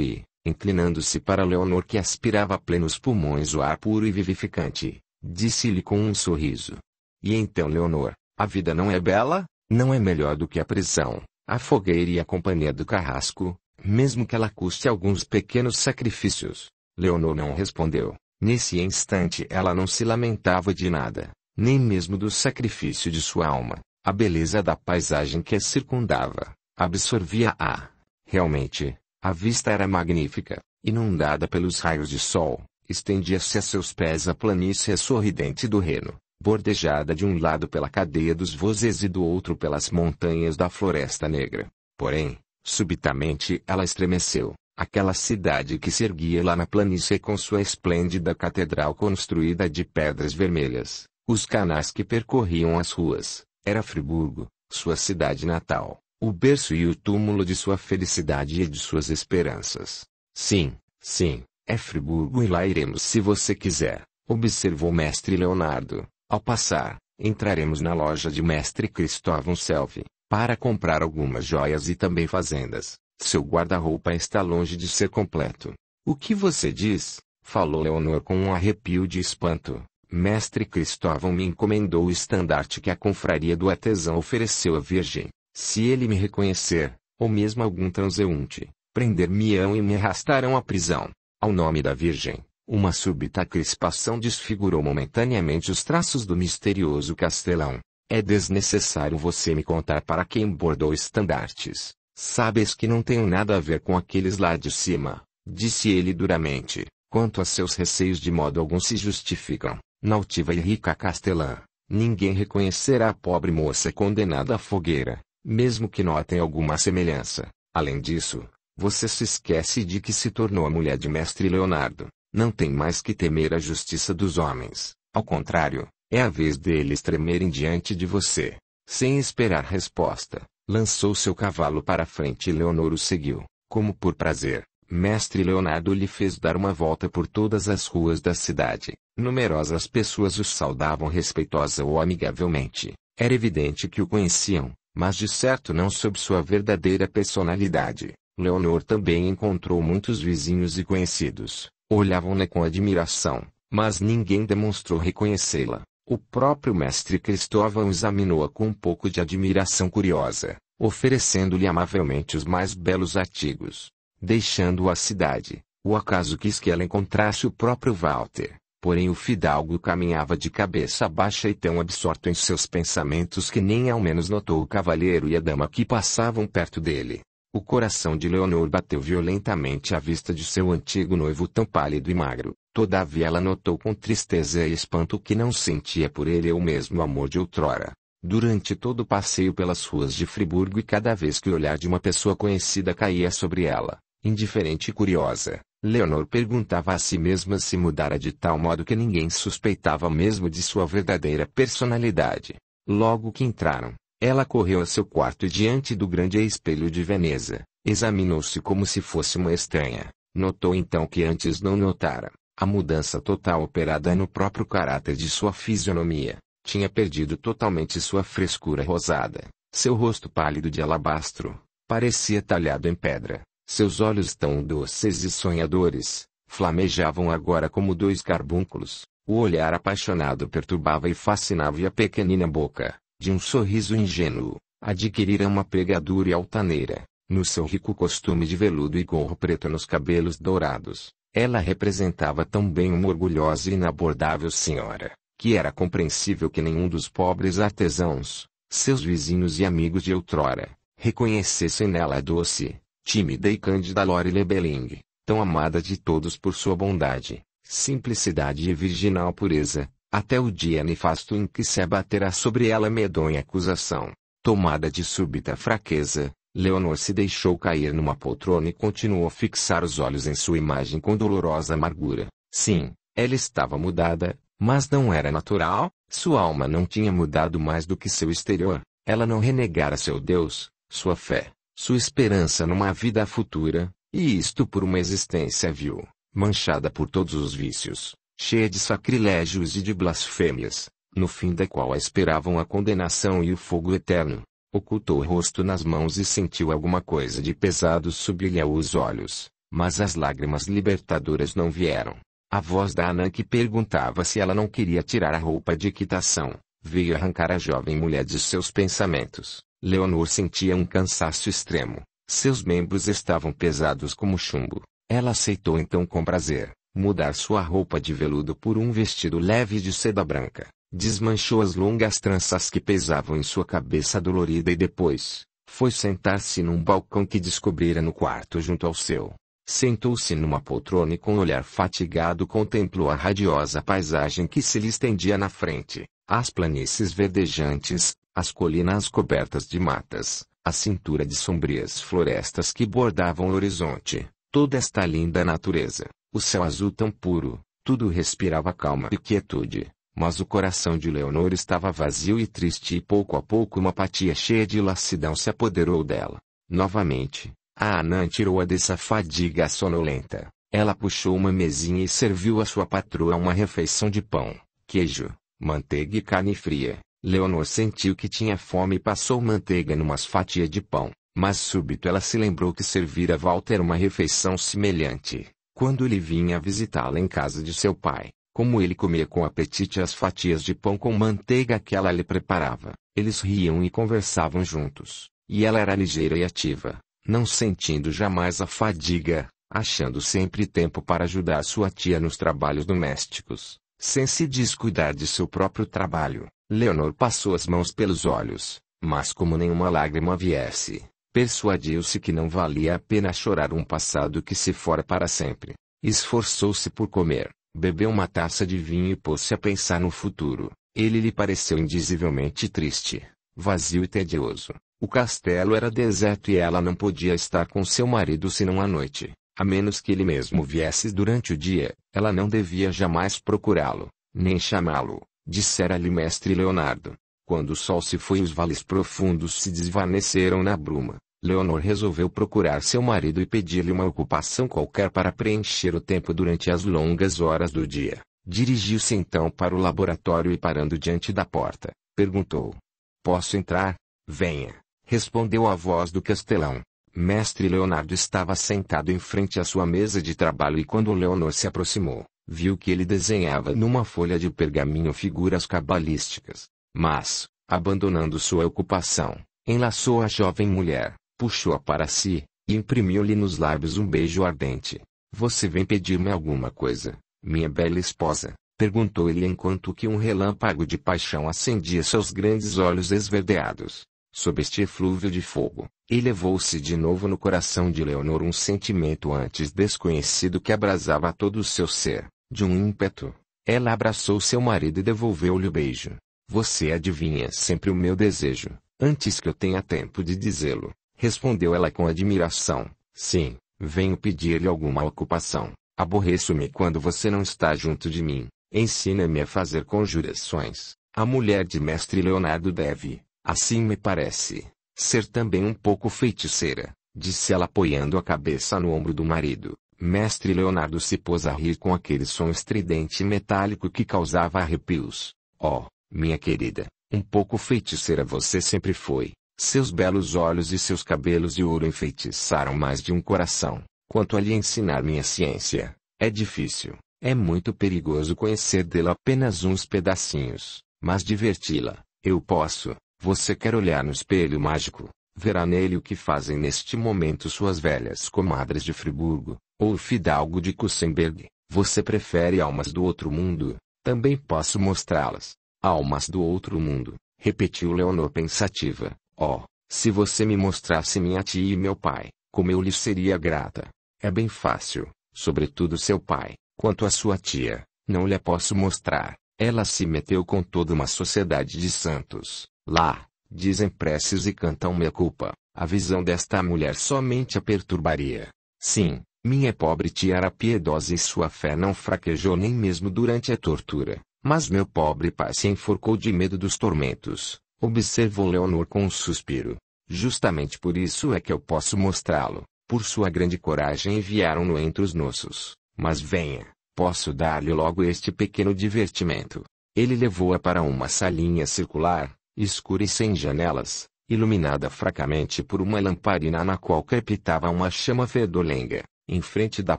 e, inclinando-se para Leonor que aspirava a plenos pulmões o ar puro e vivificante, disse-lhe com um sorriso. E então Leonor, a vida não é bela, não é melhor do que a prisão, a fogueira e a companhia do carrasco, mesmo que ela custe alguns pequenos sacrifícios. Leonor não respondeu. Nesse instante ela não se lamentava de nada, nem mesmo do sacrifício de sua alma. A beleza da paisagem que a circundava absorvia-a. Realmente, a vista era magnífica, inundada pelos raios de sol, estendia-se a seus pés a planície sorridente do Reno, bordejada de um lado pela cadeia dos vozes e do outro pelas montanhas da Floresta Negra. Porém, subitamente ela estremeceu. Aquela cidade que se erguia lá na planície com sua esplêndida catedral construída de pedras vermelhas, os canais que percorriam as ruas, era Friburgo, sua cidade natal, o berço e o túmulo de sua felicidade e de suas esperanças. Sim, sim, é Friburgo e lá iremos se você quiser, observou mestre Leonardo. Ao passar, entraremos na loja de mestre Cristóvão Selvi, para comprar algumas joias e também fazendas. Seu guarda-roupa está longe de ser completo. O que você diz? Falou Leonor com um arrepio de espanto. Mestre Cristóvão me encomendou o estandarte que a confraria do artesão ofereceu à Virgem. Se ele me reconhecer, ou mesmo algum transeunte, prender-me-ão e me arrastarão à prisão. Ao nome da Virgem, uma súbita crispação desfigurou momentaneamente os traços do misterioso castelão. É desnecessário você me contar para quem bordou estandartes. Sabes que não tenho nada a ver com aqueles lá de cima, disse ele duramente. Quanto a seus receios de modo algum se justificam. Na altiva e rica castelã, ninguém reconhecerá a pobre moça condenada à fogueira, mesmo que notem alguma semelhança. Além disso, você se esquece de que se tornou a mulher de mestre Leonardo não tem mais que temer a justiça dos homens, ao contrário, é a vez deles tremerem diante de você. Sem esperar resposta, lançou seu cavalo para frente e Leonor o seguiu, como por prazer. Mestre Leonardo lhe fez dar uma volta por todas as ruas da cidade. Numerosas pessoas o saudavam respeitosa ou amigavelmente. Era evidente que o conheciam, mas de certo não sob sua verdadeira personalidade. Leonor também encontrou muitos vizinhos e conhecidos, Olhavam-na com admiração, mas ninguém demonstrou reconhecê-la. O próprio mestre Cristóvão examinou-a com um pouco de admiração curiosa, oferecendo-lhe amavelmente os mais belos artigos. Deixando a cidade, o acaso quis que ela encontrasse o próprio Walter, porém o fidalgo caminhava de cabeça baixa e tão absorto em seus pensamentos que nem ao menos notou o cavalheiro e a dama que passavam perto dele. O coração de Leonor bateu violentamente à vista de seu antigo noivo tão pálido e magro. Todavia ela notou com tristeza e espanto que não sentia por ele o mesmo amor de outrora. Durante todo o passeio pelas ruas de Friburgo e cada vez que o olhar de uma pessoa conhecida caía sobre ela, indiferente e curiosa, Leonor perguntava a si mesma se mudara de tal modo que ninguém suspeitava mesmo de sua verdadeira personalidade. Logo que entraram, ela correu a seu quarto e diante do grande espelho de Veneza, examinou-se como se fosse uma estranha. Notou então que antes não notara, a mudança total operada no próprio caráter de sua fisionomia. Tinha perdido totalmente sua frescura rosada, seu rosto pálido de alabastro, parecia talhado em pedra, seus olhos tão doces e sonhadores, flamejavam agora como dois carbúnculos, o olhar apaixonado perturbava e fascinava a pequenina boca, de um sorriso ingênuo, adquirira uma pegadura e altaneira. No seu rico costume de veludo e gorro preto nos cabelos dourados, ela representava tão bem uma orgulhosa e inabordável senhora, que era compreensível que nenhum dos pobres artesãos, seus vizinhos e amigos de outrora, reconhecessem nela a doce, tímida e cândida Lore Lebeling, tão amada de todos por sua bondade, simplicidade e virginal pureza, até o dia nefasto em que se abaterá sobre ela medonha acusação. Tomada de súbita fraqueza, Leonor se deixou cair numa poltrona e continuou a fixar os olhos em sua imagem com dolorosa amargura. Sim, ela estava mudada, mas não era natural, sua alma não tinha mudado mais do que seu exterior, ela não renegara seu Deus, sua fé, sua esperança numa vida futura, e isto por uma existência vil, manchada por todos os vícios, cheia de sacrilégios e de blasfêmias, no fim da qual esperavam a condenação e o fogo eterno. Ocultou o rosto nas mãos e sentiu alguma coisa de pesado subir-lhe aos olhos, mas as lágrimas libertadoras não vieram. A voz da Anã que perguntava se ela não queria tirar a roupa de quitação veio arrancar a jovem mulher de seus pensamentos. Leonor sentia um cansaço extremo. Seus membros estavam pesados como chumbo. Ela aceitou então com prazer, mudar sua roupa de veludo por um vestido leve de seda branca, desmanchou as longas tranças que pesavam em sua cabeça dolorida e depois, foi sentar-se num balcão que descobrira no quarto junto ao seu. Sentou-se numa poltrona e com olhar fatigado contemplou a radiosa paisagem que se lhe estendia na frente, as planícies verdejantes, as colinas cobertas de matas, a cintura de sombrias florestas que bordavam o horizonte, toda esta linda natureza, o céu azul tão puro, tudo respirava calma e quietude, mas o coração de Leonor estava vazio e triste e pouco a pouco uma apatia cheia de lassidão se apoderou dela. Novamente, a Anã tirou-a dessa fadiga sonolenta. Ela puxou uma mesinha e serviu à sua patroa uma refeição de pão, queijo, manteiga e carne fria. Leonor sentiu que tinha fome e passou manteiga numas fatias de pão, mas súbito ela se lembrou que servira Walter uma refeição semelhante. Quando ele vinha visitá-la em casa de seu pai, como ele comia com apetite as fatias de pão com manteiga que ela lhe preparava, eles riam e conversavam juntos, e ela era ligeira e ativa, não sentindo jamais a fadiga, achando sempre tempo para ajudar sua tia nos trabalhos domésticos, sem se descuidar de seu próprio trabalho. Leonor passou as mãos pelos olhos, mas como nenhuma lágrima viesse, Persuadiu-se que não valia a pena chorar um passado que se fora para sempre. Esforçou-se por comer, bebeu uma taça de vinho e pôs-se a pensar no futuro. Ele lhe pareceu indizivelmente triste, vazio e tedioso. O castelo era deserto e ela não podia estar com seu marido senão à noite. A menos que ele mesmo viesse durante o dia, ela não devia jamais procurá-lo, nem chamá-lo, dissera-lhe mestre Leonardo. Quando o sol se foi os vales profundos se desvaneceram na bruma. Leonor resolveu procurar seu marido e pedir-lhe uma ocupação qualquer para preencher o tempo durante as longas horas do dia. Dirigiu-se então para o laboratório e parando diante da porta, perguntou: Posso entrar? Venha, respondeu a voz do castelão. Mestre Leonardo estava sentado em frente à sua mesa de trabalho e quando Leonor se aproximou, viu que ele desenhava numa folha de pergaminho figuras cabalísticas. Mas, abandonando sua ocupação, enlaçou a jovem mulher, puxou-a para si, e imprimiu-lhe nos lábios um beijo ardente. Você vem pedir-me alguma coisa, minha bela esposa? perguntou ele enquanto que um relâmpago de paixão acendia seus grandes olhos esverdeados. Sob este eflúvio de fogo, elevou-se de novo no coração de Leonor um sentimento antes desconhecido que abrasava todo o seu ser. De um ímpeto, ela abraçou seu marido e devolveu-lhe o beijo. Você adivinha sempre o meu desejo, antes que eu tenha tempo de dizê-lo, Respondeu ela com admiração. Sim, venho pedir-lhe alguma ocupação. Aborreço-me quando você não está junto de mim. Ensina-me a fazer conjurações. A mulher de mestre Leonardo deve, assim me parece, ser também um pouco feiticeira, disse ela apoiando a cabeça no ombro do marido. Mestre Leonardo se pôs a rir com aquele som estridente e metálico que causava arrepios. Oh, minha querida, um pouco feiticeira você sempre foi. Seus belos olhos e seus cabelos de ouro enfeitiçaram mais de um coração. Quanto a lhe ensinar minha ciência, é difícil. É muito perigoso conhecer dela apenas uns pedacinhos, mas diverti-la, eu posso. Você quer olhar no espelho mágico, verá nele o que fazem neste momento suas velhas comadres de Friburgo, ou o fidalgo de Kussenberg. Você prefere almas do outro mundo? Também posso mostrá-las. Almas do outro mundo, repetiu Leonor pensativa. Oh, se você me mostrasse minha tia e meu pai, como eu lhe seria grata. É bem fácil, sobretudo seu pai, quanto a sua tia, não lhe posso mostrar. Ela se meteu com toda uma sociedade de santos. Lá, dizem preces e cantam minha culpa. A visão desta mulher somente a perturbaria. Sim, minha pobre tia era piedosa e sua fé não fraquejou nem mesmo durante a tortura. Mas meu pobre pai se enforcou de medo dos tormentos. Observou Leonor com um suspiro. Justamente por isso é que eu posso mostrá-lo. Por sua grande coragem enviaram-no entre os nossos. Mas venha, posso dar-lhe logo este pequeno divertimento. Ele levou-a para uma salinha circular, escura e sem janelas, iluminada fracamente por uma lamparina na qual crepitava uma chama fedolenga. Em frente da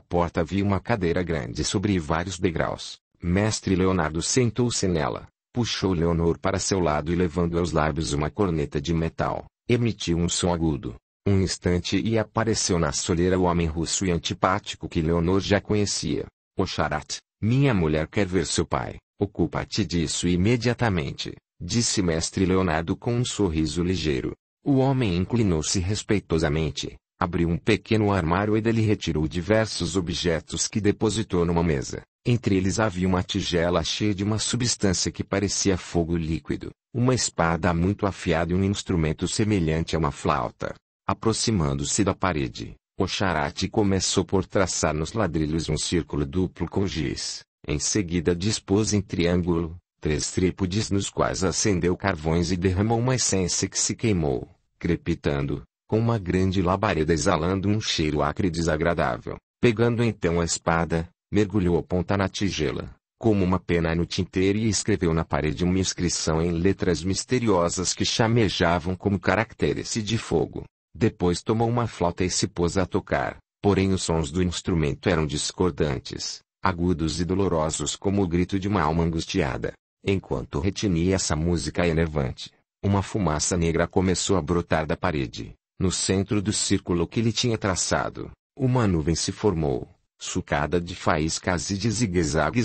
porta havia uma cadeira grande sobre vários degraus. Mestre Leonardo sentou-se nela, puxou Leonor para seu lado e levando aos lábios uma corneta de metal, emitiu um som agudo. Um instante e apareceu na soleira o homem russo e antipático que Leonor já conhecia. Oxarat, minha mulher quer ver seu pai, ocupa-te disso imediatamente, disse mestre Leonardo com um sorriso ligeiro. O homem inclinou-se respeitosamente, abriu um pequeno armário e dele retirou diversos objetos que depositou numa mesa. Entre eles havia uma tigela cheia de uma substância que parecia fogo líquido, uma espada muito afiada e um instrumento semelhante a uma flauta. Aproximando-se da parede, o charate começou por traçar nos ladrilhos um círculo duplo com giz. Em seguida dispôs em triângulo, três trípodes nos quais acendeu carvões e derramou uma essência que se queimou, crepitando, com uma grande labareda exalando um cheiro acre e desagradável. Pegando então a espada, mergulhou a ponta na tigela, como uma pena no tinteiro e escreveu na parede uma inscrição em letras misteriosas que chamejavam como caracteres de fogo. Depois tomou uma flauta e se pôs a tocar, porém os sons do instrumento eram discordantes, agudos e dolorosos como o grito de uma alma angustiada. Enquanto retinia essa música enervante, uma fumaça negra começou a brotar da parede, no centro do círculo que lhe tinha traçado. Uma nuvem se formou, sucada de faíscas e de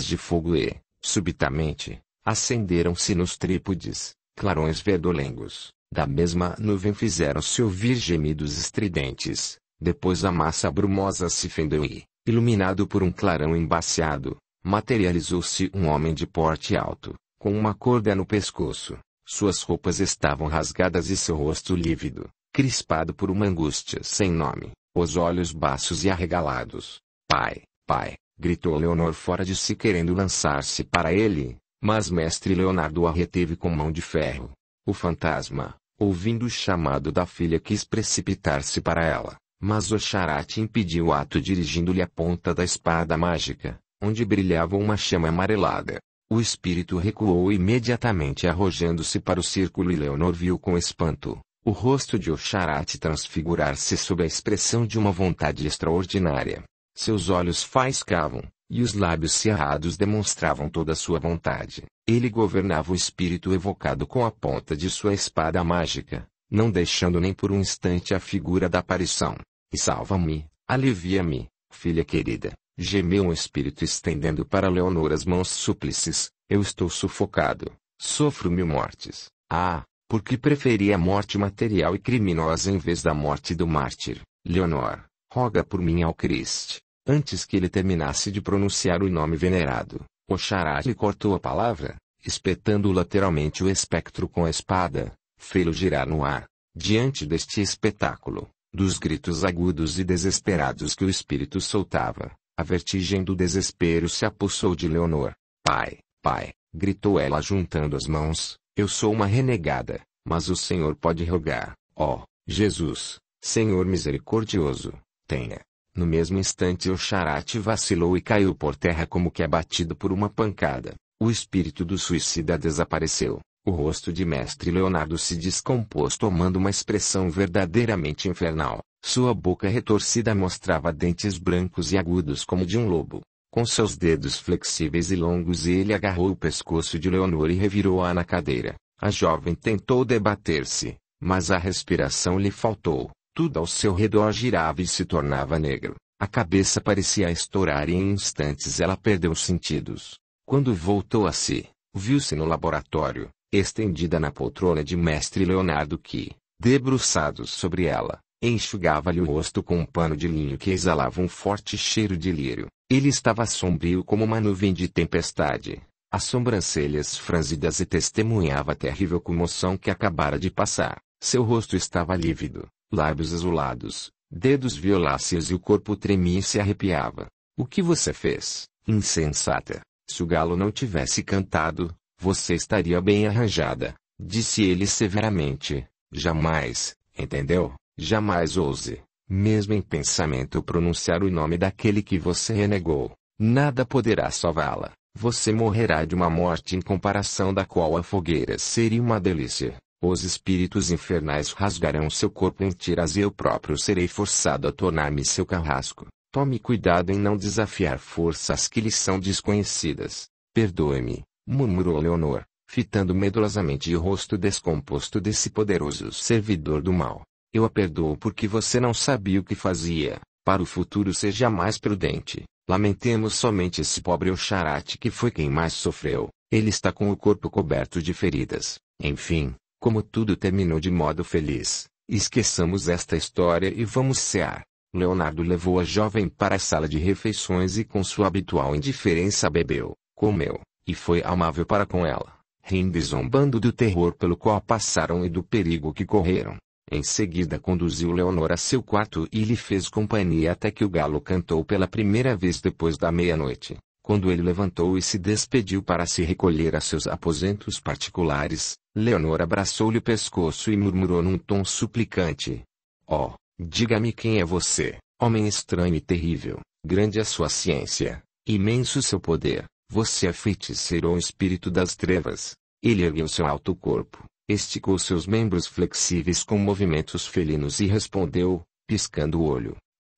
de fogo e, subitamente, acenderam-se nos trípodes, clarões verdolengos. Da mesma nuvem fizeram-se ouvir gemidos estridentes, depois a massa brumosa se fendeu e, iluminado por um clarão embaciado, materializou-se um homem de porte alto, com uma corda no pescoço. Suas roupas estavam rasgadas e seu rosto lívido, crispado por uma angústia sem nome, os olhos baços e arregalados, Pai, pai! gritou Leonor fora de si querendo lançar-se para ele, mas mestre Leonardo a reteve com mão de ferro. O fantasma, ouvindo o chamado da filha quis precipitar-se para ela, mas Oxarate impediu o ato dirigindo-lhe a ponta da espada mágica, onde brilhava uma chama amarelada. O espírito recuou imediatamente arrojando-se para o círculo e Leonor viu com espanto, o rosto de Oxarate transfigurar-se sob a expressão de uma vontade extraordinária. Seus olhos faiscavam, e os lábios cerrados demonstravam toda a sua vontade. Ele governava o espírito evocado com a ponta de sua espada mágica, não deixando nem por um instante a figura da aparição. E salva-me, alivia-me, filha querida, gemeu o espírito estendendo para Leonor as mãos súplices. Eu estou sufocado, sofro mil mortes. Ah, porque preferi a morte material e criminosa em vez da morte do mártir. Leonor, roga por mim ao Cristo. Antes que ele terminasse de pronunciar o nome venerado, Oxará lhe cortou a palavra, espetando lateralmente o espectro com a espada, fê-lo girar no ar. Diante deste espetáculo, dos gritos agudos e desesperados que o espírito soltava, a vertigem do desespero se apossou de Leonor. Pai, pai, gritou ela juntando as mãos, eu sou uma renegada, mas o Senhor pode rogar, ó, oh, Jesus, Senhor misericordioso, tenha, no mesmo instante o charate vacilou e caiu por terra como que abatido por uma pancada. O espírito do suicida desapareceu. O rosto de mestre Leonardo se descompôs tomando uma expressão verdadeiramente infernal. Sua boca retorcida mostrava dentes brancos e agudos como de um lobo. Com seus dedos flexíveis e longos ele agarrou o pescoço de Leonor e revirou-a na cadeira. A jovem tentou debater-se, mas a respiração lhe faltou. Tudo ao seu redor girava e se tornava negro. A cabeça parecia estourar e em instantes ela perdeu os sentidos. Quando voltou a si, viu-se no laboratório, estendida na poltrona de mestre Leonardo que, debruçado sobre ela, enxugava-lhe o rosto com um pano de linho que exalava um forte cheiro de lírio. Ele estava sombrio como uma nuvem de tempestade. As sobrancelhas franzidas e testemunhava a terrível comoção que acabara de passar. Seu rosto estava lívido, lábios azulados, dedos violáceos e o corpo tremia e se arrepiava. O que você fez, insensata? Se o galo não tivesse cantado, você estaria bem arranjada, disse ele severamente. Jamais, entendeu? Jamais ouse, mesmo em pensamento, pronunciar o nome daquele que você renegou. Nada poderá salvá-la. Você morrerá de uma morte em comparação da qual a fogueira seria uma delícia. Os espíritos infernais rasgarão seu corpo em tiras e eu próprio serei forçado a tornar-me seu carrasco. Tome cuidado em não desafiar forças que lhe são desconhecidas. Perdoe-me, murmurou Leonor, fitando medulosamente o rosto descomposto desse poderoso servidor do mal. Eu a perdoo porque você não sabia o que fazia. Para o futuro seja mais prudente. Lamentemos somente esse pobre Oxarate que foi quem mais sofreu. Ele está com o corpo coberto de feridas. Enfim, como tudo terminou de modo feliz, esqueçamos esta história e vamos cear. Leonardo levou a jovem para a sala de refeições e com sua habitual indiferença bebeu, comeu, e foi amável para com ela, rindo e zombando do terror pelo qual passaram e do perigo que correram. Em seguida conduziu Leonor a seu quarto e lhe fez companhia até que o galo cantou pela primeira vez depois da meia-noite. Quando ele levantou e se despediu para se recolher a seus aposentos particulares, Leonor abraçou-lhe o pescoço e murmurou num tom suplicante. Oh, diga-me quem é você, homem estranho e terrível, grande a é sua ciência, imenso seu poder, você é feiticeiro ou espírito das trevas. Ele ergueu seu alto corpo, esticou seus membros flexíveis com movimentos felinos e respondeu, piscando o olho.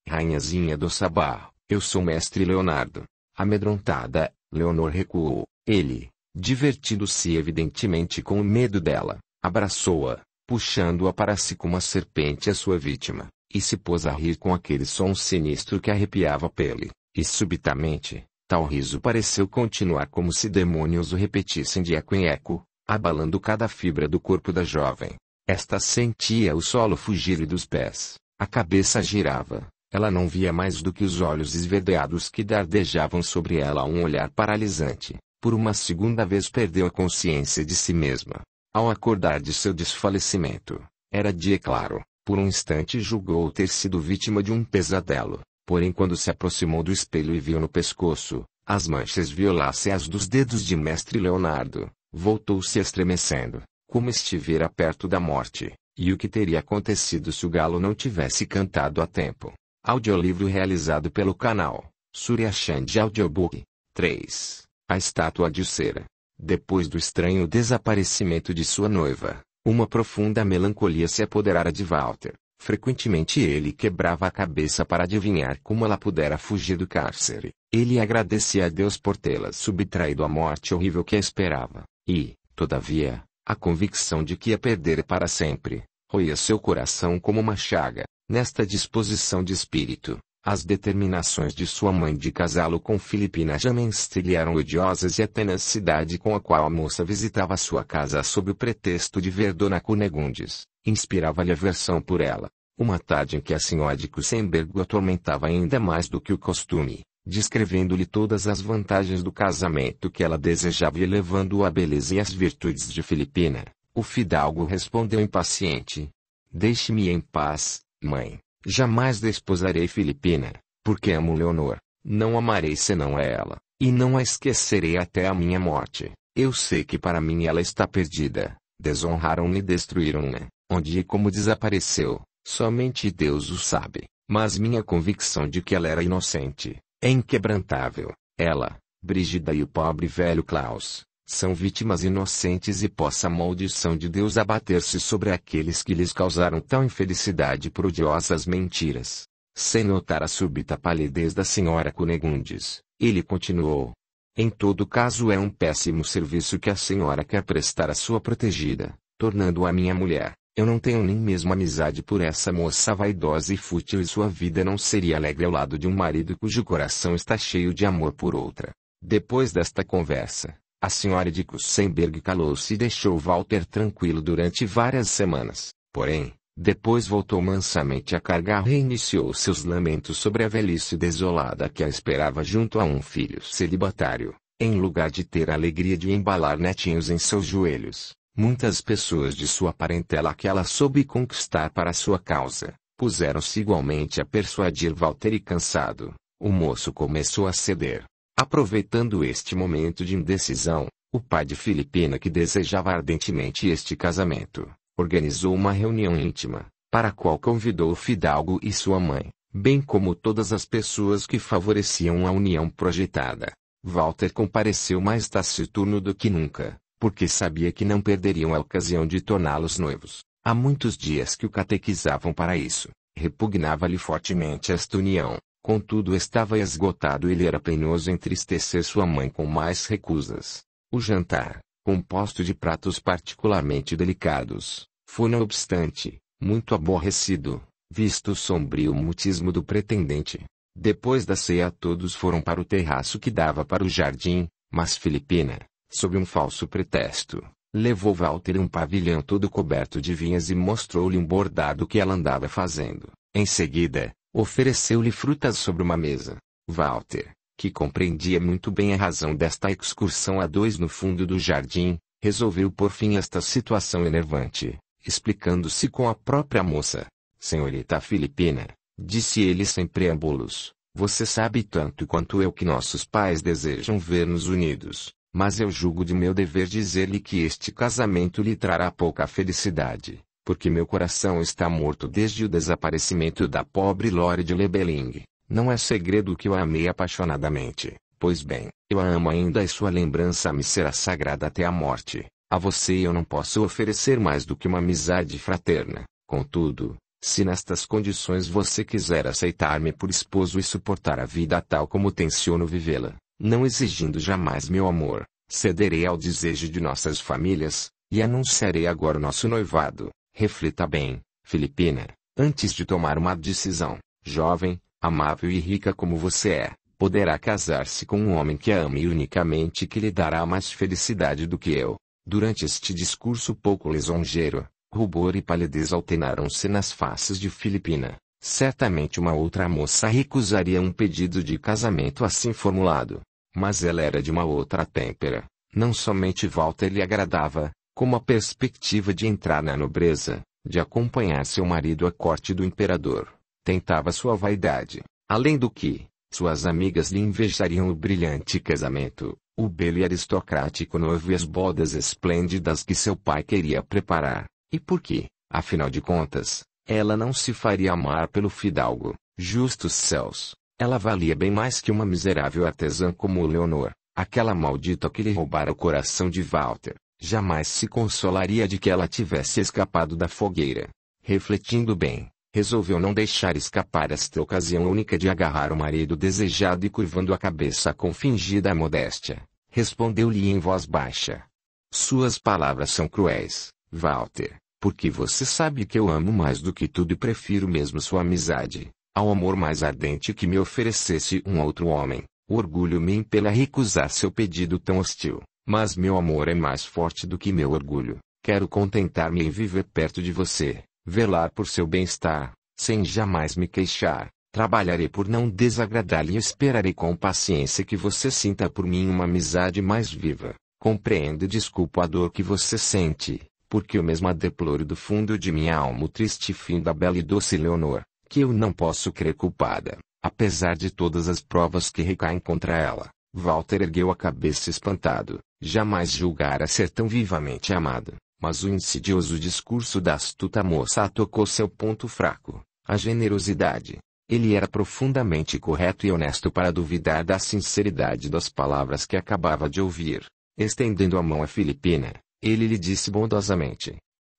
Rainhazinha do Sabá, eu sou mestre Leonardo, Amedrontada, Leonor recuou. Ele, divertindo-se evidentemente com o medo dela, abraçou-a, puxando-a para si como a serpente a sua vítima, e se pôs a rir com aquele som sinistro que arrepiava a pele, e subitamente, tal riso pareceu continuar como se demônios o repetissem de eco em eco, abalando cada fibra do corpo da jovem. Esta sentia o solo fugir lhe dos pés, a cabeça girava, ela não via mais do que os olhos esverdeados que dardejavam sobre ela um olhar paralisante. Por uma segunda vez perdeu a consciência de si mesma. Ao acordar de seu desfalecimento, era dia claro. Por um instante julgou ter sido vítima de um pesadelo. Porém, quando se aproximou do espelho e viu no pescoço, as manchas violáceas dos dedos de mestre Leonardo, voltou-se estremecendo, como estivera perto da morte, e o que teria acontecido se o galo não tivesse cantado a tempo. Audiolivro realizado pelo canal Surya Chand Audiobook 3. A estátua de cera. Depois do estranho desaparecimento de sua noiva, uma profunda melancolia se apoderara de Walter. Frequentemente ele quebrava a cabeça para adivinhar como ela pudera fugir do cárcere. Ele agradecia a Deus por tê-la subtraído à morte horrível que a esperava, e, todavia, a convicção de que a perdera para sempre, roía seu coração como uma chaga. Nesta disposição de espírito, as determinações de sua mãe de casá-lo com Filipina Jamenstri eram odiosas e a tenacidade com a qual a moça visitava sua casa sob o pretexto de ver Dona Cunegundes, inspirava-lhe aversão por ela. Uma tarde em que a senhora de Kusenberg o atormentava ainda mais do que o costume, descrevendo-lhe todas as vantagens do casamento que ela desejava e elevando-o à beleza e às virtudes de Filipina, o fidalgo respondeu impaciente. Deixe-me em paz, Mãe, jamais desposarei Filipina, porque amo Leonor, não amarei senão a ela, e não a esquecerei até a minha morte. Eu sei que para mim ela está perdida. Desonraram-me e destruíram-me, onde e como desapareceu, somente Deus o sabe. Mas minha convicção de que ela era inocente é inquebrantável. Ela, Brigida e o pobre velho Klaus, são vítimas inocentes e possa a maldição de Deus abater-se sobre aqueles que lhes causaram tal infelicidade por odiosas mentiras. Sem notar a súbita palidez da senhora Cunegundes, ele continuou. Em todo caso é um péssimo serviço que a senhora quer prestar à sua protegida, tornando-a minha mulher. Eu não tenho nem mesmo amizade por essa moça vaidosa e fútil e sua vida não seria alegre ao lado de um marido cujo coração está cheio de amor por outra. Depois desta conversa, a senhora de Kussenberg calou-se e deixou Walter tranquilo durante várias semanas, porém, depois voltou mansamente a cargar e reiniciou seus lamentos sobre a velhice desolada que a esperava junto a um filho celibatário, em lugar de ter a alegria de embalar netinhos em seus joelhos. Muitas pessoas de sua parentela que ela soube conquistar para sua causa, puseram-se igualmente a persuadir Walter e cansado, o moço começou a ceder. Aproveitando este momento de indecisão, o pai de Filipina, que desejava ardentemente este casamento, organizou uma reunião íntima, para a qual convidou o fidalgo e sua mãe, bem como todas as pessoas que favoreciam a união projetada. Walter compareceu mais taciturno do que nunca, porque sabia que não perderiam a ocasião de torná-los noivos. Há muitos dias que o catequizavam para isso, repugnava-lhe fortemente esta união, Contudo estava esgotado e lhe era penoso entristecer sua mãe com mais recusas. O jantar, composto de pratos particularmente delicados, foi não obstante, muito aborrecido, visto o sombrio mutismo do pretendente. Depois da ceia todos foram para o terraço que dava para o jardim, mas Filipina, sob um falso pretexto, levou Walter um pavilhão todo coberto de vinhas e mostrou-lhe um bordado que ela andava fazendo. Em seguida, Ofereceu-lhe frutas sobre uma mesa. Walter, que compreendia muito bem a razão desta excursão a dois no fundo do jardim, resolveu por fim esta situação enervante, explicando-se com a própria moça. Senhorita Filipina, disse ele sem preâmbulos, você sabe tanto quanto eu que nossos pais desejam ver-nos unidos, mas eu julgo de meu dever dizer-lhe que este casamento lhe trará pouca felicidade porque meu coração está morto desde o desaparecimento da pobre Lore de Lebeling. Não é segredo que eu a amei apaixonadamente. Pois bem, eu a amo ainda e sua lembrança me será sagrada até a morte. A você eu não posso oferecer mais do que uma amizade fraterna. Contudo, se nestas condições você quiser aceitar-me por esposo e suportar a vida tal como tenciono vivê-la, não exigindo jamais meu amor, cederei ao desejo de nossas famílias, e anunciarei agora o nosso noivado. Reflita bem, Filipina, antes de tomar uma decisão. Jovem, amável e rica como você é, poderá casar-se com um homem que a ame unicamente que lhe dará mais felicidade do que eu. Durante este discurso pouco lisonjeiro, rubor e palidez alternaram-se nas faces de Filipina. Certamente uma outra moça recusaria um pedido de casamento assim formulado. Mas ela era de uma outra têmpera. Não somente Walter lhe agradava, como a perspectiva de entrar na nobreza, de acompanhar seu marido à corte do imperador, tentava sua vaidade, além do que, suas amigas lhe invejariam o brilhante casamento, o belo e aristocrático noivo e as bodas esplêndidas que seu pai queria preparar, e porque, afinal de contas, ela não se faria amar pelo fidalgo, justos céus, ela valia bem mais que uma miserável artesã como Leonor, aquela maldita que lhe roubara o coração de Walter jamais se consolaria de que ela tivesse escapado da fogueira. Refletindo bem, resolveu não deixar escapar esta ocasião única de agarrar o marido desejado e curvando a cabeça com fingida modéstia, respondeu-lhe em voz baixa. Suas palavras são cruéis, Walter, porque você sabe que eu amo mais do que tudo e prefiro mesmo sua amizade, ao amor mais ardente que me oferecesse um outro homem. O orgulho me impela a recusar seu pedido tão hostil. Mas meu amor é mais forte do que meu orgulho. Quero contentar-me em viver perto de você, velar por seu bem-estar, sem jamais me queixar. Trabalharei por não desagradar-lhe e esperarei com paciência que você sinta por mim uma amizade mais viva. Compreendo e desculpo a dor que você sente, porque eu mesma deploro do fundo de minha alma o triste fim da bela e doce Leonor, que eu não posso crer culpada, apesar de todas as provas que recaem contra ela. Walter ergueu a cabeça espantado. Jamais julgara ser tão vivamente amado, mas o insidioso discurso da astuta moça tocou seu ponto fraco, a generosidade. Ele era profundamente correto e honesto para duvidar da sinceridade das palavras que acabava de ouvir. Estendendo a mão à Filipina, ele lhe disse bondosamente: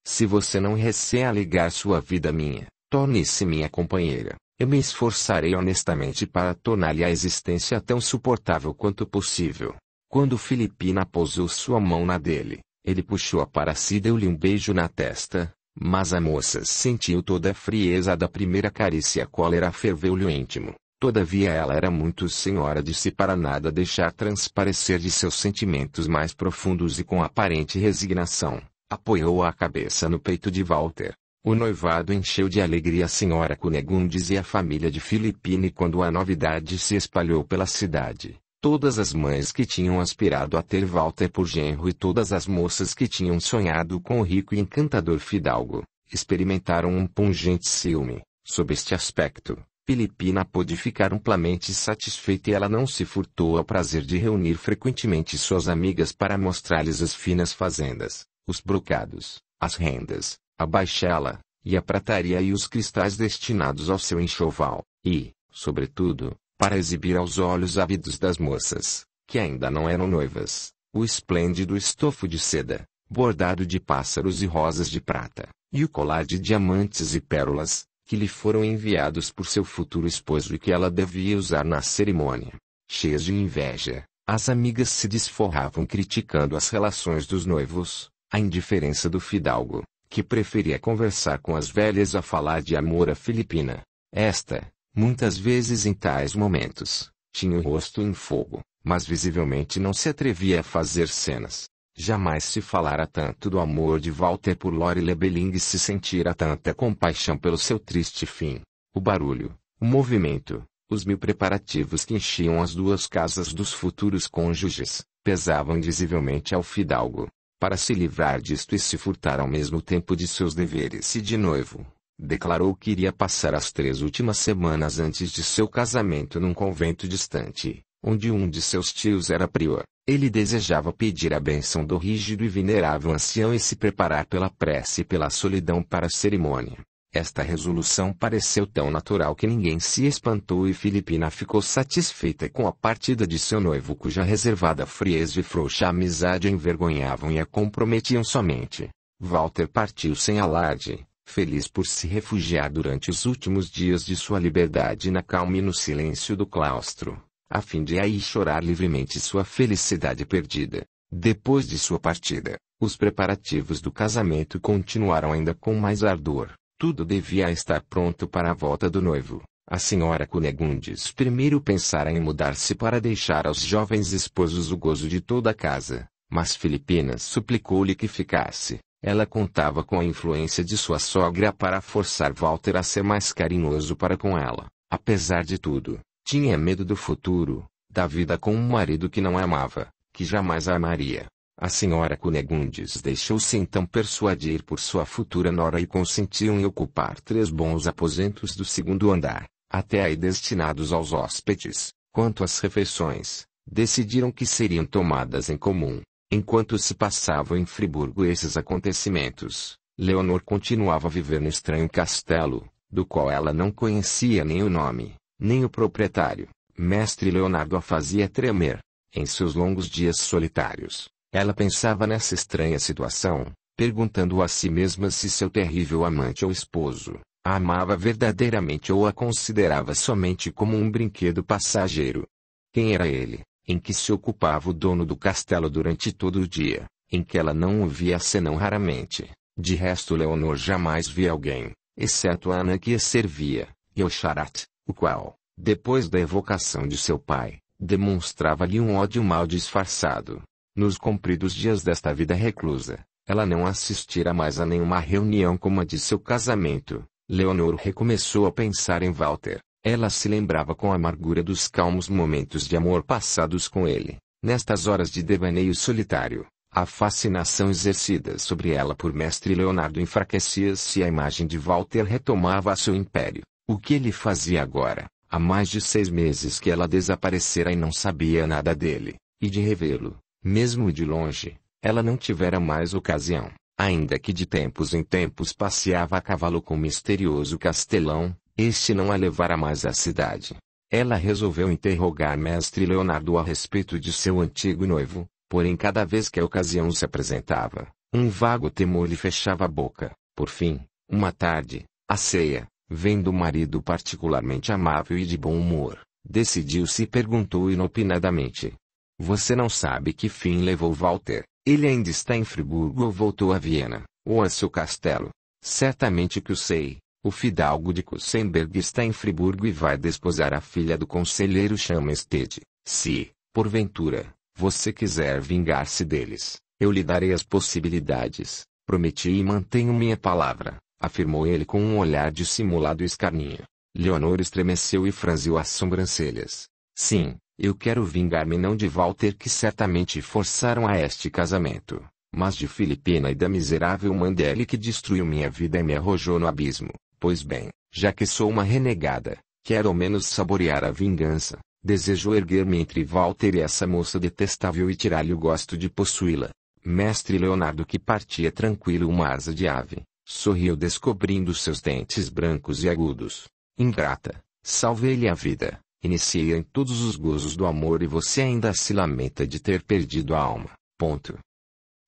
Se você não receia ligar sua vida minha, torne-se minha companheira. Eu me esforçarei honestamente para tornar-lhe a existência tão suportável quanto possível. Quando Filipina pousou sua mão na dele, ele puxou-a para si e deu-lhe um beijo na testa, mas a moça sentiu toda a frieza da primeira carícia e a cólera ferveu-lhe o íntimo. Todavia ela era muito senhora de si para nada deixar transparecer de seus sentimentos mais profundos e com aparente resignação, apoiou a cabeça no peito de Walter. O noivado encheu de alegria a senhora Cunegundes e a família de Filipine quando a novidade se espalhou pela cidade. Todas as mães que tinham aspirado a ter Walter por genro e todas as moças que tinham sonhado com o rico e encantador fidalgo, experimentaram um pungente ciúme. Sob este aspecto, Filipina pôde ficar amplamente satisfeita e ela não se furtou ao prazer de reunir frequentemente suas amigas para mostrar-lhes as finas fazendas, os brocados, as rendas, a baixela, e a prataria e os cristais destinados ao seu enxoval, e, sobretudo, para exibir aos olhos ávidos das moças, que ainda não eram noivas, o esplêndido estofo de seda, bordado de pássaros e rosas de prata, e o colar de diamantes e pérolas, que lhe foram enviados por seu futuro esposo e que ela devia usar na cerimônia. Cheias de inveja, as amigas se desforravam criticando as relações dos noivos, a indiferença do fidalgo, que preferia conversar com as velhas a falar de amor à filipina. Esta, Muitas vezes em tais momentos, tinha o rosto em fogo, mas visivelmente não se atrevia a fazer cenas. Jamais se falara tanto do amor de Walter por Lore Lebeling e se sentira tanta compaixão pelo seu triste fim. O barulho, o movimento, os mil preparativos que enchiam as duas casas dos futuros cônjuges, pesavam invisivelmente ao fidalgo. Para se livrar disto e se furtar ao mesmo tempo de seus deveres e de noivo, declarou que iria passar as três últimas semanas antes de seu casamento num convento distante, onde um de seus tios era prior. Ele desejava pedir a bênção do rígido e venerável ancião e se preparar pela prece e pela solidão para a cerimônia. Esta resolução pareceu tão natural que ninguém se espantou e Filipina ficou satisfeita com a partida de seu noivo cuja reservada frieza e frouxa amizade envergonhavam e a comprometiam somente. Walter partiu sem alarde, feliz por se refugiar durante os últimos dias de sua liberdade na calma e no silêncio do claustro, a fim de aí chorar livremente sua felicidade perdida. Depois de sua partida, os preparativos do casamento continuaram ainda com mais ardor. Tudo devia estar pronto para a volta do noivo. A senhora Cunegundes primeiro pensara em mudar-se para deixar aos jovens esposos o gozo de toda a casa, mas Filipinas suplicou-lhe que ficasse. Ela contava com a influência de sua sogra para forçar Walter a ser mais carinhoso para com ela. Apesar de tudo, tinha medo do futuro, da vida com um marido que não amava, que jamais a amaria. A senhora Cunegundes deixou-se então persuadir por sua futura nora e consentiu em ocupar três bons aposentos do segundo andar, até aí destinados aos hóspedes. Quanto às refeições, decidiram que seriam tomadas em comum, Enquanto se passavam em Friburgo esses acontecimentos, Leonor continuava a viver no estranho castelo, do qual ela não conhecia nem o nome, nem o proprietário. Mestre Leonardo a fazia tremer. Em seus longos dias solitários, ela pensava nessa estranha situação, perguntando a si mesma se seu terrível amante ou esposo a amava verdadeiramente ou a considerava somente como um brinquedo passageiro. Quem era ele? em que se ocupava o dono do castelo durante todo o dia, em que ela não o via senão raramente. De resto Leonor jamais via alguém, exceto Ana que a servia, e o Charat, o qual, depois da evocação de seu pai, demonstrava-lhe um ódio mal disfarçado. Nos compridos dias desta vida reclusa, ela não assistira mais a nenhuma reunião como a de seu casamento. Leonor recomeçou a pensar em Walter, ela se lembrava com amargura dos calmos momentos de amor passados com ele. Nestas horas de devaneio solitário, a fascinação exercida sobre ela por mestre Leonardo enfraquecia-se e a imagem de Walter retomava seu império. O que ele fazia agora? Há mais de seis meses que ela desaparecera e não sabia nada dele, e de revê-lo, mesmo de longe, ela não tivera mais ocasião, ainda que de tempos em tempos passeava a cavalo com o misterioso castelão, este não a levara mais à cidade. Ela resolveu interrogar mestre Leonardo a respeito de seu antigo noivo, porém cada vez que a ocasião se apresentava, um vago temor lhe fechava a boca. Por fim, uma tarde, à ceia, vendo o marido particularmente amável e de bom humor, decidiu-se e perguntou inopinadamente. Você não sabe que fim levou Walter. Ele ainda está em Friburgo ou voltou a Viena, ou a seu castelo. Certamente que o sei, o fidalgo de Kussenberg está em Friburgo e vai desposar a filha do conselheiro Schamstedt. Se, porventura, você quiser vingar-se deles, eu lhe darei as possibilidades. Prometi e mantenho minha palavra, afirmou ele com um olhar dissimulado e escarninho. Leonor estremeceu e franziu as sobrancelhas. Sim, eu quero vingar-me não de Walter que certamente forçaram a este casamento, mas de Filipina e da miserável Mandele que destruiu minha vida e me arrojou no abismo. Pois bem, já que sou uma renegada, quero ao menos saborear a vingança. Desejo erguer-me entre Walter e essa moça detestável e tirar-lhe o gosto de possuí-la. Mestre Leonardo, que partia tranquilo uma asa de ave, sorriu descobrindo seus dentes brancos e agudos. Ingrata, salvei-lhe a vida, iniciei em todos os gozos do amor e você ainda se lamenta de ter perdido a alma. Ponto.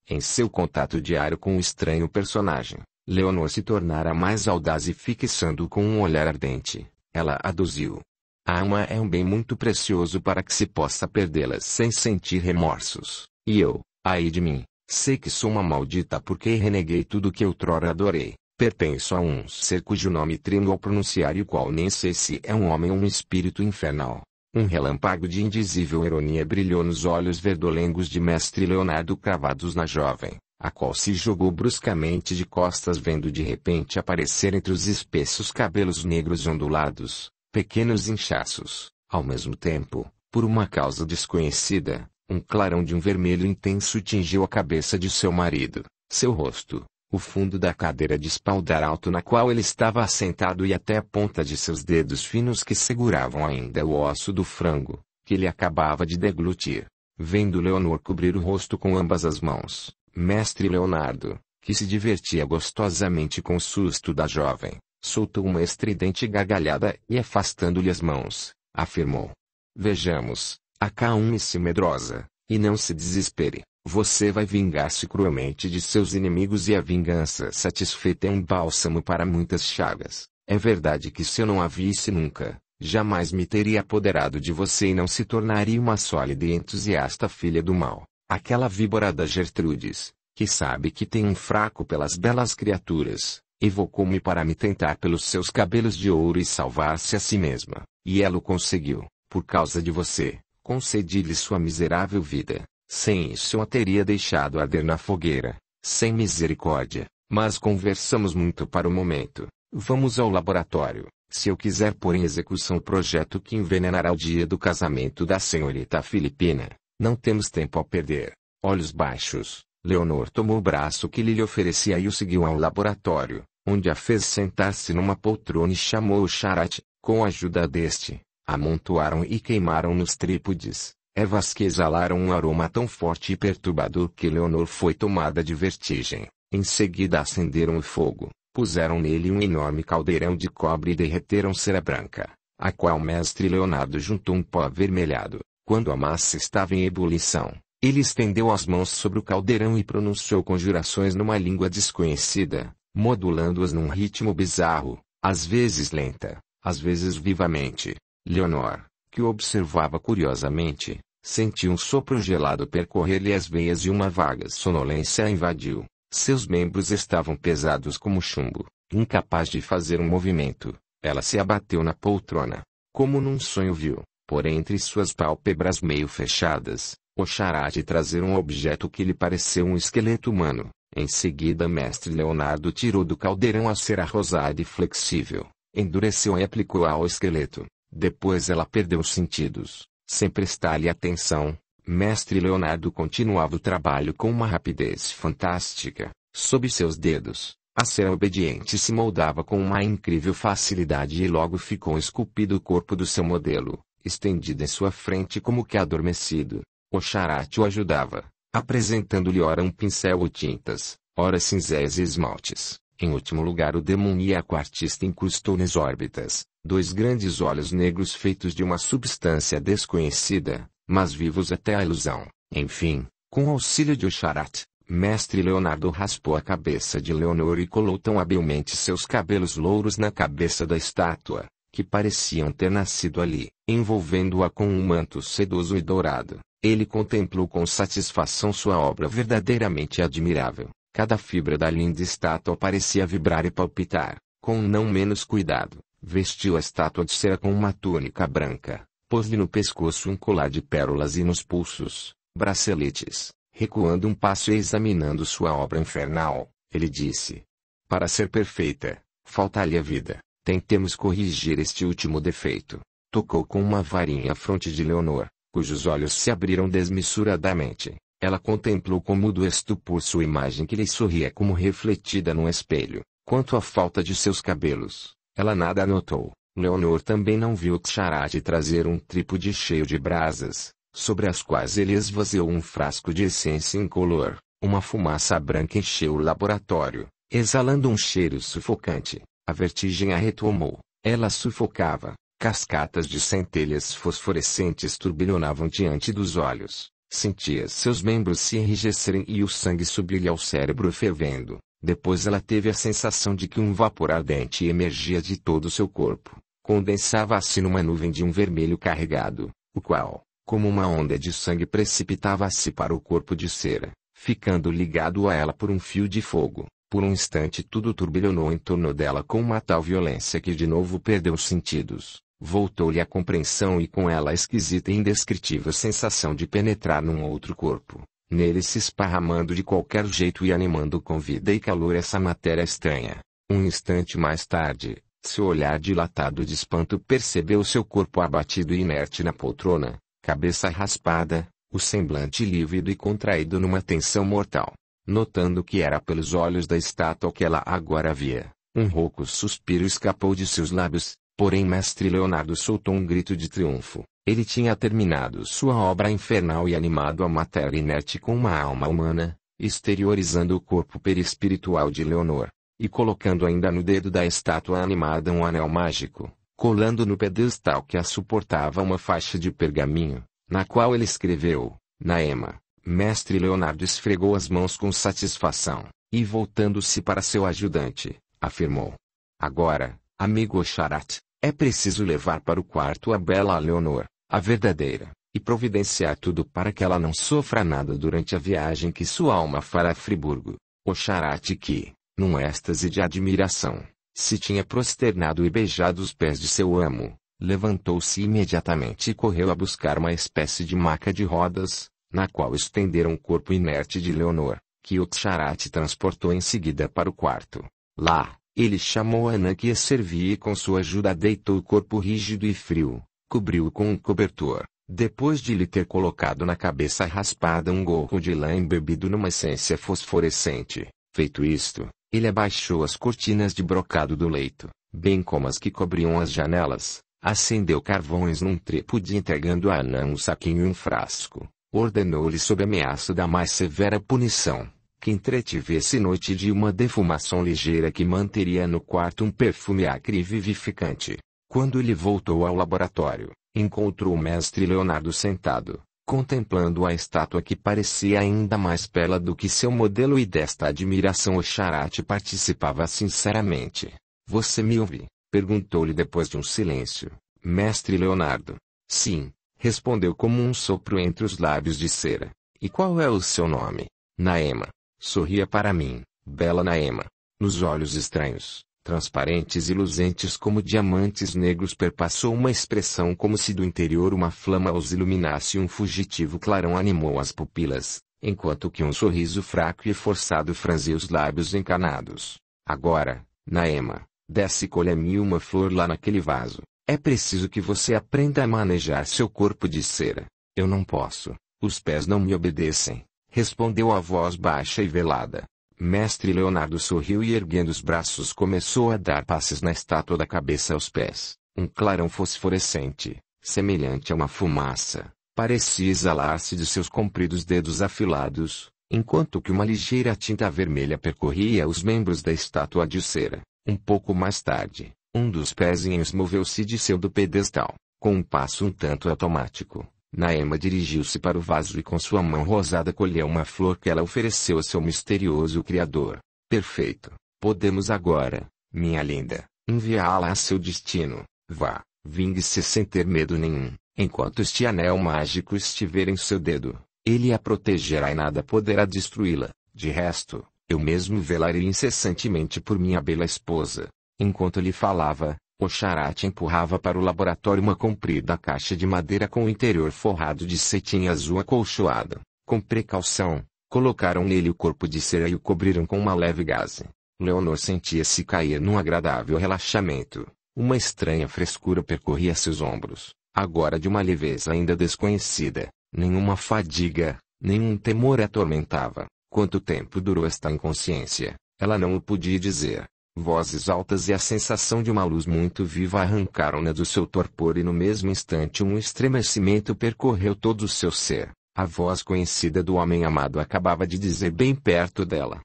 Em seu contato diário com o estranho personagem, Leonor se tornara mais audaz e fixando com um olhar ardente, ela aduziu. A alma é um bem muito precioso para que se possa perdê-la sem sentir remorsos, e eu, aí de mim, sei que sou uma maldita porque reneguei tudo que outrora adorei. Pertenço a um ser cujo nome tremo ao pronunciar e o qual nem sei se é um homem ou um espírito infernal. Um relâmpago de indizível ironia brilhou nos olhos verdolengos de mestre Leonardo cravados na jovem a qual se jogou bruscamente de costas vendo de repente aparecer entre os espessos cabelos negros ondulados, pequenos inchaços, ao mesmo tempo, por uma causa desconhecida, um clarão de um vermelho intenso tingiu a cabeça de seu marido, seu rosto, o fundo da cadeira de espaldar alto na qual ele estava assentado e até a ponta de seus dedos finos que seguravam ainda o osso do frango, que ele acabava de deglutir, vendo Leonor cobrir o rosto com ambas as mãos. Mestre Leonardo, que se divertia gostosamente com o susto da jovem, soltou uma estridente gargalhada e afastando-lhe as mãos, afirmou. Vejamos, acalme-se medrosa, e não se desespere. Você vai vingar-se cruelmente de seus inimigos e a vingança satisfeita é um bálsamo para muitas chagas. É verdade que se eu não a visse nunca, jamais me teria apoderado de você e não se tornaria uma sólida e entusiasta filha do mal. Aquela víbora da Gertrudes, que sabe que tem um fraco pelas belas criaturas, evocou-me para me tentar pelos seus cabelos de ouro e salvar-se a si mesma, e ela o conseguiu, por causa de você, concedi-lhe sua miserável vida, sem isso eu a teria deixado arder na fogueira, sem misericórdia, mas conversamos muito para o momento, vamos ao laboratório, se eu quiser pôr em execução o projeto que envenenará o dia do casamento da senhorita filipina, não temos tempo a perder. Olhos baixos, Leonor tomou o braço que lhe oferecia e o seguiu ao laboratório, onde a fez sentar-se numa poltrona e chamou o charate. Com a ajuda deste, amontoaram e queimaram nos trípodes, ervas que exalaram um aroma tão forte e perturbador que Leonor foi tomada de vertigem. Em seguida acenderam o fogo, puseram nele um enorme caldeirão de cobre e derreteram cera branca, a qual mestre Leonardo juntou um pó avermelhado. Quando a massa estava em ebulição, ele estendeu as mãos sobre o caldeirão e pronunciou conjurações numa língua desconhecida, modulando-as num ritmo bizarro, às vezes lenta, às vezes vivamente. Leonor, que observava curiosamente, sentiu um sopro gelado percorrer-lhe as veias e uma vaga sonolência a invadiu. Seus membros estavam pesados como chumbo, incapaz de fazer um movimento. Ela se abateu na poltrona, como num sonho viu, por entre suas pálpebras meio fechadas, o charade trazer um objeto que lhe pareceu um esqueleto humano. Em seguida mestre Leonardo tirou do caldeirão a cera rosada e flexível, endureceu e aplicou ao esqueleto. Depois ela perdeu os sentidos. Sem prestar-lhe atenção, mestre Leonardo continuava o trabalho com uma rapidez fantástica. Sob seus dedos, a cera obediente se moldava com uma incrível facilidade e logo ficou esculpido o corpo do seu modelo estendida em sua frente como que adormecido. o Oxarate o ajudava, apresentando-lhe ora um pincel ou tintas, ora cinzéis e esmaltes. Em último lugar o demoníaco artista incrustou nas órbitas, dois grandes olhos negros feitos de uma substância desconhecida, mas vivos até a ilusão. Enfim, com auxílio de Oxarat, mestre Leonardo raspou a cabeça de Leonor e colou tão habilmente seus cabelos louros na cabeça da estátua, que pareciam ter nascido ali envolvendo-a com um manto sedoso e dourado. Ele contemplou com satisfação sua obra verdadeiramente admirável. Cada fibra da linda estátua parecia vibrar e palpitar, com não menos cuidado. Vestiu a estátua de cera com uma túnica branca, pôs-lhe no pescoço um colar de pérolas e nos pulsos, braceletes. Recuando um passo e examinando sua obra infernal, ele disse: Para ser perfeita, falta-lhe a vida. Tentemos corrigir este último defeito tocou com uma varinha a fronte de Leonor, cujos olhos se abriram desmissuradamente. Ela contemplou com mudo estupor sua imagem que lhe sorria como refletida num espelho. Quanto à falta de seus cabelos, ela nada notou. Leonor também não viu Xarate trazer um trípode cheio de brasas, sobre as quais ele esvaziou um frasco de essência incolor. Uma fumaça branca encheu o laboratório, exalando um cheiro sufocante. A vertigem a retomou. Ela sufocava, Cascatas de centelhas fosforescentes turbilhonavam diante dos olhos. Sentia seus membros se enrijecerem e o sangue subir-lhe ao cérebro fervendo. Depois ela teve a sensação de que um vapor ardente emergia de todo o seu corpo. Condensava-se numa nuvem de um vermelho carregado, o qual, como uma onda de sangue, precipitava-se para o corpo de cera, ficando ligado a ela por um fio de fogo. Por um instante tudo turbilhonou em torno dela com uma tal violência que de novo perdeu os sentidos. Voltou-lhe a compreensão e com ela a esquisita e indescritível sensação de penetrar num outro corpo, nele se esparramando de qualquer jeito e animando com vida e calor essa matéria estranha. Um instante mais tarde, seu olhar dilatado de espanto percebeu seu corpo abatido e inerte na poltrona, cabeça raspada, o semblante lívido e contraído numa tensão mortal. Notando que era pelos olhos da estátua que ela agora via, um rouco suspiro escapou de seus lábios, Porém mestre Leonardo soltou um grito de triunfo. Ele tinha terminado sua obra infernal e animado a matéria inerte com uma alma humana, exteriorizando o corpo perispiritual de Leonor, e colocando ainda no dedo da estátua animada um anel mágico, colando no pedestal que a suportava uma faixa de pergaminho, na qual ele escreveu, Naema, mestre Leonardo esfregou as mãos com satisfação, e voltando-se para seu ajudante, afirmou, Agora, amigo Charat, é preciso levar para o quarto a bela Leonor, a verdadeira, e providenciar tudo para que ela não sofra nada durante a viagem que sua alma fará a Friburgo. Oxarate que, num êxtase de admiração, se tinha prosternado e beijado os pés de seu amo, levantou-se imediatamente e correu a buscar uma espécie de maca de rodas, na qual estenderam o corpo inerte de Leonor, que Oxarate transportou em seguida para o quarto. Lá, ele chamou Ana que a servia e com sua ajuda deitou o corpo rígido e frio, cobriu-o com um cobertor, depois de lhe ter colocado na cabeça raspada um gorro de lã embebido numa essência fosforescente. Feito isto, ele abaixou as cortinas de brocado do leito, bem como as que cobriam as janelas, acendeu carvões num trípode entregando a Ana um saquinho e um frasco, ordenou-lhe sob ameaça da mais severa punição que entretivesse noite de uma defumação ligeira que manteria no quarto um perfume acre e vivificante. Quando ele voltou ao laboratório, encontrou o mestre Leonardo sentado, contemplando a estátua que parecia ainda mais bela do que seu modelo e desta admiração o charate participava sinceramente. Você me ouve? perguntou-lhe depois de um silêncio. Mestre Leonardo. Sim, respondeu como um sopro entre os lábios de cera. E qual é o seu nome? Naema. Sorria para mim, bela Naema, nos olhos estranhos, transparentes e luzentes como diamantes negros perpassou uma expressão como se do interior uma flama os iluminasse e um fugitivo clarão animou as pupilas, enquanto que um sorriso fraco e forçado franzia os lábios encanados. Agora, Naema, desce colhe-me uma flor lá naquele vaso. É preciso que você aprenda a manejar seu corpo de cera. Eu não posso. Os pés não me obedecem respondeu a voz baixa e velada. Mestre Leonardo sorriu e erguendo os braços começou a dar passes na estátua da cabeça aos pés. Um clarão fosforescente, semelhante a uma fumaça, parecia exalar-se de seus compridos dedos afilados, enquanto que uma ligeira tinta vermelha percorria os membros da estátua de cera. Um pouco mais tarde, um dos pezinhos moveu-se de seu do pedestal, com um passo um tanto automático. Naema dirigiu-se para o vaso e com sua mão rosada colheu uma flor que ela ofereceu a seu misterioso criador. Perfeito. Podemos agora, minha linda, enviá-la a seu destino. Vá, vingue-se sem ter medo nenhum. Enquanto este anel mágico estiver em seu dedo, ele a protegerá e nada poderá destruí-la. De resto, eu mesmo velarei incessantemente por minha bela esposa. Enquanto lhe falava, o charate empurrava para o laboratório uma comprida caixa de madeira com o interior forrado de cetim azul acolchoado. Com precaução, colocaram nele o corpo de cera e o cobriram com uma leve gaze. Leonor sentia-se cair num agradável relaxamento. Uma estranha frescura percorria seus ombros, agora de uma leveza ainda desconhecida. Nenhuma fadiga, nenhum temor a atormentava. Quanto tempo durou esta inconsciência, ela não o podia dizer. Vozes altas e a sensação de uma luz muito viva arrancaram-na do seu torpor e no mesmo instante um estremecimento percorreu todo o seu ser. A voz conhecida do homem amado acabava de dizer bem perto dela: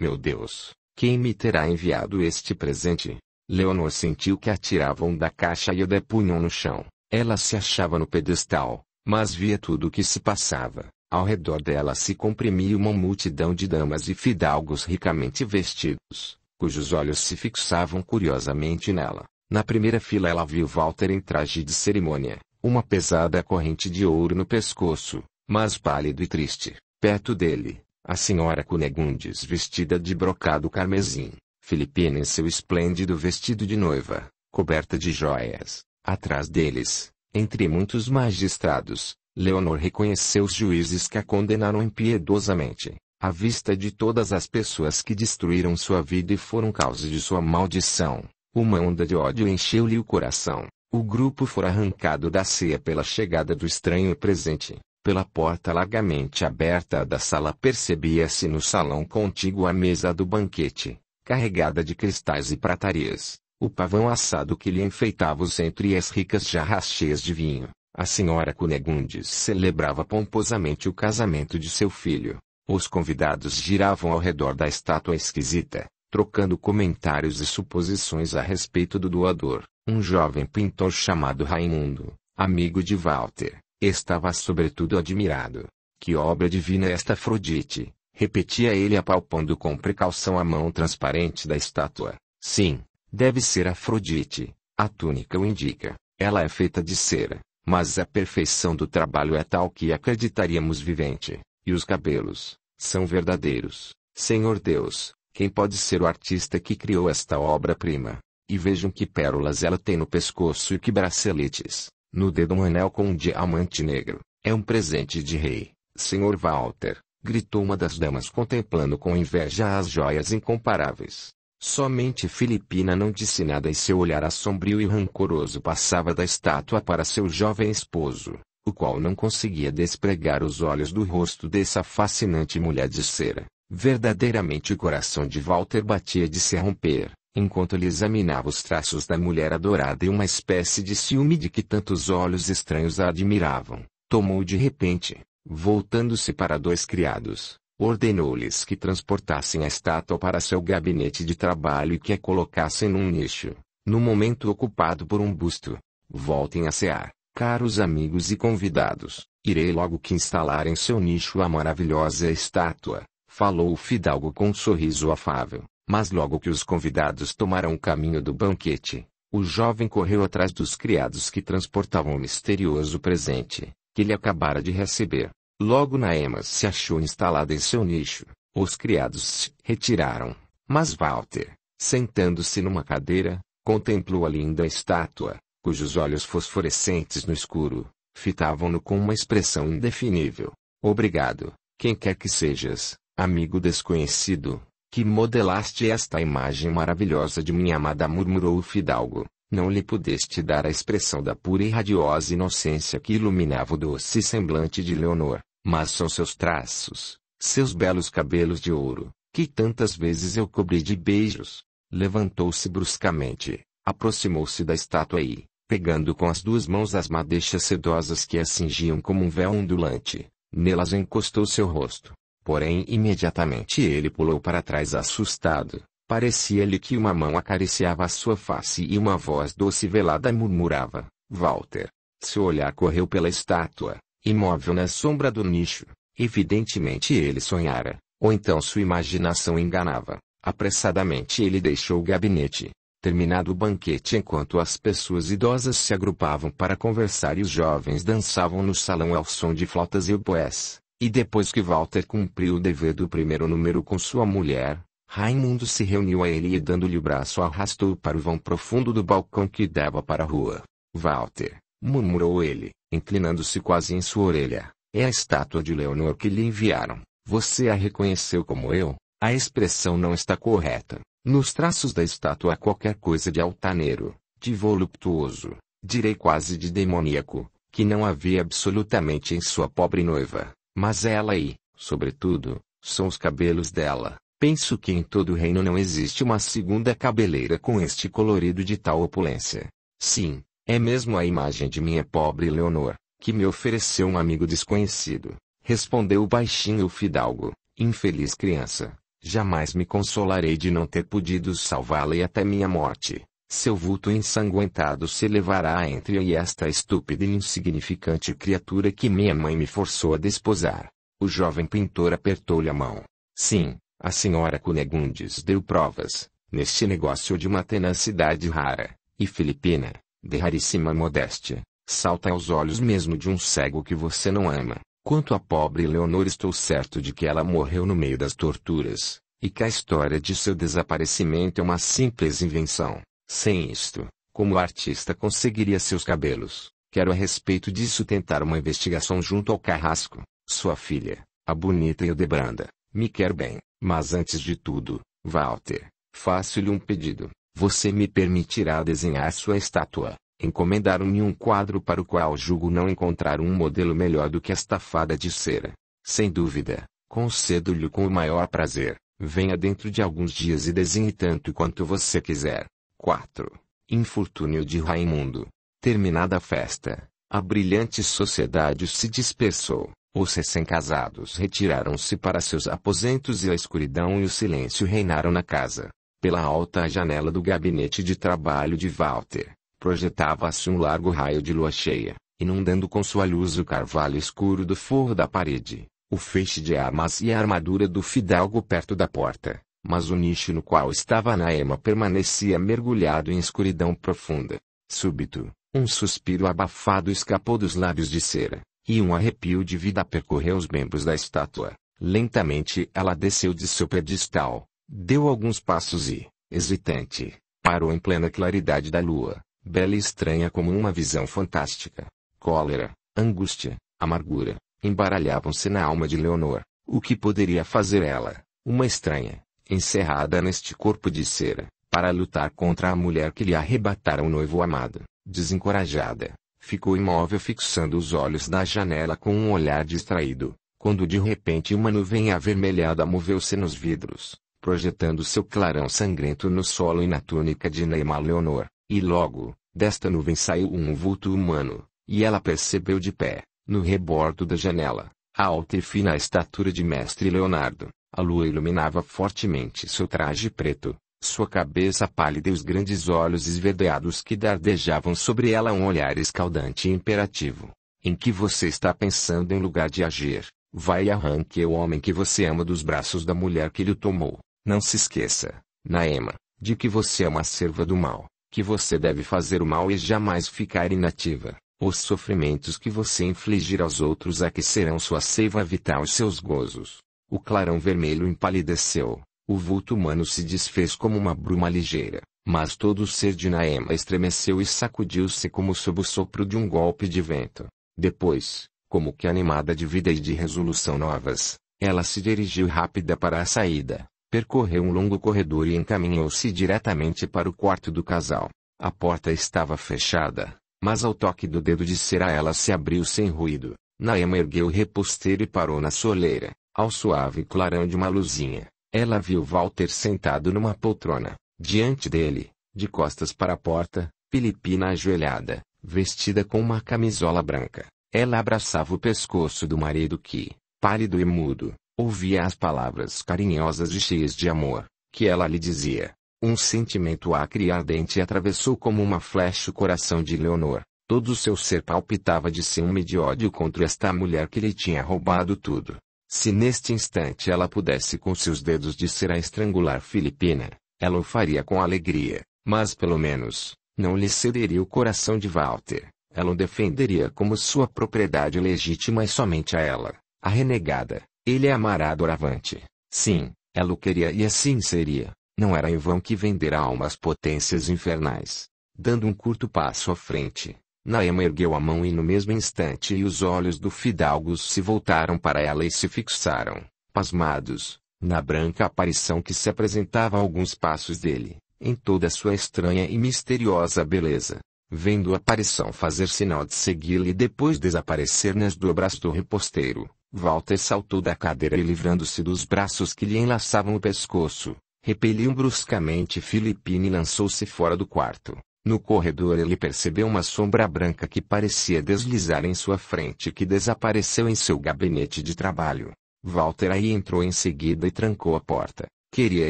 Meu Deus, quem me terá enviado este presente? Leonor sentiu que atiravam da caixa e o depunham no chão. Ela se achava no pedestal, mas via tudo o que se passava. Ao redor dela se comprimia uma multidão de damas e fidalgos ricamente vestidos cujos olhos se fixavam curiosamente nela. Na primeira fila ela viu Walter em traje de cerimônia, uma pesada corrente de ouro no pescoço, mas pálido e triste. Perto dele, a senhora Cunegundes vestida de brocado carmesim, Filipina em seu esplêndido vestido de noiva, coberta de joias. Atrás deles, entre muitos magistrados, Leonor reconheceu os juízes que a condenaram impiedosamente à vista de todas as pessoas que destruíram sua vida e foram causa de sua maldição. Uma onda de ódio encheu-lhe o coração. O grupo foi arrancado da ceia pela chegada do estranho presente. Pela porta largamente aberta da sala percebia-se no salão contíguo a mesa do banquete, carregada de cristais e pratarias, o pavão assado que lhe enfeitava o centro e as ricas jarras cheias de vinho. A senhora Cunegundes celebrava pomposamente o casamento de seu filho. Os convidados giravam ao redor da estátua esquisita, trocando comentários e suposições a respeito do doador. Um jovem pintor chamado Raimundo, amigo de Walter, estava sobretudo admirado. Que obra divina esta Afrodite? repetia ele apalpando com precaução a mão transparente da estátua. Sim, deve ser Afrodite. A túnica o indica. Ela é feita de cera, mas a perfeição do trabalho é tal que acreditaríamos vivente e os cabelos, são verdadeiros. Senhor Deus, quem pode ser o artista que criou esta obra-prima? E vejam que pérolas ela tem no pescoço e que braceletes. No dedo um anel com um diamante negro. É um presente de rei. Senhor Walter, gritou uma das damas contemplando com inveja as joias incomparáveis. Somente Filipina não disse nada e seu olhar assombrio e rancoroso passava da estátua para seu jovem esposo o qual não conseguia despregar os olhos do rosto dessa fascinante mulher de cera. Verdadeiramente o coração de Walter batia de se romper, enquanto ele examinava os traços da mulher adorada e uma espécie de ciúme de que tantos olhos estranhos a admiravam. Tomou de repente, voltando-se para dois criados, ordenou-lhes que transportassem a estátua para seu gabinete de trabalho e que a colocassem num nicho, no momento ocupado por um busto. Voltem a cear, Caros amigos e convidados, irei logo que instalar em seu nicho a maravilhosa estátua, falou o fidalgo com um sorriso afável, mas logo que os convidados tomaram o caminho do banquete, o jovem correu atrás dos criados que transportavam o misterioso presente, que ele acabara de receber. Logo Naemas se achou instalada em seu nicho, os criados se retiraram, mas Walter, sentando-se numa cadeira, contemplou a linda estátua, cujos olhos fosforescentes no escuro, fitavam-no com uma expressão indefinível. Obrigado, quem quer que sejas, amigo desconhecido, que modelaste esta imagem maravilhosa de minha amada murmurou o fidalgo. Não lhe pudeste dar a expressão da pura e radiosa inocência que iluminava o doce semblante de Leonor, mas são seus traços, seus belos cabelos de ouro, que tantas vezes eu cobri de beijos. Levantou-se bruscamente, aproximou-se da estátua e, pegando com as duas mãos as madeixas sedosas que a cingiam como um véu ondulante, nelas encostou seu rosto. Porém, imediatamente ele pulou para trás assustado. Parecia-lhe que uma mão acariciava a sua face e uma voz doce velada murmurava: Walter. Seu olhar correu pela estátua, imóvel na sombra do nicho. Evidentemente ele sonhara, ou então sua imaginação enganava. Apressadamente ele deixou o gabinete, Terminado o banquete enquanto as pessoas idosas se agrupavam para conversar e os jovens dançavam no salão ao som de flautas e oboés, e depois que Walter cumpriu o dever do primeiro número com sua mulher, Raimundo se reuniu a ele e dando-lhe o braço arrastou-o para o vão profundo do balcão que dava para a rua. Walter, murmurou ele, inclinando-se quase em sua orelha, é a estátua de Leonor que lhe enviaram. Você a reconheceu como eu? A expressão não está correta. Nos traços da estátua há qualquer coisa de altaneiro, de voluptuoso, direi quase de demoníaco, que não havia absolutamente em sua pobre noiva, mas ela e, sobretudo, são os cabelos dela. Penso que em todo o reino não existe uma segunda cabeleira com este colorido de tal opulência. Sim, é mesmo a imagem de minha pobre Leonor, que me ofereceu um amigo desconhecido, respondeu baixinho o fidalgo, infeliz criança, Jamais me consolarei de não ter podido salvá-la e até minha morte. Seu vulto ensanguentado se levará entre eu e esta estúpida e insignificante criatura que minha mãe me forçou a desposar. O jovem pintor apertou-lhe a mão. Sim, a senhora Cunegundes deu provas, neste negócio de uma tenacidade rara, e filipina, de raríssima modéstia, salta aos olhos mesmo de um cego que você não ama. Quanto à pobre Leonor estou certo de que ela morreu no meio das torturas, e que a história de seu desaparecimento é uma simples invenção. Sem isto, como o artista conseguiria seus cabelos? Quero a respeito disso tentar uma investigação junto ao Carrasco, sua filha, a bonita Debranda. me quer bem, mas antes de tudo, Walter, faço-lhe um pedido. Você me permitirá desenhar sua estátua encomendaram-me um quadro para o qual julgo não encontrar um modelo melhor do que esta fada de cera. Sem dúvida, concedo-lhe com o maior prazer. Venha dentro de alguns dias e desenhe tanto quanto você quiser. 4. Infortúnio de Raimundo. Terminada a festa, a brilhante sociedade se dispersou. Os recém-casados retiraram-se para seus aposentos e a escuridão e o silêncio reinaram na casa, pela alta janela do gabinete de trabalho de Walter Projetava-se um largo raio de lua cheia, inundando com sua luz o carvalho escuro do forro da parede, o feixe de armas e a armadura do fidalgo perto da porta, mas o nicho no qual estava Naema permanecia mergulhado em escuridão profunda. Súbito, um suspiro abafado escapou dos lábios de cera, e um arrepio de vida percorreu os membros da estátua. Lentamente ela desceu de seu pedestal, deu alguns passos e, hesitante, parou em plena claridade da lua, bela e estranha como uma visão fantástica. Cólera, angústia, amargura, embaralhavam-se na alma de Leonor. O que poderia fazer ela, uma estranha, encerrada neste corpo de cera, para lutar contra a mulher que lhe arrebatara o noivo amado? Desencorajada, ficou imóvel fixando os olhos da janela com um olhar distraído, quando de repente uma nuvem avermelhada moveu-se nos vidros, projetando seu clarão sangrento no solo e na túnica de Neymar Leonor. E logo, desta nuvem saiu um vulto humano, e ela percebeu de pé, no rebordo da janela, a alta e fina estatura de mestre Leonardo. A lua iluminava fortemente seu traje preto, sua cabeça pálida e os grandes olhos esverdeados que dardejavam sobre ela um olhar escaldante e imperativo. Em que você está pensando em lugar de agir, vai e arranque o homem que você ama dos braços da mulher que lhe tomou. Não se esqueça, Naema, de que você é uma serva do mal que você deve fazer o mal e jamais ficar inativa. Os sofrimentos que você infligir aos outros aquecerão é sua seiva vital e seus gozos. O clarão vermelho empalideceu, o vulto humano se desfez como uma bruma ligeira, mas todo o ser de Naema estremeceu e sacudiu-se como sob o sopro de um golpe de vento. Depois, como que animada de vida e de resolução novas, ela se dirigiu rápida para a saída. Percorreu um longo corredor e encaminhou-se diretamente para o quarto do casal. A porta estava fechada, mas ao toque do dedo de cera ela se abriu sem ruído. Naema ergueu o reposteiro e parou na soleira. Ao suave clarão de uma luzinha, ela viu Walter sentado numa poltrona. Diante dele, de costas para a porta, Filipina ajoelhada, vestida com uma camisola branca. Ela abraçava o pescoço do marido que, pálido e mudo, Ouvia as palavras carinhosas e cheias de amor, que ela lhe dizia. Um sentimento acre e ardente atravessou como uma flecha o coração de Leonor. Todo o seu ser palpitava de ciúme e de ódio contra esta mulher que lhe tinha roubado tudo. Se neste instante ela pudesse com seus dedos descer a estrangular Filipina, ela o faria com alegria, mas pelo menos, não lhe cederia o coração de Walter. Ela o defenderia como sua propriedade legítima e somente a ela, a renegada, ele é amarado avante, Sim, ela queria e assim seria. Não era em vão que vendera almas potências infernais. Dando um curto passo à frente, Naema ergueu a mão e no mesmo instante e os olhos do fidalgo se voltaram para ela e se fixaram, pasmados, na branca aparição que se apresentava a alguns passos dele, em toda sua estranha e misteriosa beleza. Vendo a aparição fazer sinal de segui la e depois desaparecer nas dobras do reposteiro, Walter saltou da cadeira e livrando-se dos braços que lhe enlaçavam o pescoço, repeliu bruscamente Filipine e lançou-se fora do quarto. No corredor ele percebeu uma sombra branca que parecia deslizar em sua frente e que desapareceu em seu gabinete de trabalho. Walter aí entrou em seguida e trancou a porta. Queria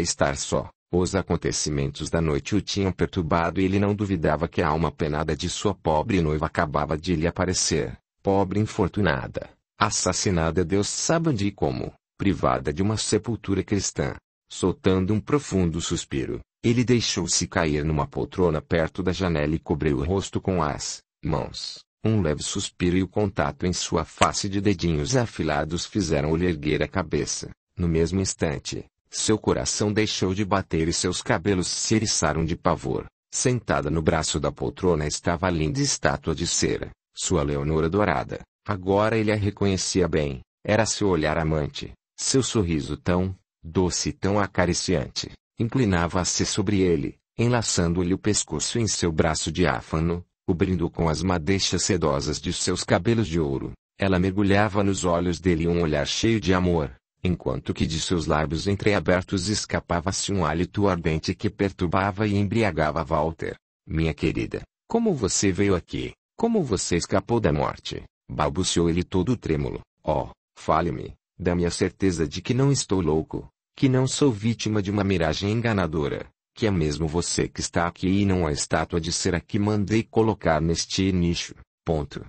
estar só. Os acontecimentos da noite o tinham perturbado e ele não duvidava que a alma penada de sua pobre noiva acabava de lhe aparecer. Pobre infortunada assassinada é Deus sabe de como, privada de uma sepultura cristã. Soltando um profundo suspiro, ele deixou-se cair numa poltrona perto da janela e cobriu o rosto com as mãos. Um leve suspiro e o contato em sua face de dedinhos afilados fizeram-lhe erguer a cabeça. No mesmo instante, seu coração deixou de bater e seus cabelos se eriçaram de pavor. Sentada no braço da poltrona estava a linda estátua de cera, sua Leonora dourada, Agora ele a reconhecia bem. Era seu olhar amante, seu sorriso tão doce, tão acariciante. Inclinava-se sobre ele, enlaçando-lhe o pescoço em seu braço diáfano, cobrindo com as madeixas sedosas de seus cabelos de ouro. Ela mergulhava nos olhos dele um olhar cheio de amor, enquanto que de seus lábios entreabertos escapava-se um hálito ardente que perturbava e embriagava Walter. Minha querida, como você veio aqui? Como você escapou da morte? Balbuciou ele todo trêmulo. Oh, fale-me, dá-me a certeza de que não estou louco, que não sou vítima de uma miragem enganadora, que é mesmo você que está aqui e não a estátua de cera que mandei colocar neste nicho. Ponto.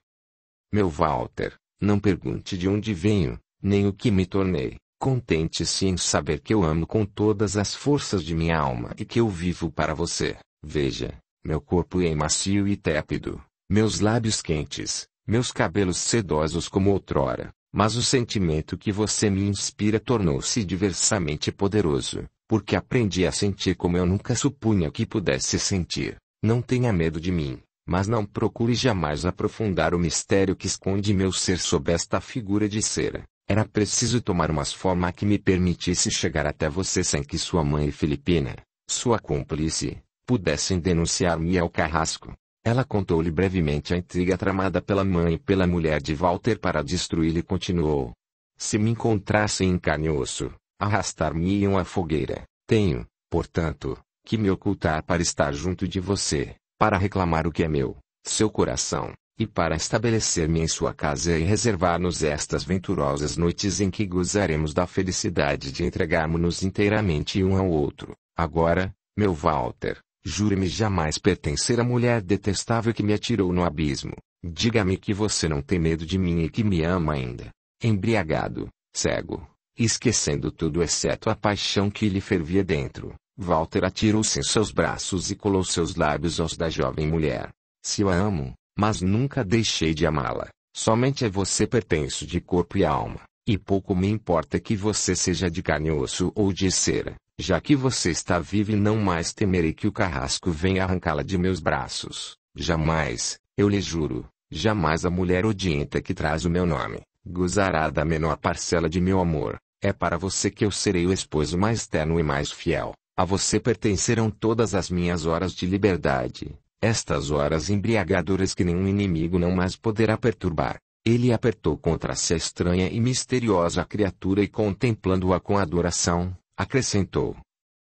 Meu Walter, não pergunte de onde venho, nem o que me tornei. Contente-se em saber que eu amo com todas as forças de minha alma e que eu vivo para você. Veja, meu corpo é macio e tépido, meus lábios quentes, meus cabelos sedosos como outrora, mas o sentimento que você me inspira tornou-se diversamente poderoso, porque aprendi a sentir como eu nunca supunha que pudesse sentir. Não tenha medo de mim, mas não procure jamais aprofundar o mistério que esconde meu ser sob esta figura de cera. Era preciso tomar uma forma que me permitisse chegar até você sem que sua mãe filipina, sua cúmplice, pudessem denunciar-me ao carrasco. Ela contou-lhe brevemente a intriga tramada pela mãe e pela mulher de Walter para destruí-lo e continuou. Se me encontrassem em carne e osso, arrastar-me-iam à fogueira. Tenho, portanto, que me ocultar para estar junto de você, para reclamar o que é meu, seu coração, e para estabelecer-me em sua casa e reservar-nos estas venturosas noites em que gozaremos da felicidade de entregarmos-nos inteiramente um ao outro. Agora, meu Walter, Jure-me jamais pertencer à mulher detestável que me atirou no abismo. Diga-me que você não tem medo de mim e que me ama ainda. Embriagado, cego, esquecendo tudo exceto a paixão que lhe fervia dentro, Walter atirou-se em seus braços e colou seus lábios aos da jovem mulher. Se eu a amo, mas nunca deixei de amá-la, somente a você pertenço de corpo e alma. E pouco me importa que você seja de carne osso ou de cera, já que você está vivo e não mais temerei que o carrasco venha arrancá-la de meus braços. Jamais, eu lhe juro, jamais a mulher odienta que traz o meu nome, gozará da menor parcela de meu amor. É para você que eu serei o esposo mais terno e mais fiel. A você pertencerão todas as minhas horas de liberdade, estas horas embriagadoras que nenhum inimigo não mais poderá perturbar. Ele apertou contra si a estranha e misteriosa criatura e contemplando-a com adoração, acrescentou: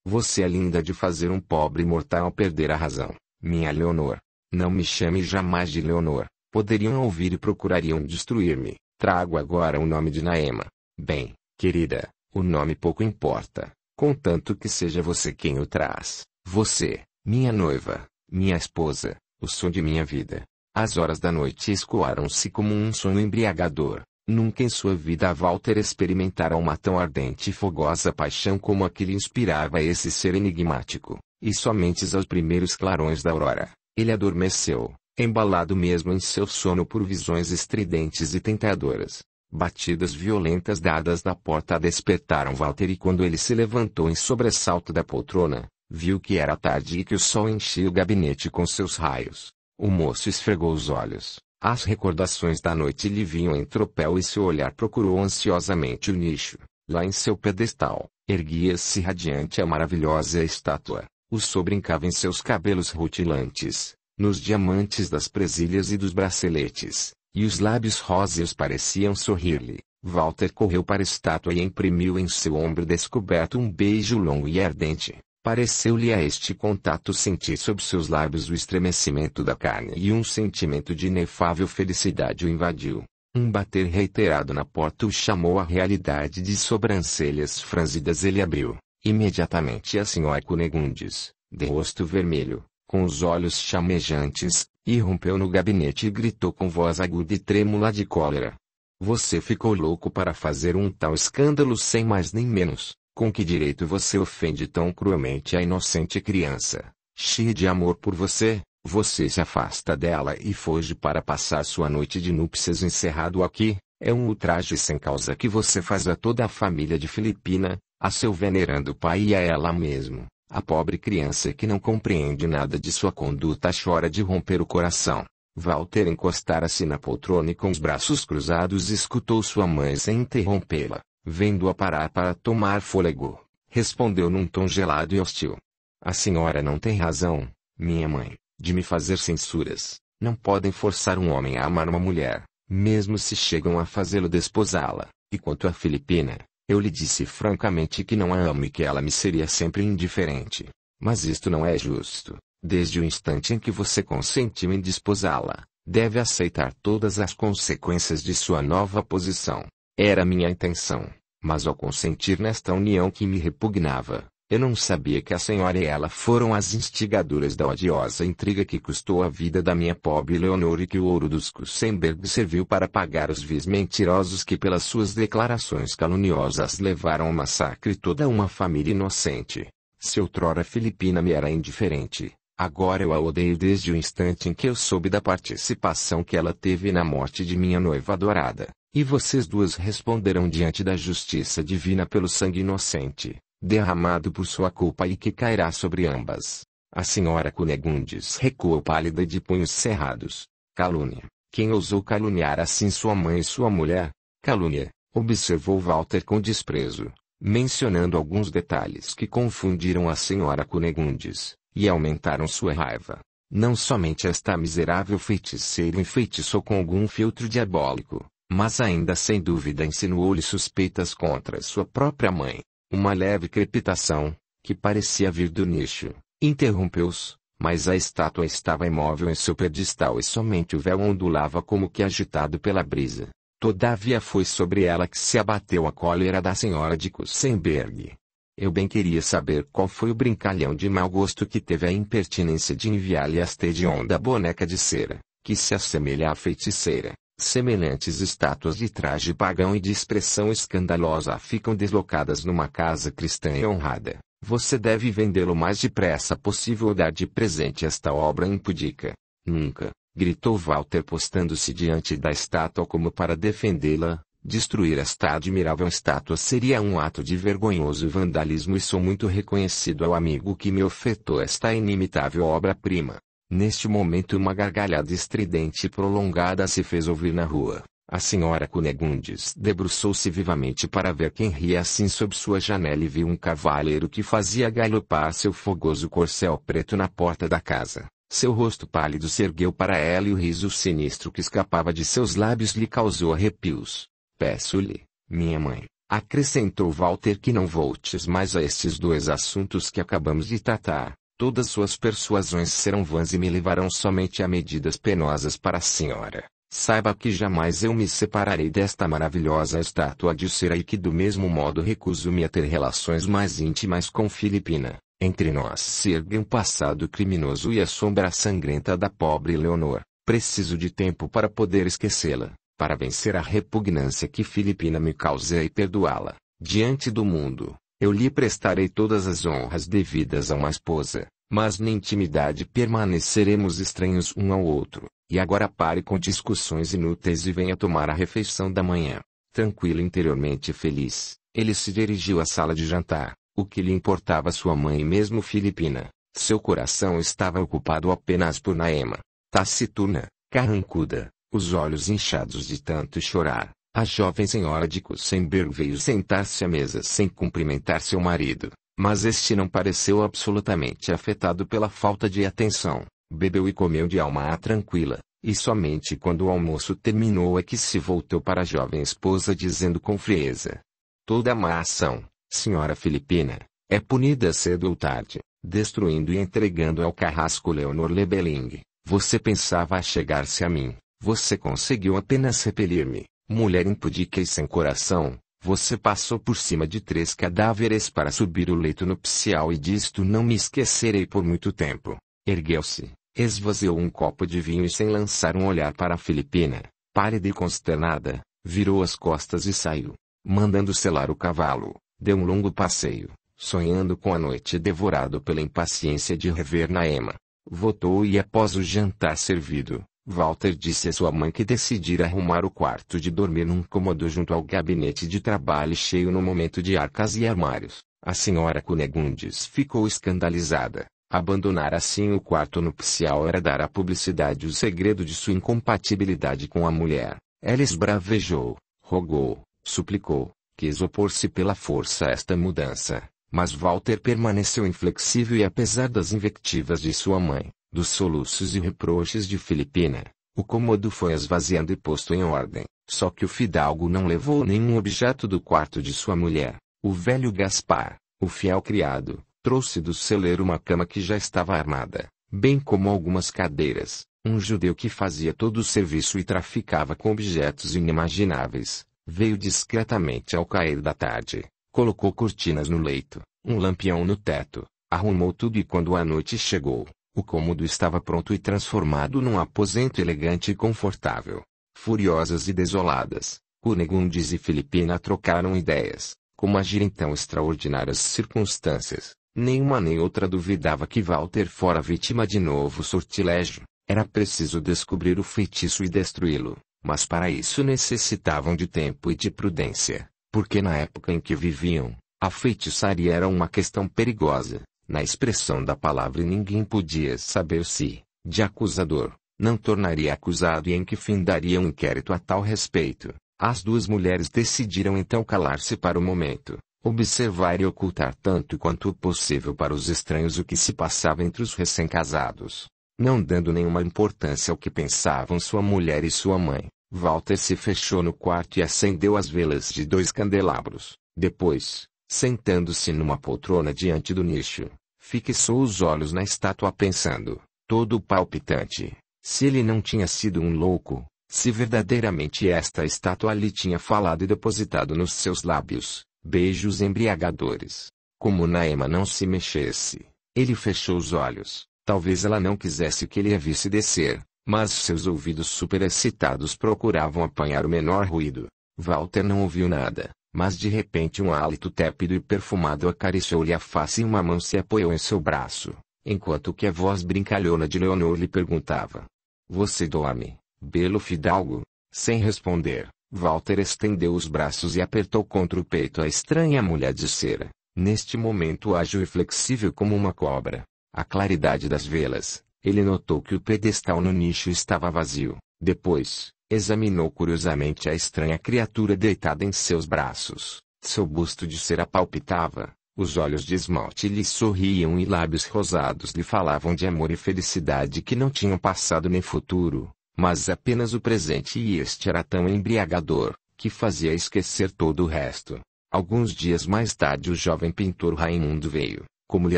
Você é linda de fazer um pobre mortal perder a razão, minha Leonor. Não me chame jamais de Leonor. Poderiam ouvir e procurariam destruir-me. Trago agora o nome de Naema. Bem, querida, o nome pouco importa, contanto que seja você quem o traz. Você, minha noiva, minha esposa, o som de minha vida, as horas da noite escoaram-se como um sonho embriagador. Nunca em sua vida Walter experimentara uma tão ardente e fogosa paixão como a que lhe inspirava esse ser enigmático, e somente aos primeiros clarões da aurora, ele adormeceu, embalado mesmo em seu sono por visões estridentes e tentadoras. Batidas violentas dadas na porta despertaram Walter e quando ele se levantou em sobressalto da poltrona, viu que era tarde e que o sol enchia o gabinete com seus raios. O moço esfregou os olhos. As recordações da noite lhe vinham em tropel e seu olhar procurou ansiosamente o nicho. Lá em seu pedestal, erguia-se radiante a maravilhosa estátua. O sobrincava em seus cabelos rutilantes, nos diamantes das presilhas e dos braceletes, e os lábios róseos pareciam sorrir-lhe. Walter correu para a estátua e imprimiu em seu ombro descoberto um beijo longo e ardente. Pareceu-lhe a este contato sentir sob seus lábios o estremecimento da carne e um sentimento de inefável felicidade o invadiu. Um bater reiterado na porta o chamou à realidade de sobrancelhas franzidas ele abriu. Imediatamente a senhora Cunegundes, de rosto vermelho, com os olhos chamejantes, irrompeu no gabinete e gritou com voz aguda e trêmula de cólera. Você ficou louco para fazer um tal escândalo sem mais nem menos. Com que direito você ofende tão cruelmente a inocente criança, cheia de amor por você? Você se afasta dela e foge para passar sua noite de núpcias encerrado aqui. É um ultraje sem causa que você faz a toda a família de Filipina, a seu venerando pai e a ela mesmo. A pobre criança que não compreende nada de sua conduta chora de romper o coração. Walter encostara-se na poltrona e com os braços cruzados escutou sua mãe sem interrompê-la vendo-a parar para tomar fôlego, respondeu num tom gelado e hostil. A senhora não tem razão, minha mãe, de me fazer censuras. Não podem forçar um homem a amar uma mulher, mesmo se chegam a fazê-lo desposá-la. E quanto à Filipina, eu lhe disse francamente que não a amo e que ela me seria sempre indiferente. Mas isto não é justo. Desde o instante em que você consentiu em desposá-la, deve aceitar todas as consequências de sua nova posição. Era minha intenção, mas ao consentir nesta união que me repugnava, eu não sabia que a senhora e ela foram as instigadoras da odiosa intriga que custou a vida da minha pobre Leonor e que o ouro dos Kusenberg serviu para pagar os vis mentirosos que pelas suas declarações caluniosas levaram ao massacre toda uma família inocente. Se outrora Filipina me era indiferente, agora eu a odeio desde o instante em que eu soube da participação que ela teve na morte de minha noiva adorada. E vocês duas responderão diante da justiça divina pelo sangue inocente, derramado por sua culpa e que cairá sobre ambas. A senhora Cunegundes recuou pálida de punhos cerrados. Calúnia. Quem ousou caluniar assim sua mãe e sua mulher? Calúnia, observou Walter com desprezo, mencionando alguns detalhes que confundiram a senhora Cunegundes, e aumentaram sua raiva. Não somente esta miserável feiticeira enfeitiçou com algum filtro diabólico, mas ainda sem dúvida insinuou-lhe suspeitas contra sua própria mãe. Uma leve crepitação, que parecia vir do nicho, interrompeu-os, mas a estátua estava imóvel em seu pedestal e somente o véu ondulava como que agitado pela brisa. Todavia foi sobre ela que se abateu a cólera da senhora de Kussenberg. Eu bem queria saber qual foi o brincalhão de mau gosto que teve a impertinência de enviar-lhe esta hedionda boneca de cera, que se assemelha à feiticeira, Semelhantes estátuas de traje pagão e de expressão escandalosa ficam deslocadas numa casa cristã e honrada. Você deve vendê-lo o mais depressa possível ou dar de presente esta obra impudica. Nunca, gritou Walter postando-se diante da estátua como para defendê-la. Destruir esta admirável estátua seria um ato de vergonhoso vandalismo e sou muito reconhecido ao amigo que me ofertou esta inimitável obra-prima. Neste momento uma gargalhada estridente e prolongada se fez ouvir na rua. A senhora Cunegundes debruçou-se vivamente para ver quem ria assim sob sua janela e viu um cavaleiro que fazia galopar seu fogoso corcel preto na porta da casa. Seu rosto pálido se ergueu para ela e o riso sinistro que escapava de seus lábios lhe causou arrepios. Peço-lhe, minha mãe, acrescentou Walter que não voltes mais a estes dois assuntos que acabamos de tratar. Todas suas persuasões serão vãs e me levarão somente a medidas penosas para a senhora. Saiba que jamais eu me separarei desta maravilhosa estátua de cera e que do mesmo modo recuso-me a ter relações mais íntimas com Filipina. Entre nós se ergue um passado criminoso e a sombra sangrenta da pobre Leonor. Preciso de tempo para poder esquecê-la, para vencer a repugnância que Filipina me causa e perdoá-la, diante do mundo. Eu lhe prestarei todas as honras devidas a uma esposa, mas na intimidade permaneceremos estranhos um ao outro. E agora pare com discussões inúteis e venha tomar a refeição da manhã. Tranquilo interiormente feliz, ele se dirigiu à sala de jantar. O que lhe importava sua mãe e mesmo Filipina? Seu coração estava ocupado apenas por Naema. Taciturna, carrancuda, os olhos inchados de tanto chorar, a jovem senhora de Kussenberg veio sentar-se à mesa sem cumprimentar seu marido, mas este não pareceu absolutamente afetado pela falta de atenção. Bebeu e comeu de alma tranquila, e somente quando o almoço terminou é que se voltou para a jovem esposa dizendo com frieza: Toda má ação, senhora Filipina, é punida cedo ou tarde, destruindo e entregando ao carrasco Leonor Lebeling. Você pensava a chegar-se a mim, você conseguiu apenas repelir-me. Mulher impudica e sem coração, você passou por cima de três cadáveres para subir o leito nupcial e disto não me esquecerei por muito tempo. Ergueu-se, esvaziou um copo de vinho e sem lançar um olhar para a Filipina, pálida e consternada, virou as costas e saiu, mandando selar o cavalo, deu um longo passeio, sonhando com a noite devorado pela impaciência de rever Naema. Votou e após o jantar servido, Walter disse a sua mãe que decidira arrumar o quarto de dormir num cômodo junto ao gabinete de trabalho cheio no momento de arcas e armários. A senhora Cunegundes ficou escandalizada. Abandonar assim o quarto nupcial era dar à publicidade o segredo de sua incompatibilidade com a mulher. Ela esbravejou, rogou, suplicou, quis opor-se pela força a esta mudança, mas Walter permaneceu inflexível e apesar das invectivas de sua mãe, dos soluços e reproches de Filipina, o cômodo foi esvaziando e posto em ordem, só que o fidalgo não levou nenhum objeto do quarto de sua mulher. O velho Gaspar, o fiel criado, trouxe do celeiro uma cama que já estava armada, bem como algumas cadeiras. Um judeu que fazia todo o serviço e traficava com objetos inimagináveis, veio discretamente ao cair da tarde, colocou cortinas no leito, um lampião no teto, arrumou tudo e quando a noite chegou, o cômodo estava pronto e transformado num aposento elegante e confortável. Furiosas e desoladas, Cunegundes e Filipina trocaram ideias. Como agir em tão extraordinárias circunstâncias? Nenhuma nem outra duvidava que Walter fora vítima de novo sortilégio. Era preciso descobrir o feitiço e destruí-lo, mas para isso necessitavam de tempo e de prudência, porque na época em que viviam, a feitiçaria era uma questão perigosa na expressão da palavra ninguém podia saber se, de acusador, não tornaria acusado e em que fim daria um inquérito a tal respeito. As duas mulheres decidiram então calar-se para o momento, observar e ocultar tanto quanto possível para os estranhos o que se passava entre os recém-casados. Não dando nenhuma importância ao que pensavam sua mulher e sua mãe, Walter se fechou no quarto e acendeu as velas de dois candelabros. Depois, Sentando-se numa poltrona diante do nicho, fixou os olhos na estátua pensando, todo palpitante, se ele não tinha sido um louco, se verdadeiramente esta estátua lhe tinha falado e depositado nos seus lábios, beijos embriagadores. Como Naema não se mexesse, ele fechou os olhos. Talvez ela não quisesse que ele a visse descer, mas seus ouvidos superexcitados procuravam apanhar o menor ruído. Walter não ouviu nada. Mas de repente um hálito tépido e perfumado acariciou-lhe a face e uma mão se apoiou em seu braço, enquanto que a voz brincalhona de Leonor lhe perguntava. Você dorme, belo fidalgo? Sem responder, Walter estendeu os braços e apertou contra o peito a estranha mulher de cera, neste momento ágil e flexível como uma cobra. A claridade das velas, ele notou que o pedestal no nicho estava vazio. Depois, examinou curiosamente a estranha criatura deitada em seus braços. Seu busto de cera palpitava, os olhos de esmalte lhe sorriam e lábios rosados lhe falavam de amor e felicidade que não tinham passado nem futuro, mas apenas o presente e este era tão embriagador, que fazia esquecer todo o resto. Alguns dias mais tarde o jovem pintor Raimundo veio, como lhe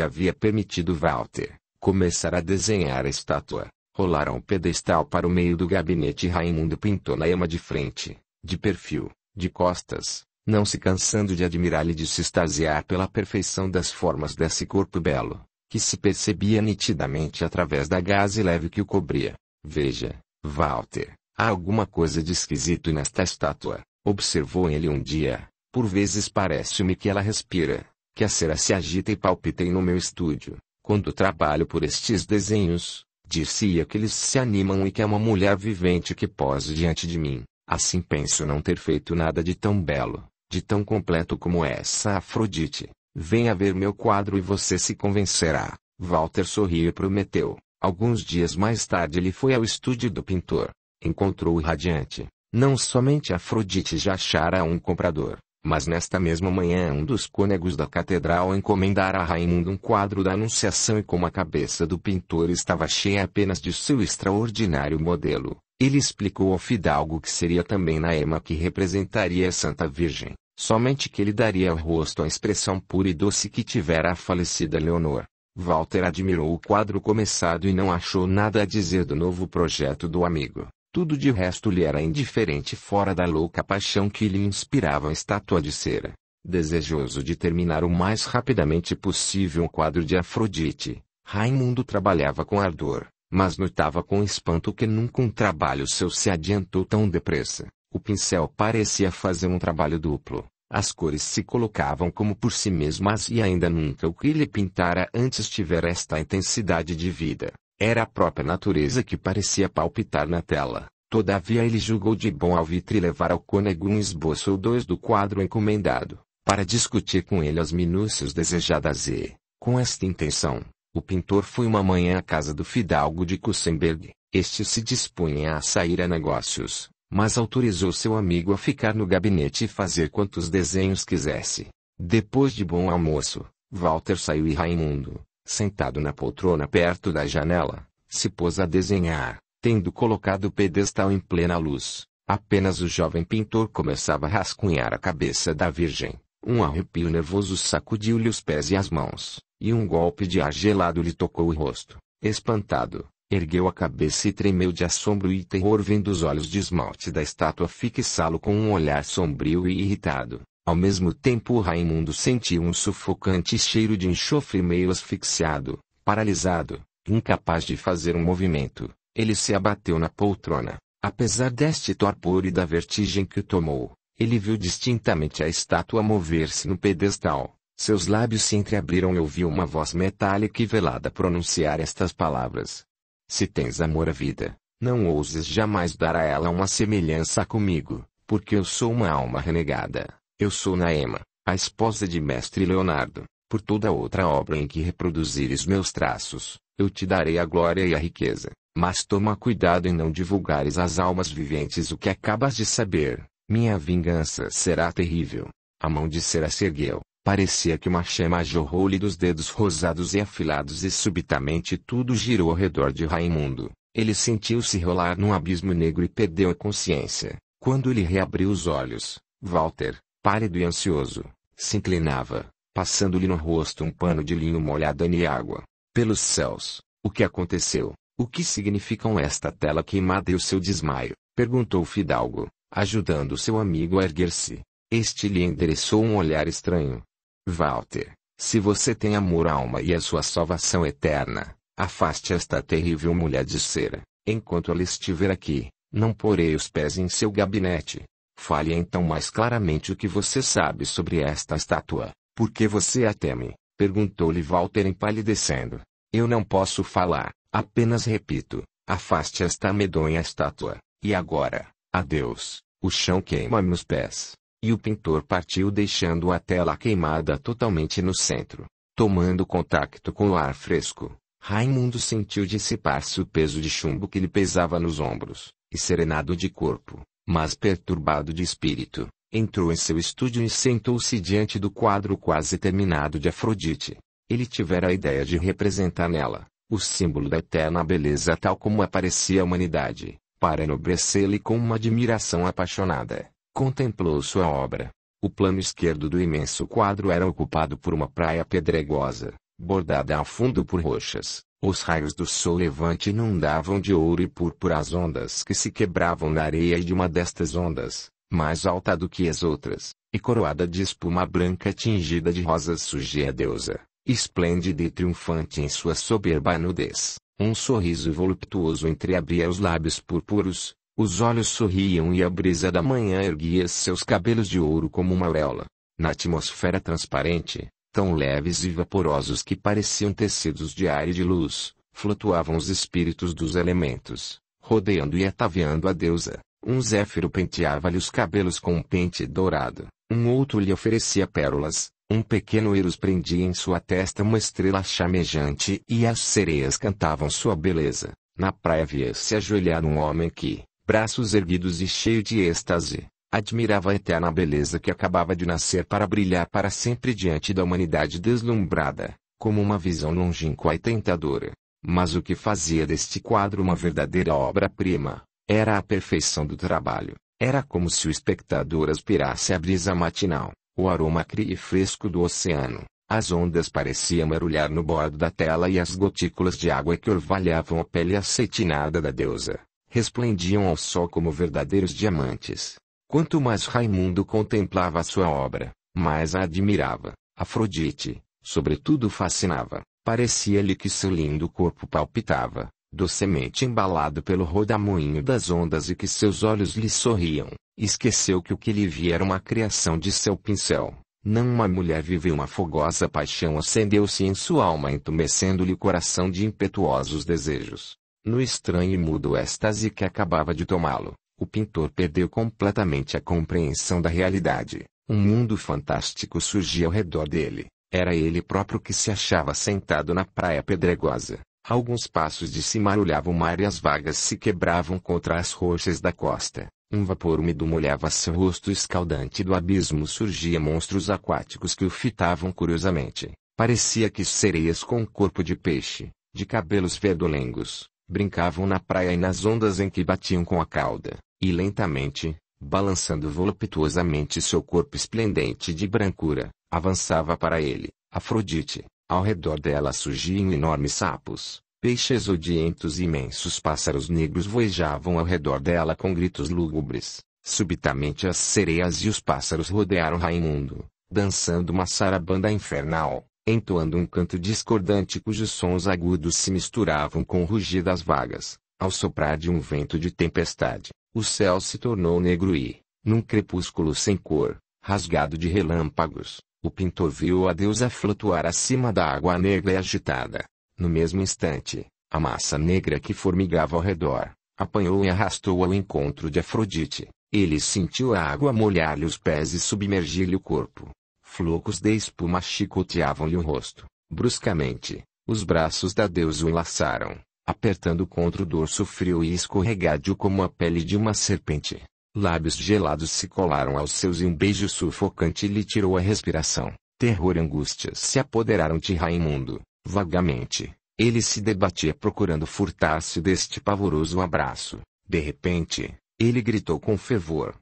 havia permitido Walter, começar a desenhar a estátua. Colaram o pedestal para o meio do gabinete e Raimundo pintou na ema de frente, de perfil, de costas, não se cansando de admirar e de se extasiar pela perfeição das formas desse corpo belo, que se percebia nitidamente através da gaze leve que o cobria. Veja, Walter, há alguma coisa de esquisito nesta estátua, observou ele um dia. Por vezes parece-me que ela respira, que a cera se agita e palpita no meu estúdio, quando trabalho por estes desenhos, Dir-se-ia que eles se animam e que é uma mulher vivente que pose diante de mim. Assim penso não ter feito nada de tão belo, de tão completo como essa Afrodite. Venha ver meu quadro e você se convencerá. Walter sorriu e prometeu. Alguns dias mais tarde ele foi ao estúdio do pintor. Encontrou-o radiante. Não somente Afrodite já achara um comprador, mas nesta mesma manhã um dos cônegos da catedral encomendara a Raimundo um quadro da Anunciação e como a cabeça do pintor estava cheia apenas de seu extraordinário modelo, ele explicou ao fidalgo que seria também na ema que representaria a Santa Virgem, somente que ele daria ao rosto a expressão pura e doce que tivera a falecida Leonor. Walter admirou o quadro começado e não achou nada a dizer do novo projeto do amigo. Tudo de resto lhe era indiferente fora da louca paixão que lhe inspirava a estátua de cera. Desejoso de terminar o mais rapidamente possível o quadro de Afrodite, Raimundo trabalhava com ardor, mas notava com espanto que nunca um trabalho seu se adiantou tão depressa. O pincel parecia fazer um trabalho duplo. As cores se colocavam como por si mesmas e ainda nunca o que lhe pintara antes tivera esta intensidade de vida. Era a própria natureza que parecia palpitar na tela. Todavia ele julgou de bom alvitre levar ao cônego um esboço ou dois do quadro encomendado, para discutir com ele as minúcias desejadas e, com esta intenção, o pintor foi uma manhã à casa do fidalgo de Kussenberg. Este se dispunha a sair a negócios, mas autorizou seu amigo a ficar no gabinete e fazer quantos desenhos quisesse. Depois de bom almoço, Walter saiu e Raimundo, sentado na poltrona perto da janela, se pôs a desenhar, tendo colocado o pedestal em plena luz. Apenas o jovem pintor começava a rascunhar a cabeça da Virgem. Um arrepio nervoso sacudiu-lhe os pés e as mãos, e um golpe de ar gelado lhe tocou o rosto. Espantado, ergueu a cabeça e tremeu de assombro e terror vendo os olhos de esmalte da estátua fixá-lo com um olhar sombrio e irritado. Ao mesmo tempo Raimundo sentiu um sufocante cheiro de enxofre meio asfixiado, paralisado, incapaz de fazer um movimento. Ele se abateu na poltrona. Apesar deste torpor e da vertigem que o tomou, ele viu distintamente a estátua mover-se no pedestal. Seus lábios se entreabriram e ouviu uma voz metálica e velada pronunciar estas palavras. Se tens amor à vida, não ouses jamais dar a ela uma semelhança comigo, porque eu sou uma alma renegada. Eu sou Naema, a esposa de mestre Leonardo. Por toda outra obra em que reproduzires meus traços, eu te darei a glória e a riqueza. Mas toma cuidado em não divulgares às almas viventes o que acabas de saber. Minha vingança será terrível. A mão de Sera ergueu. Parecia que uma chama jorrou-lhe dos dedos rosados e afilados e subitamente tudo girou ao redor de Raimundo. Ele sentiu-se rolar num abismo negro e perdeu a consciência. Quando ele reabriu os olhos, Walter, pálido e ansioso, se inclinava, passando-lhe no rosto um pano de linho molhado em água. Pelos céus, o que aconteceu? O que significam esta tela queimada e o seu desmaio? Perguntou Fidalgo, ajudando seu amigo a erguer-se. Este lhe endereçou um olhar estranho. Walter, se você tem amor à alma e à sua salvação eterna, afaste esta terrível mulher de cera. Enquanto ela estiver aqui, não porei os pés em seu gabinete. Fale então mais claramente o que você sabe sobre esta estátua. Por que você a teme? Perguntou-lhe Walter empalidecendo. Eu não posso falar, apenas repito: afaste esta medonha estátua. E agora, adeus. O chão queima-me os pés. E o pintor partiu, deixando a tela queimada totalmente no centro. Tomando contacto com o ar fresco, Raimundo sentiu dissipar-se o peso de chumbo que lhe pesava nos ombros, e serenado de corpo mas perturbado de espírito, entrou em seu estúdio e sentou-se diante do quadro quase terminado de Afrodite. Ele tivera a ideia de representar nela o símbolo da eterna beleza tal como aparecia a humanidade, para enobrecê-lo com uma admiração apaixonada. Contemplou sua obra. O plano esquerdo do imenso quadro era ocupado por uma praia pedregosa, bordada a fundo por rochas, os raios do sol levante inundavam de ouro e púrpura as ondas que se quebravam na areia e de uma destas ondas, mais alta do que as outras, e coroada de espuma branca tingida de rosas surgia a deusa, esplêndida e triunfante em sua soberba nudez. Um sorriso voluptuoso entreabria os lábios purpuros, os olhos sorriam e a brisa da manhã erguia seus cabelos de ouro como uma auréola. Na atmosfera transparente, tão leves e vaporosos que pareciam tecidos de ar e de luz, flutuavam os espíritos dos elementos, rodeando e ataviando a deusa. Um zéfiro penteava-lhe os cabelos com um pente dourado, um outro lhe oferecia pérolas, um pequeno Eros prendia em sua testa uma estrela chamejante e as sereias cantavam sua beleza. Na praia via-se ajoelhar um homem que, braços erguidos e cheio de êxtase, Admirava a eterna beleza que acabava de nascer para brilhar para sempre diante da humanidade deslumbrada, como uma visão longínqua e tentadora. Mas o que fazia deste quadro uma verdadeira obra-prima, era a perfeição do trabalho. Era como se o espectador aspirasse a brisa matinal, o aroma acre e fresco do oceano. As ondas pareciam marulhar no bordo da tela e as gotículas de água que orvalhavam a pele acetinada da deusa, resplendiam ao sol como verdadeiros diamantes. Quanto mais Raimundo contemplava sua obra, mais a admirava. Afrodite, sobretudo fascinava. Parecia-lhe que seu lindo corpo palpitava, docemente embalado pelo rodamoinho das ondas e que seus olhos lhe sorriam. Esqueceu que o que lhe via era uma criação de seu pincel. Não uma mulher vive uma fogosa paixão acendeu-se em sua alma entumecendo-lhe o coração de impetuosos desejos. No estranho e mudo êxtase que acabava de tomá-lo, o pintor perdeu completamente a compreensão da realidade. Um mundo fantástico surgia ao redor dele. Era ele próprio que se achava sentado na praia pedregosa. A alguns passos de cima olhava o mar e as vagas se quebravam contra as rochas da costa. Um vapor úmido molhava seu rosto escaldante do abismo surgia monstros aquáticos que o fitavam curiosamente. Parecia que sereias com corpo de peixe, de cabelos verdolengos, brincavam na praia e nas ondas em que batiam com a cauda. E lentamente, balançando voluptuosamente seu corpo esplendente de brancura, avançava para ele, Afrodite. Ao redor dela surgiam enormes sapos, peixes odientos e imensos pássaros negros voejavam ao redor dela com gritos lúgubres. Subitamente as sereias e os pássaros rodearam Raimundo, dançando uma sarabanda infernal, entoando um canto discordante cujos sons agudos se misturavam com o rugir das vagas, ao soprar de um vento de tempestade. O céu se tornou negro e, num crepúsculo sem cor, rasgado de relâmpagos, o pintor viu a deusa flutuar acima da água negra e agitada. No mesmo instante, a massa negra que formigava ao redor, apanhou e arrastou ao encontro de Afrodite. Ele sentiu a água molhar-lhe os pés e submergir-lhe o corpo. Flocos de espuma chicoteavam-lhe o rosto. Bruscamente, os braços da deusa o enlaçaram, apertando contra o dorso frio e escorregadio como a pele de uma serpente. Lábios gelados se colaram aos seus e um beijo sufocante lhe tirou a respiração. Terror e angústias se apoderaram de Raimundo. Vagamente, ele se debatia procurando furtar-se deste pavoroso abraço. De repente, ele gritou com fervor: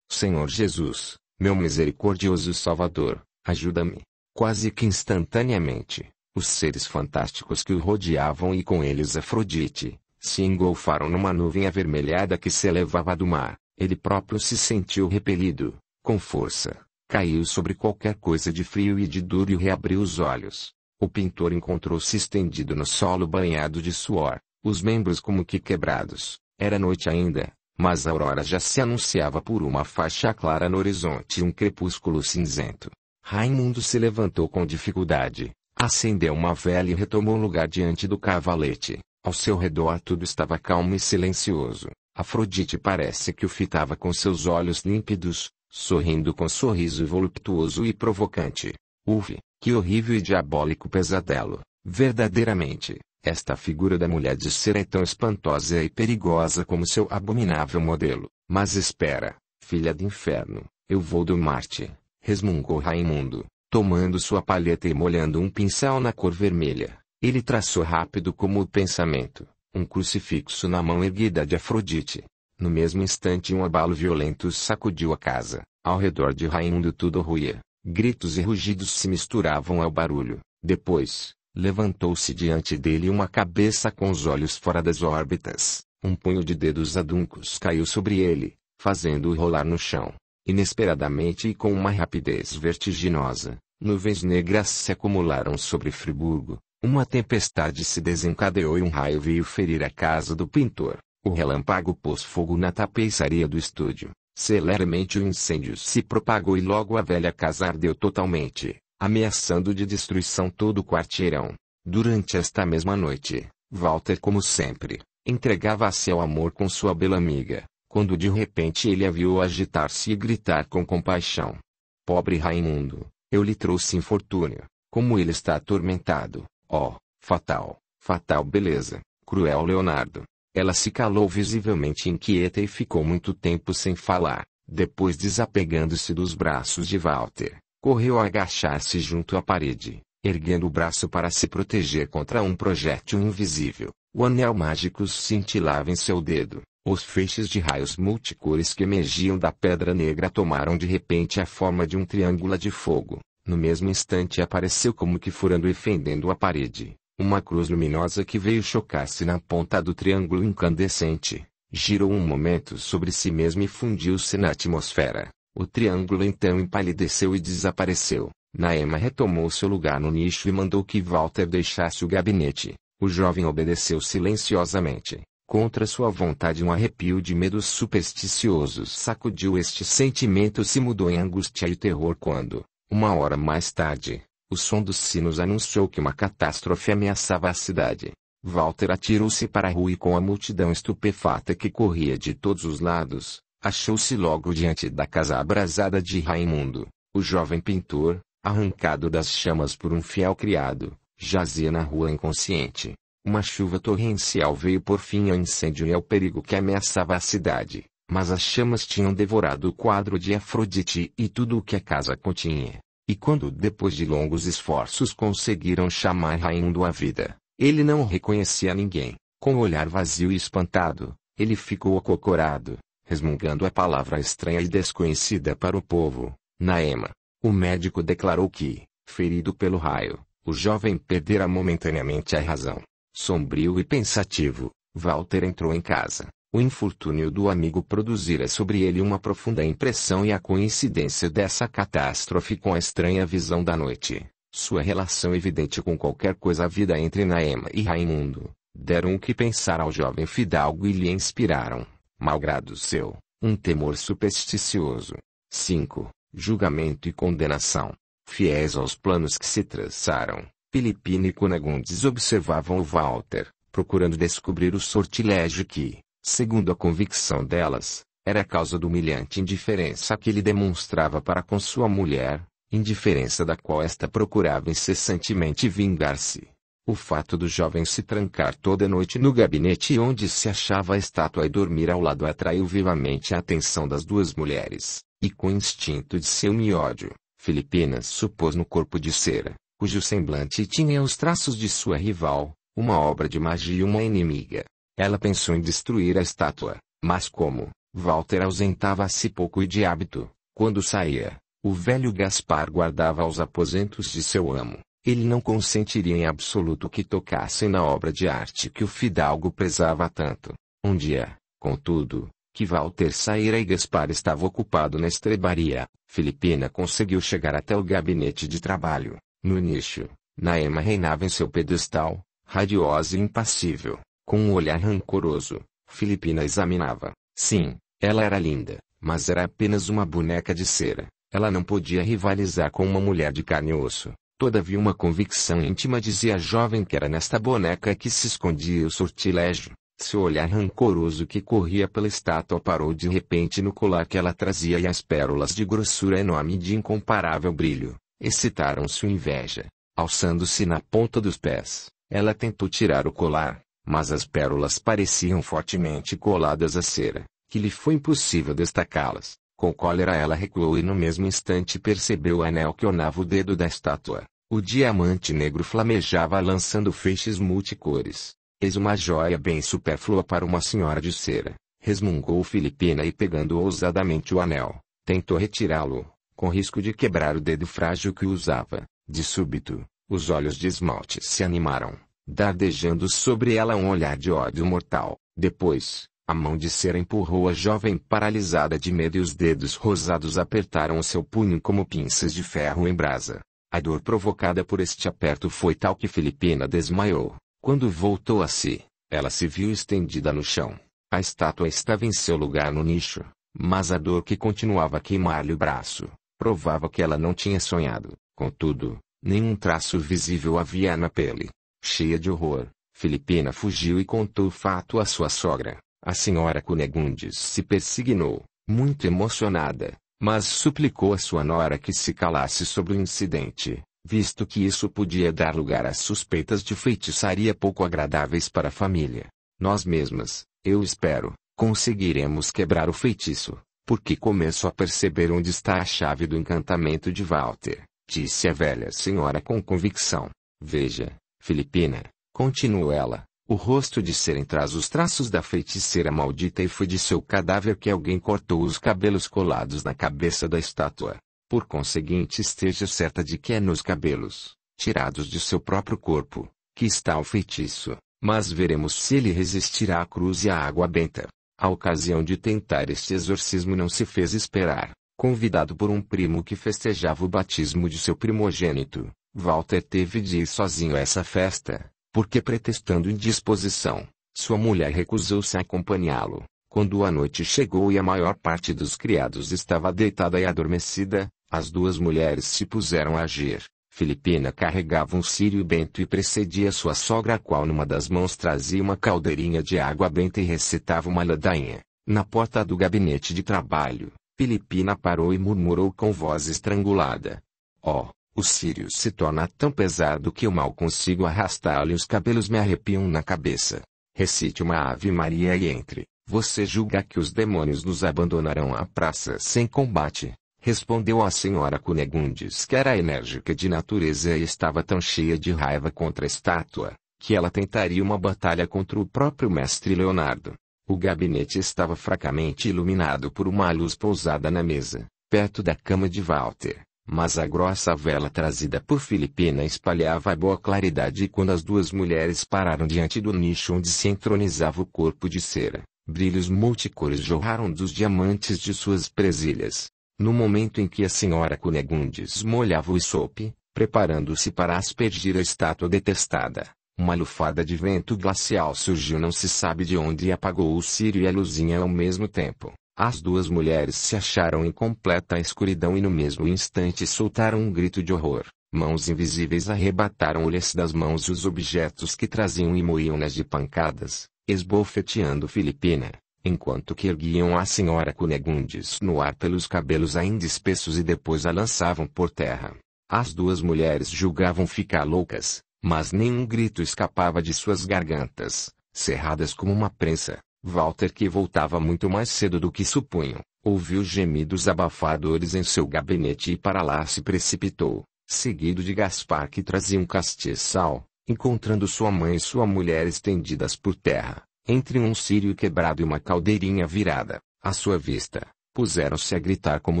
Senhor Jesus, meu misericordioso Salvador, ajuda-me! Quase que instantaneamente, os seres fantásticos que o rodeavam e com eles Afrodite, se engolfaram numa nuvem avermelhada que se elevava do mar. Ele próprio se sentiu repelido, com força, caiu sobre qualquer coisa de frio e de duro e reabriu os olhos. O pintor encontrou-se estendido no solo banhado de suor, os membros como que quebrados. Era noite ainda, mas a aurora já se anunciava por uma faixa clara no horizonte e um crepúsculo cinzento. Raimundo se levantou com dificuldade, Acendeu uma vela e retomou lugar diante do cavalete. Ao seu redor tudo estava calmo e silencioso. Afrodite parece que o fitava com seus olhos límpidos, sorrindo com sorriso voluptuoso e provocante. Uve, que horrível e diabólico pesadelo. Verdadeiramente, esta figura da mulher de ser é tão espantosa e perigosa como seu abominável modelo. Mas espera, filha do inferno, eu vou do Marte, resmungou Raimundo, Tomando sua palheta e molhando um pincel na cor vermelha, ele traçou rápido como o pensamento, um crucifixo na mão erguida de Afrodite. No mesmo instante um abalo violento sacudiu a casa, ao redor de Raimundo tudo ruía, gritos e rugidos se misturavam ao barulho. Depois, levantou-se diante dele uma cabeça com os olhos fora das órbitas, um punho de dedos aduncos caiu sobre ele, fazendo-o rolar no chão. Inesperadamente e com uma rapidez vertiginosa, Nuvens negras se acumularam sobre Friburgo, uma tempestade se desencadeou e um raio veio ferir a casa do pintor. O relâmpago pôs fogo na tapeçaria do estúdio. Celeremente o incêndio se propagou e logo a velha casa ardeu totalmente, ameaçando de destruição todo o quarteirão. Durante esta mesma noite, Walter, como sempre, entregava-se ao amor com sua bela amiga, quando de repente ele a viu agitar-se e gritar com compaixão: Pobre Raimundo, eu lhe trouxe infortúnio, como ele está atormentado, ó, oh, fatal, fatal beleza, cruel Leonardo. Ela se calou visivelmente inquieta e ficou muito tempo sem falar. Depois, desapegando-se dos braços de Walter, correu a agachar-se junto à parede, erguendo o braço para se proteger contra um projétil invisível. O anel mágico cintilava em seu dedo. Os feixes de raios multicores que emergiam da pedra negra tomaram de repente a forma de um triângulo de fogo. No mesmo instante apareceu como que furando e fendendo a parede, uma cruz luminosa que veio chocar-se na ponta do triângulo incandescente, girou um momento sobre si mesmo e fundiu-se na atmosfera. O triângulo então empalideceu e desapareceu. Naema retomou seu lugar no nicho e mandou que Walter deixasse o gabinete. O jovem obedeceu silenciosamente. Contra sua vontade um arrepio de medos supersticiosos sacudiu este sentimento e se mudou em angústia e terror quando, uma hora mais tarde, o som dos sinos anunciou que uma catástrofe ameaçava a cidade. Walter atirou-se para a rua e com a multidão estupefata que corria de todos os lados, achou-se logo diante da casa abrasada de Raimundo, o jovem pintor, arrancado das chamas por um fiel criado, jazia na rua inconsciente. Uma chuva torrencial veio por fim ao incêndio e ao perigo que ameaçava a cidade, mas as chamas tinham devorado o quadro de Afrodite e tudo o que a casa continha. E quando depois de longos esforços conseguiram chamar Raimundo à vida, ele não reconhecia ninguém. Com o olhar vazio e espantado, ele ficou acocorado, resmungando a palavra estranha e desconhecida para o povo, Naema. O médico declarou que, ferido pelo raio, o jovem perdera momentaneamente a razão. Sombrio e pensativo, Walter entrou em casa. O infortúnio do amigo produzira sobre ele uma profunda impressão e a coincidência dessa catástrofe com a estranha visão da noite, sua relação evidente com qualquer coisa vida entre Naema e Raimundo, deram o que pensar ao jovem fidalgo e lhe inspiraram, malgrado seu, um temor supersticioso. 5. Julgamento e condenação. Fiéis aos planos que se traçaram, Filipina e Cunegundes observavam o Walter, procurando descobrir o sortilégio que, segundo a convicção delas, era a causa da humilhante indiferença que ele demonstrava para com sua mulher, indiferença da qual esta procurava incessantemente vingar-se. O fato do jovem se trancar toda noite no gabinete onde se achava a estátua e dormir ao lado atraiu vivamente a atenção das duas mulheres, e com instinto de ciúme e ódio, Filipinas supôs no corpo de cera, cujo semblante tinha os traços de sua rival, uma obra de magia e uma inimiga. Ela pensou em destruir a estátua, mas como Walter ausentava-se pouco e de hábito, quando saía, o velho Gaspar guardava os aposentos de seu amo. Ele não consentiria em absoluto que tocassem na obra de arte que o fidalgo prezava tanto. Um dia, contudo, que Walter saíra e Gaspar estava ocupado na estrebaria, Filipina conseguiu chegar até o gabinete de trabalho. No nicho, Naema reinava em seu pedestal, radiosa e impassível, com um olhar rancoroso. Filipina examinava. Sim, ela era linda, mas era apenas uma boneca de cera. Ela não podia rivalizar com uma mulher de carne e osso. Todavia uma convicção íntima dizia a jovem que era nesta boneca que se escondia o sortilégio. Seu olhar rancoroso que corria pela estátua parou de repente no colar que ela trazia e as pérolas de grossura enorme e de incomparável brilho excitaram sua inveja. Alçando-se na ponta dos pés, ela tentou tirar o colar, mas as pérolas pareciam fortemente coladas à cera, que lhe foi impossível destacá-las. Com cólera ela recuou e no mesmo instante percebeu o anel que ornava o dedo da estátua. O diamante negro flamejava lançando feixes multicores. Eis uma joia bem supérflua para uma senhora de cera, resmungou Filipina e pegando ousadamente o anel, tentou retirá-lo, com risco de quebrar o dedo frágil que usava. De súbito, os olhos de esmalte se animaram, dardejando sobre ela um olhar de ódio mortal. Depois, a mão de cera empurrou a jovem paralisada de medo e os dedos rosados apertaram o seu punho como pinças de ferro em brasa. A dor provocada por este aperto foi tal que Filipina desmaiou. Quando voltou a si, ela se viu estendida no chão. A estátua estava em seu lugar no nicho, mas a dor que continuava a queimar-lhe o braço, Provava que ela não tinha sonhado, contudo, nenhum traço visível havia na pele. Cheia de horror, Filipina fugiu e contou o fato à sua sogra. A senhora Cunegundes se persignou, muito emocionada, mas suplicou a sua nora que se calasse sobre o incidente, visto que isso podia dar lugar a suspeitas de feitiçaria pouco agradáveis para a família. Nós mesmas, eu espero, conseguiremos quebrar o feitiço, porque começo a perceber onde está a chave do encantamento de Walter, disse a velha senhora com convicção. Veja, Filipina, continuou ela, o rosto de Seren traz os traços da feiticeira maldita e foi de seu cadáver que alguém cortou os cabelos colados na cabeça da estátua. Por conseguinte, esteja certa de que é nos cabelos, tirados de seu próprio corpo, que está o feitiço, mas veremos se ele resistirá à cruz e à água benta. A ocasião de tentar este exorcismo não se fez esperar. Convidado por um primo que festejava o batismo de seu primogênito, Walter teve de ir sozinho a essa festa, porque pretextando indisposição, sua mulher recusou-se a acompanhá-lo. Quando a noite chegou e a maior parte dos criados estava deitada e adormecida, as duas mulheres se puseram a agir. Filipina carregava um círio bento e precedia sua sogra a qual numa das mãos trazia uma caldeirinha de água benta e recitava uma ladainha. Na porta do gabinete de trabalho, Filipina parou e murmurou com voz estrangulada. Oh, o círio se torna tão pesado que eu mal consigo arrastá-lo e os cabelos me arrepiam na cabeça. Recite uma ave Maria e entre. Você julga que os demônios nos abandonarão à praça sem combate? Respondeu a senhora Cunegundes que era enérgica de natureza e estava tão cheia de raiva contra a estátua, que ela tentaria uma batalha contra o próprio mestre Leonardo. O gabinete estava fracamente iluminado por uma luz pousada na mesa, perto da cama de Walter, mas a grossa vela trazida por Filipina espalhava a boa claridade e quando as duas mulheres pararam diante do nicho onde se entronizava o corpo de cera, brilhos multicores jorraram dos diamantes de suas presilhas. No momento em que a senhora Cunegundes molhava o sope, preparando-se para aspergir a estátua detestada, uma lufada de vento glacial surgiu não se sabe de onde e apagou o Círio e a luzinha ao mesmo tempo. As duas mulheres se acharam em completa escuridão e no mesmo instante soltaram um grito de horror. Mãos invisíveis arrebataram-lhes das mãos os objetos que traziam e moíam-nas de pancadas, esbofeteando Filipina enquanto que erguiam a senhora Cunegundes no ar pelos cabelos ainda espessos e depois a lançavam por terra. As duas mulheres julgavam ficar loucas, mas nenhum grito escapava de suas gargantas, cerradas como uma prensa. Walter, que voltava muito mais cedo do que supunham, ouviu gemidos abafadores em seu gabinete e para lá se precipitou, seguido de Gaspar que trazia um castiçal, encontrando sua mãe e sua mulher estendidas por terra. Entre um círio quebrado e uma caldeirinha virada, à sua vista, puseram-se a gritar como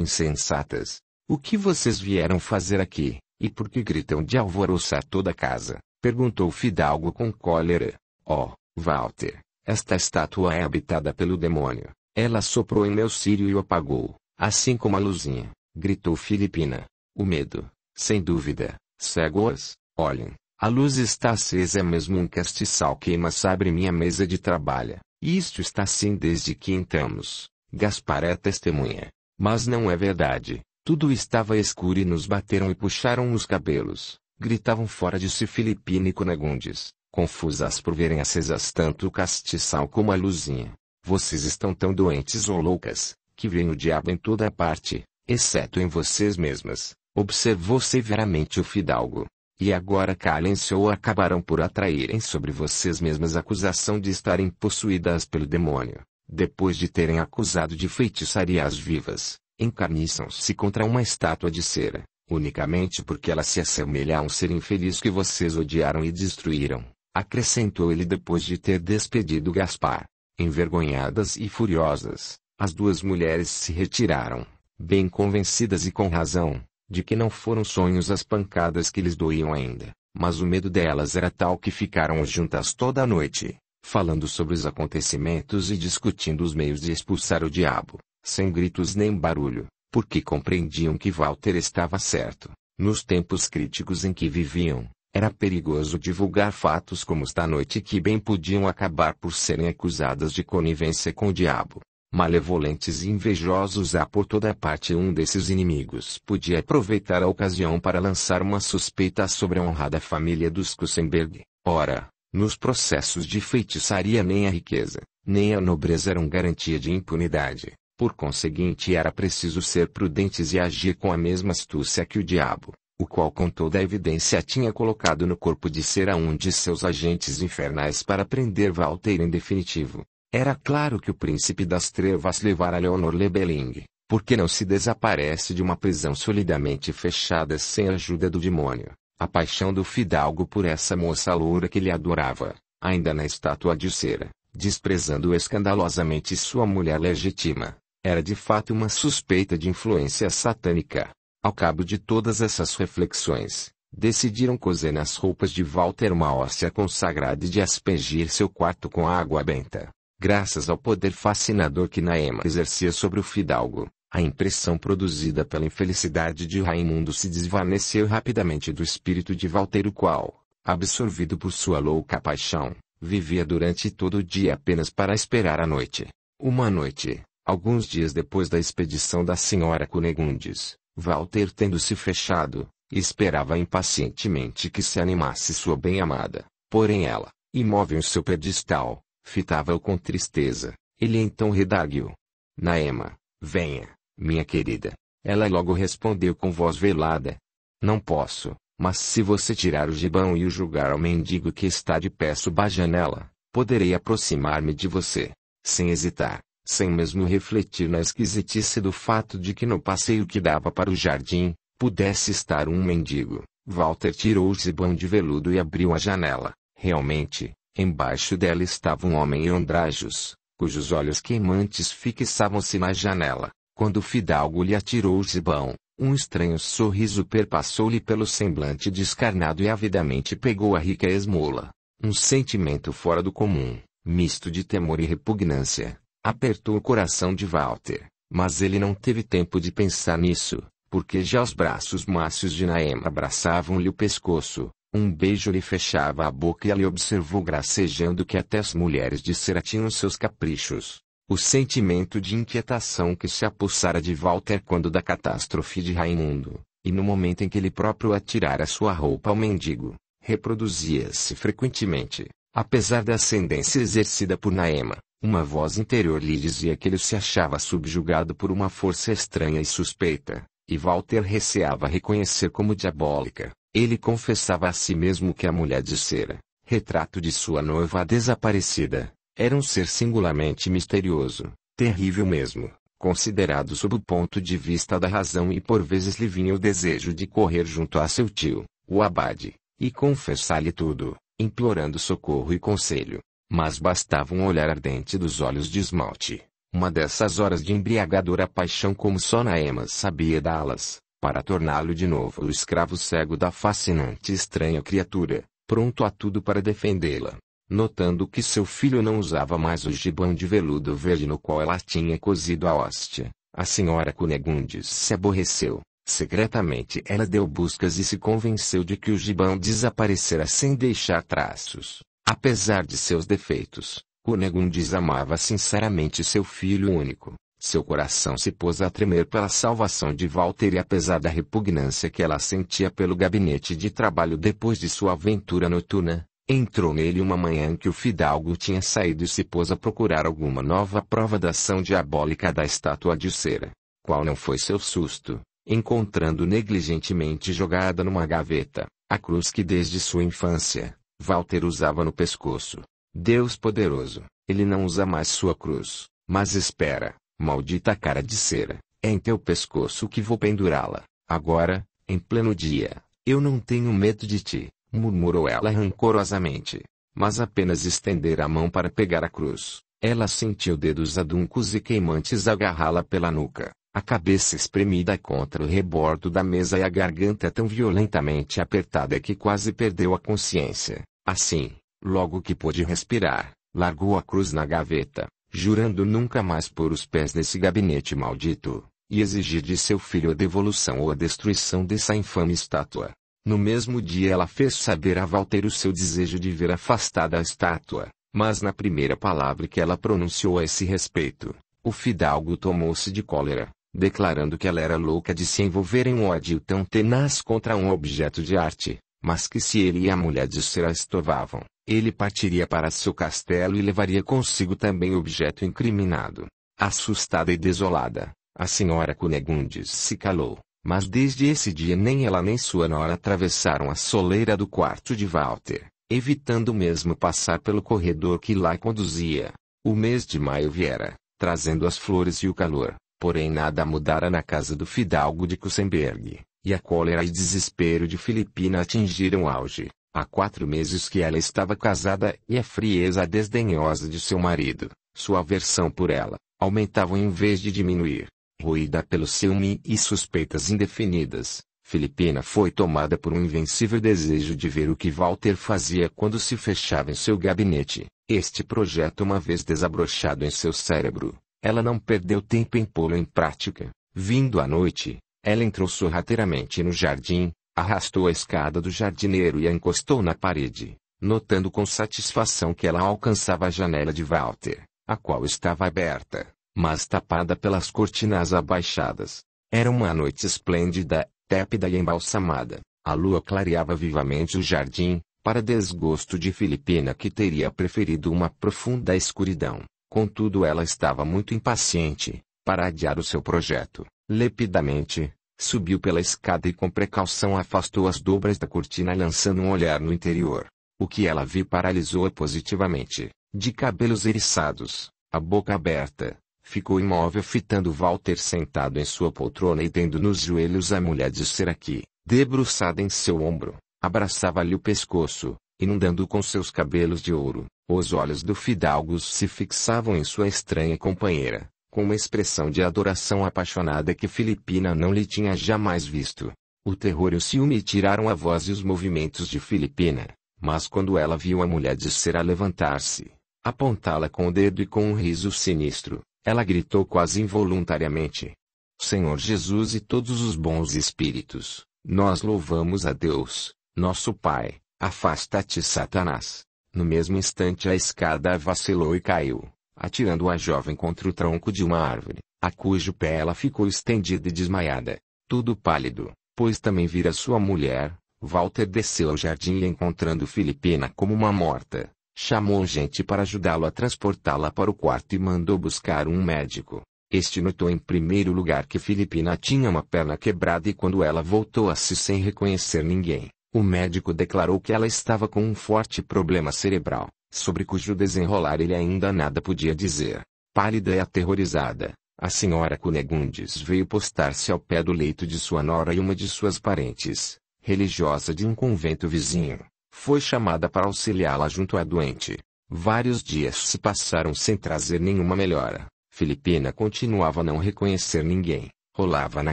insensatas. O que vocês vieram fazer aqui, e por que gritam de alvoroçar toda a casa? Perguntou Fidalgo com cólera. oh, Walter, esta estátua é habitada pelo demônio. Ela soprou em meu círio e o apagou, assim como a luzinha, gritou Filipina. O medo, sem dúvida, cegou-as. Olhem, a luz está acesa é mesmo um castiçal queima sobre minha mesa de trabalho. Isto está assim desde que entramos. Gaspar é testemunha. Mas não é verdade. Tudo estava escuro e nos bateram e puxaram os cabelos. Gritavam fora de si Filipina e Conegundes, confusas por verem acesas tanto o castiçal como a luzinha. Vocês estão tão doentes ou loucas, que vem o diabo em toda parte, exceto em vocês mesmas, observou severamente o fidalgo. E agora calem-se ou acabarão por atraírem sobre vocês mesmas a acusação de estarem possuídas pelo demônio. Depois de terem acusado de feitiçaria as vivas, encarniçam-se contra uma estátua de cera, unicamente porque ela se assemelha a um ser infeliz que vocês odiaram e destruíram, acrescentou ele depois de ter despedido Gaspar. Envergonhadas e furiosas, as duas mulheres se retiraram, bem convencidas e com razão, de que não foram sonhos as pancadas que lhes doíam ainda, mas o medo delas era tal que ficaram juntas toda a noite, falando sobre os acontecimentos e discutindo os meios de expulsar o diabo, sem gritos nem barulho, porque compreendiam que Walter estava certo. Nos tempos críticos em que viviam, era perigoso divulgar fatos como esta noite que bem podiam acabar por serem acusadas de conivência com o diabo malevolentes e invejosos há por toda parte. Um desses inimigos podia aproveitar a ocasião para lançar uma suspeita sobre a honrada família dos Kusenberg. Ora, nos processos de feitiçaria nem a riqueza, nem a nobreza eram garantia de impunidade. Por conseguinte, era preciso ser prudentes e agir com a mesma astúcia que o diabo, o qual, com toda a evidência, tinha colocado no corpo de ser a um de seus agentes infernais para prender Walter em definitivo. Era claro que o príncipe das trevas levara Leonor Lebeling, porque não se desaparece de uma prisão solidamente fechada sem a ajuda do demônio. A paixão do fidalgo por essa moça loura que ele adorava, ainda na estátua de cera, desprezando escandalosamente sua mulher legítima, era de fato uma suspeita de influência satânica. Ao cabo de todas essas reflexões, decidiram cozer nas roupas de Walter uma óssea consagrada e de aspergir seu quarto com água benta. Graças ao poder fascinador que Naema exercia sobre o fidalgo, a impressão produzida pela infelicidade de Raimundo se desvaneceu rapidamente do espírito de Valteiro qual, absorvido por sua louca paixão, vivia durante todo o dia apenas para esperar a noite. Uma noite, alguns dias depois da expedição da senhora Cunegundes, Walter tendo se fechado, esperava impacientemente que se animasse sua bem-amada, porém ela, imóvel em seu pedestal, Fitava-o com tristeza. Ele então redarguiu. Naema, venha, minha querida. Ela logo respondeu com voz velada. Não posso, mas se você tirar o gibão e o julgar ao mendigo que está de pé sob a janela, poderei aproximar-me de você, sem hesitar, sem mesmo refletir na esquisitice do fato de que no passeio que dava para o jardim, pudesse estar um mendigo. Walter tirou o gibão de veludo e abriu a janela. Realmente, Embaixo dela estava um homem em andrajos, cujos olhos queimantes fixavam-se na janela. Quando o fidalgo lhe atirou o zibão, um estranho sorriso perpassou-lhe pelo semblante descarnado e avidamente pegou a rica esmola. Um sentimento fora do comum, misto de temor e repugnância, apertou o coração de Walter, mas ele não teve tempo de pensar nisso, porque já os braços macios de Naema abraçavam-lhe o pescoço, um beijo lhe fechava a boca e ela observou gracejando que até as mulheres de cera tinham seus caprichos. O sentimento de inquietação que se apossara de Walter quando da catástrofe de Raimundo, e no momento em que ele próprio atirara sua roupa ao mendigo, reproduzia-se frequentemente. Apesar da ascendência exercida por Naema, uma voz interior lhe dizia que ele se achava subjugado por uma força estranha e suspeita, e Walter receava reconhecer como diabólica. Ele confessava a si mesmo que a mulher de cera, retrato de sua noiva desaparecida, era um ser singularmente misterioso, terrível mesmo, considerado sob o ponto de vista da razão e por vezes lhe vinha o desejo de correr junto a seu tio, o abade, e confessar-lhe tudo, implorando socorro e conselho. Mas bastava um olhar ardente dos olhos de esmalte, uma dessas horas de embriagadora paixão como só Naemas sabia dá-las, para torná-lo de novo o escravo cego da fascinante e estranha criatura, pronto a tudo para defendê-la. Notando que seu filho não usava mais o gibão de veludo verde no qual ela tinha cozido a hóstia, a senhora Cunegundes se aborreceu. Secretamente ela deu buscas e se convenceu de que o gibão desaparecera sem deixar traços. Apesar de seus defeitos, Cunegundes amava sinceramente seu filho único. Seu coração se pôs a tremer pela salvação de Walter e apesar da repugnância que ela sentia pelo gabinete de trabalho depois de sua aventura noturna, entrou nele uma manhã em que o fidalgo tinha saído e se pôs a procurar alguma nova prova da ação diabólica da estátua de cera. Qual não foi seu susto, encontrando negligentemente jogada numa gaveta, a cruz que desde sua infância, Walter usava no pescoço. Deus poderoso, ele não usa mais sua cruz, mas espera, Maldita cara de cera, é em teu pescoço que vou pendurá-la. Agora, em pleno dia, eu não tenho medo de ti, murmurou ela rancorosamente. Mas apenas estender a mão para pegar a cruz, ela sentiu dedos aduncos e queimantes agarrá-la pela nuca, a cabeça espremida contra o rebordo da mesa e a garganta tão violentamente apertada que quase perdeu a consciência. Assim, logo que pôde respirar, largou a cruz na gaveta, jurando nunca mais pôr os pés nesse gabinete maldito, e exigir de seu filho a devolução ou a destruição dessa infame estátua. No mesmo dia ela fez saber a Walter o seu desejo de ver afastada a estátua, mas na primeira palavra que ela pronunciou a esse respeito, o fidalgo tomou-se de cólera, declarando que ela era louca de se envolver em um ódio tão tenaz contra um objeto de arte, mas que se ele e a mulher de Cera estovavam, ele partiria para seu castelo e levaria consigo também o objeto incriminado. Assustada e desolada, a senhora Cunegundes se calou, mas desde esse dia nem ela nem sua nora atravessaram a soleira do quarto de Walter, evitando mesmo passar pelo corredor que lá conduzia. O mês de maio viera, trazendo as flores e o calor, porém nada mudara na casa do fidalgo de Kusenberg, e a cólera e desespero de Filipina atingiram o auge. Há quatro meses que ela estava casada e a frieza desdenhosa de seu marido, sua aversão por ela, aumentavam em vez de diminuir. Ruída pelo ciúme e suspeitas indefinidas, Filipina foi tomada por um invencível desejo de ver o que Walter fazia quando se fechava em seu gabinete. Este projeto, uma vez desabrochado em seu cérebro, ela não perdeu tempo em pô-lo em prática. Vindo à noite, ela entrou sorrateiramente no jardim, Arrastou a escada do jardineiro e a encostou na parede, notando com satisfação que ela alcançava a janela de Walter, a qual estava aberta, mas tapada pelas cortinas abaixadas. Era uma noite esplêndida, tépida e embalsamada. A lua clareava vivamente o jardim, para desgosto de Filipina que teria preferido uma profunda escuridão. Contudo, ela estava muito impaciente para adiar o seu projeto. Lepidamente, Subiu pela escada e com precaução afastou as dobras da cortina lançando um olhar no interior. O que ela viu paralisou-a positivamente. De cabelos eriçados, a boca aberta, ficou imóvel fitando Walter sentado em sua poltrona e tendo nos joelhos a mulher de Seraqui, debruçada em seu ombro, abraçava-lhe o pescoço, inundando com seus cabelos de ouro. Os olhos do fidalgo se fixavam em sua estranha companheira, com uma expressão de adoração apaixonada que Filipina não lhe tinha jamais visto. O terror e o ciúme tiraram a voz e os movimentos de Filipina, mas quando ela viu a mulher de Sera levantar-se, apontá-la com o dedo e com um riso sinistro, ela gritou quase involuntariamente: Senhor Jesus e todos os bons espíritos, nós louvamos a Deus, nosso Pai, afasta-te, Satanás. No mesmo instante a escada vacilou e caiu atirando a jovem contra o tronco de uma árvore, a cujo pé ela ficou estendida e desmaiada. Tudo pálido, pois também vira sua mulher. Walter desceu ao jardim e encontrando Filipina como uma morta, chamou gente para ajudá-lo a transportá-la para o quarto e mandou buscar um médico. Este notou em primeiro lugar que Filipina tinha uma perna quebrada e quando ela voltou a si sem reconhecer ninguém, o médico declarou que ela estava com um forte problema cerebral sobre cujo desenrolar ele ainda nada podia dizer. Pálida e aterrorizada, a senhora Cunegundes veio postar-se ao pé do leito de sua nora e uma de suas parentes, religiosa de um convento vizinho, foi chamada para auxiliá-la junto à doente. Vários dias se passaram sem trazer nenhuma melhora. Filipina continuava a não reconhecer ninguém, rolava na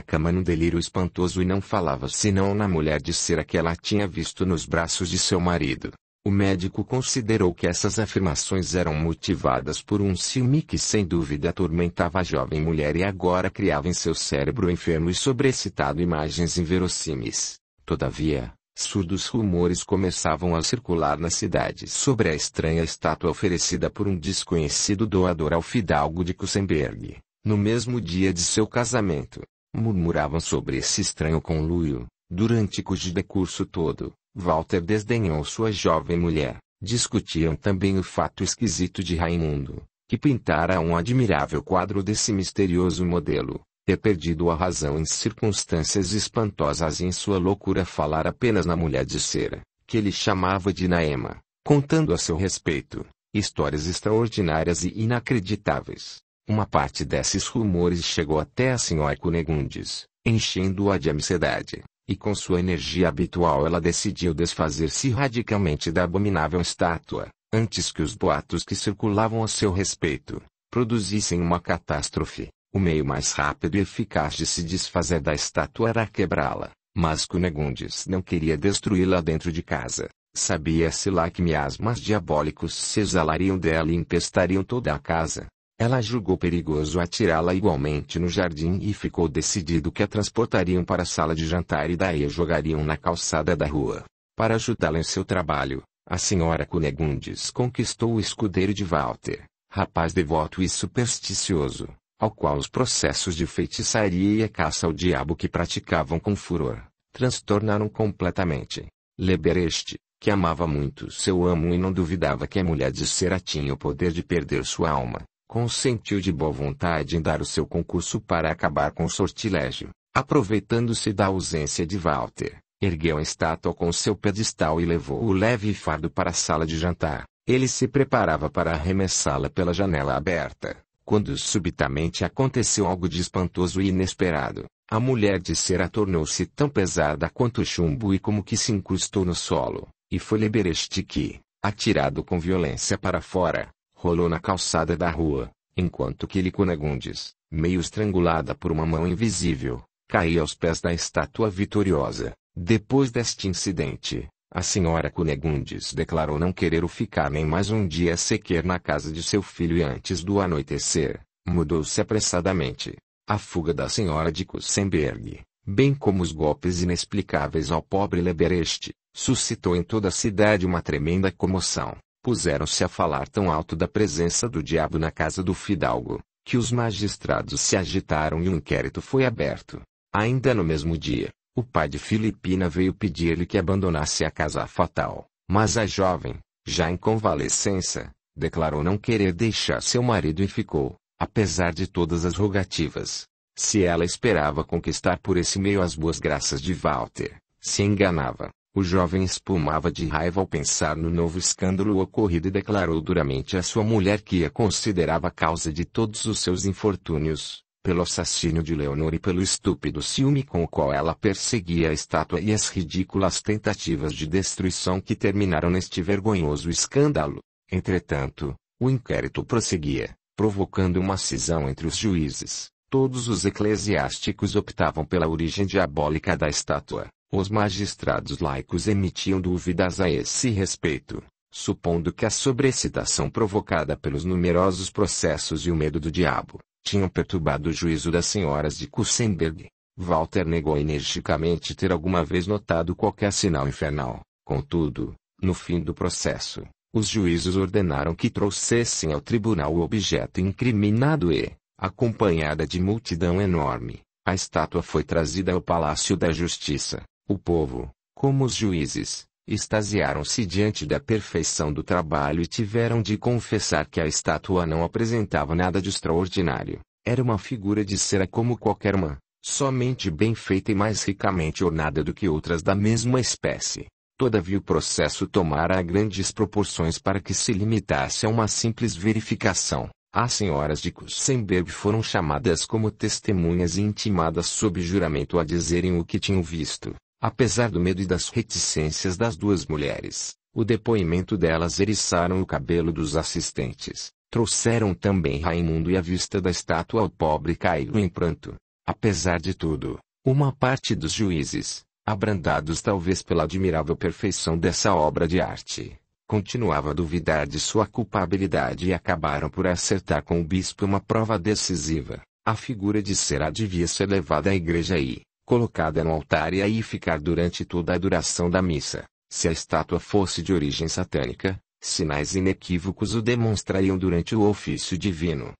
cama num delírio espantoso e não falava senão na mulher de cera que ela tinha visto nos braços de seu marido. O médico considerou que essas afirmações eram motivadas por um ciúme que sem dúvida atormentava a jovem mulher e agora criava em seu cérebro enfermo e sobrecitado imagens inverossímeis. Todavia, surdos rumores começavam a circular na cidade sobre a estranha estátua oferecida por um desconhecido doador ao fidalgo de Kusenberg, no mesmo dia de seu casamento. Murmuravam sobre esse estranho conluio, durante cujo decurso todo, Walter desdenhou sua jovem mulher. Discutiam também o fato esquisito de Raimundo, que pintara um admirável quadro desse misterioso modelo, ter perdido a razão em circunstâncias espantosas e em sua loucura falar apenas na mulher de cera, que ele chamava de Naema, contando a seu respeito histórias extraordinárias e inacreditáveis. Uma parte desses rumores chegou até a senhora Cunegundes, enchendo-a de ansiedade. E com sua energia habitual ela decidiu desfazer-se radicalmente da abominável estátua, antes que os boatos que circulavam a seu respeito produzissem uma catástrofe. O meio mais rápido e eficaz de se desfazer da estátua era quebrá-la, mas Cunegundes não queria destruí-la dentro de casa. Sabia-se lá que miasmas diabólicos se exalariam dela e empestariam toda a casa, ela julgou perigoso atirá-la igualmente no jardim e ficou decidido que a transportariam para a sala de jantar e daí a jogariam na calçada da rua. Para ajudá-la em seu trabalho, a senhora Cunegundes conquistou o escudeiro de Walter, rapaz devoto e supersticioso, ao qual os processos de feitiçaria e a caça ao diabo que praticavam com furor, transtornaram completamente. Lebereste, que amava muito seu amo e não duvidava que a mulher de Cera tinha o poder de perder sua alma, consentiu de boa vontade em dar o seu concurso para acabar com o sortilégio. Aproveitando-se da ausência de Walter, ergueu a estátua com seu pedestal e levou o leve fardo para a sala de jantar. Ele se preparava para arremessá-la pela janela aberta, quando subitamente aconteceu algo de espantoso e inesperado. A mulher de cera tornou-se tão pesada quanto o chumbo e como que se incrustou no solo, e foi Lebereste que, atirado com violência para fora, rolou na calçada da rua, enquanto que Liconagundes, meio estrangulada por uma mão invisível, caía aos pés da estátua vitoriosa. Depois deste incidente, a senhora Cunegundes declarou não querer o ficar nem mais um dia sequer na casa de seu filho e antes do anoitecer, mudou-se apressadamente. A fuga da senhora de Kussenberg, bem como os golpes inexplicáveis ao pobre Leberest, suscitou em toda a cidade uma tremenda comoção puseram-se a falar tão alto da presença do diabo na casa do fidalgo, que os magistrados se agitaram e um inquérito foi aberto. Ainda no mesmo dia, o pai de Filipina veio pedir-lhe que abandonasse a casa fatal, mas a jovem, já em convalescença, declarou não querer deixar seu marido e ficou, apesar de todas as rogativas. Se ela esperava conquistar por esse meio as boas graças de Walter, se enganava. O jovem espumava de raiva ao pensar no novo escândalo ocorrido e declarou duramente à sua mulher que a considerava a causa de todos os seus infortúnios, pelo assassínio de Leonor e pelo estúpido ciúme com o qual ela perseguia a estátua e as ridículas tentativas de destruição que terminaram neste vergonhoso escândalo. Entretanto, o inquérito prosseguia, provocando uma cisão entre os juízes. Todos os eclesiásticos optavam pela origem diabólica da estátua, os magistrados laicos emitiam dúvidas a esse respeito, supondo que a sobrecitação provocada pelos numerosos processos e o medo do diabo tinham perturbado o juízo das senhoras de Kussenberg. Walter negou energicamente ter alguma vez notado qualquer sinal infernal. Contudo, no fim do processo, os juízes ordenaram que trouxessem ao tribunal o objeto incriminado e, acompanhada de multidão enorme, a estátua foi trazida ao Palácio da Justiça. O povo, como os juízes, extasiaram-se diante da perfeição do trabalho e tiveram de confessar que a estátua não apresentava nada de extraordinário. Era uma figura de cera como qualquer uma, somente bem feita e mais ricamente ornada do que outras da mesma espécie. Todavia o processo tomara grandes proporções para que se limitasse a uma simples verificação. As senhoras de Kussenberg foram chamadas como testemunhas e intimadas sob juramento a dizerem o que tinham visto. Apesar do medo e das reticências das duas mulheres, o depoimento delas eriçaram o cabelo dos assistentes. Trouxeram também Raimundo e a vista da estátua ao pobre Cairo em pranto. Apesar de tudo, uma parte dos juízes, abrandados talvez pela admirável perfeição dessa obra de arte, continuava a duvidar de sua culpabilidade e acabaram por acertar com o bispo uma prova decisiva. A figura de Será devia ser levada à igreja e, colocada no altar e aí ficar durante toda a duração da missa. Se a estátua fosse de origem satânica, sinais inequívocos o demonstrariam durante o ofício divino.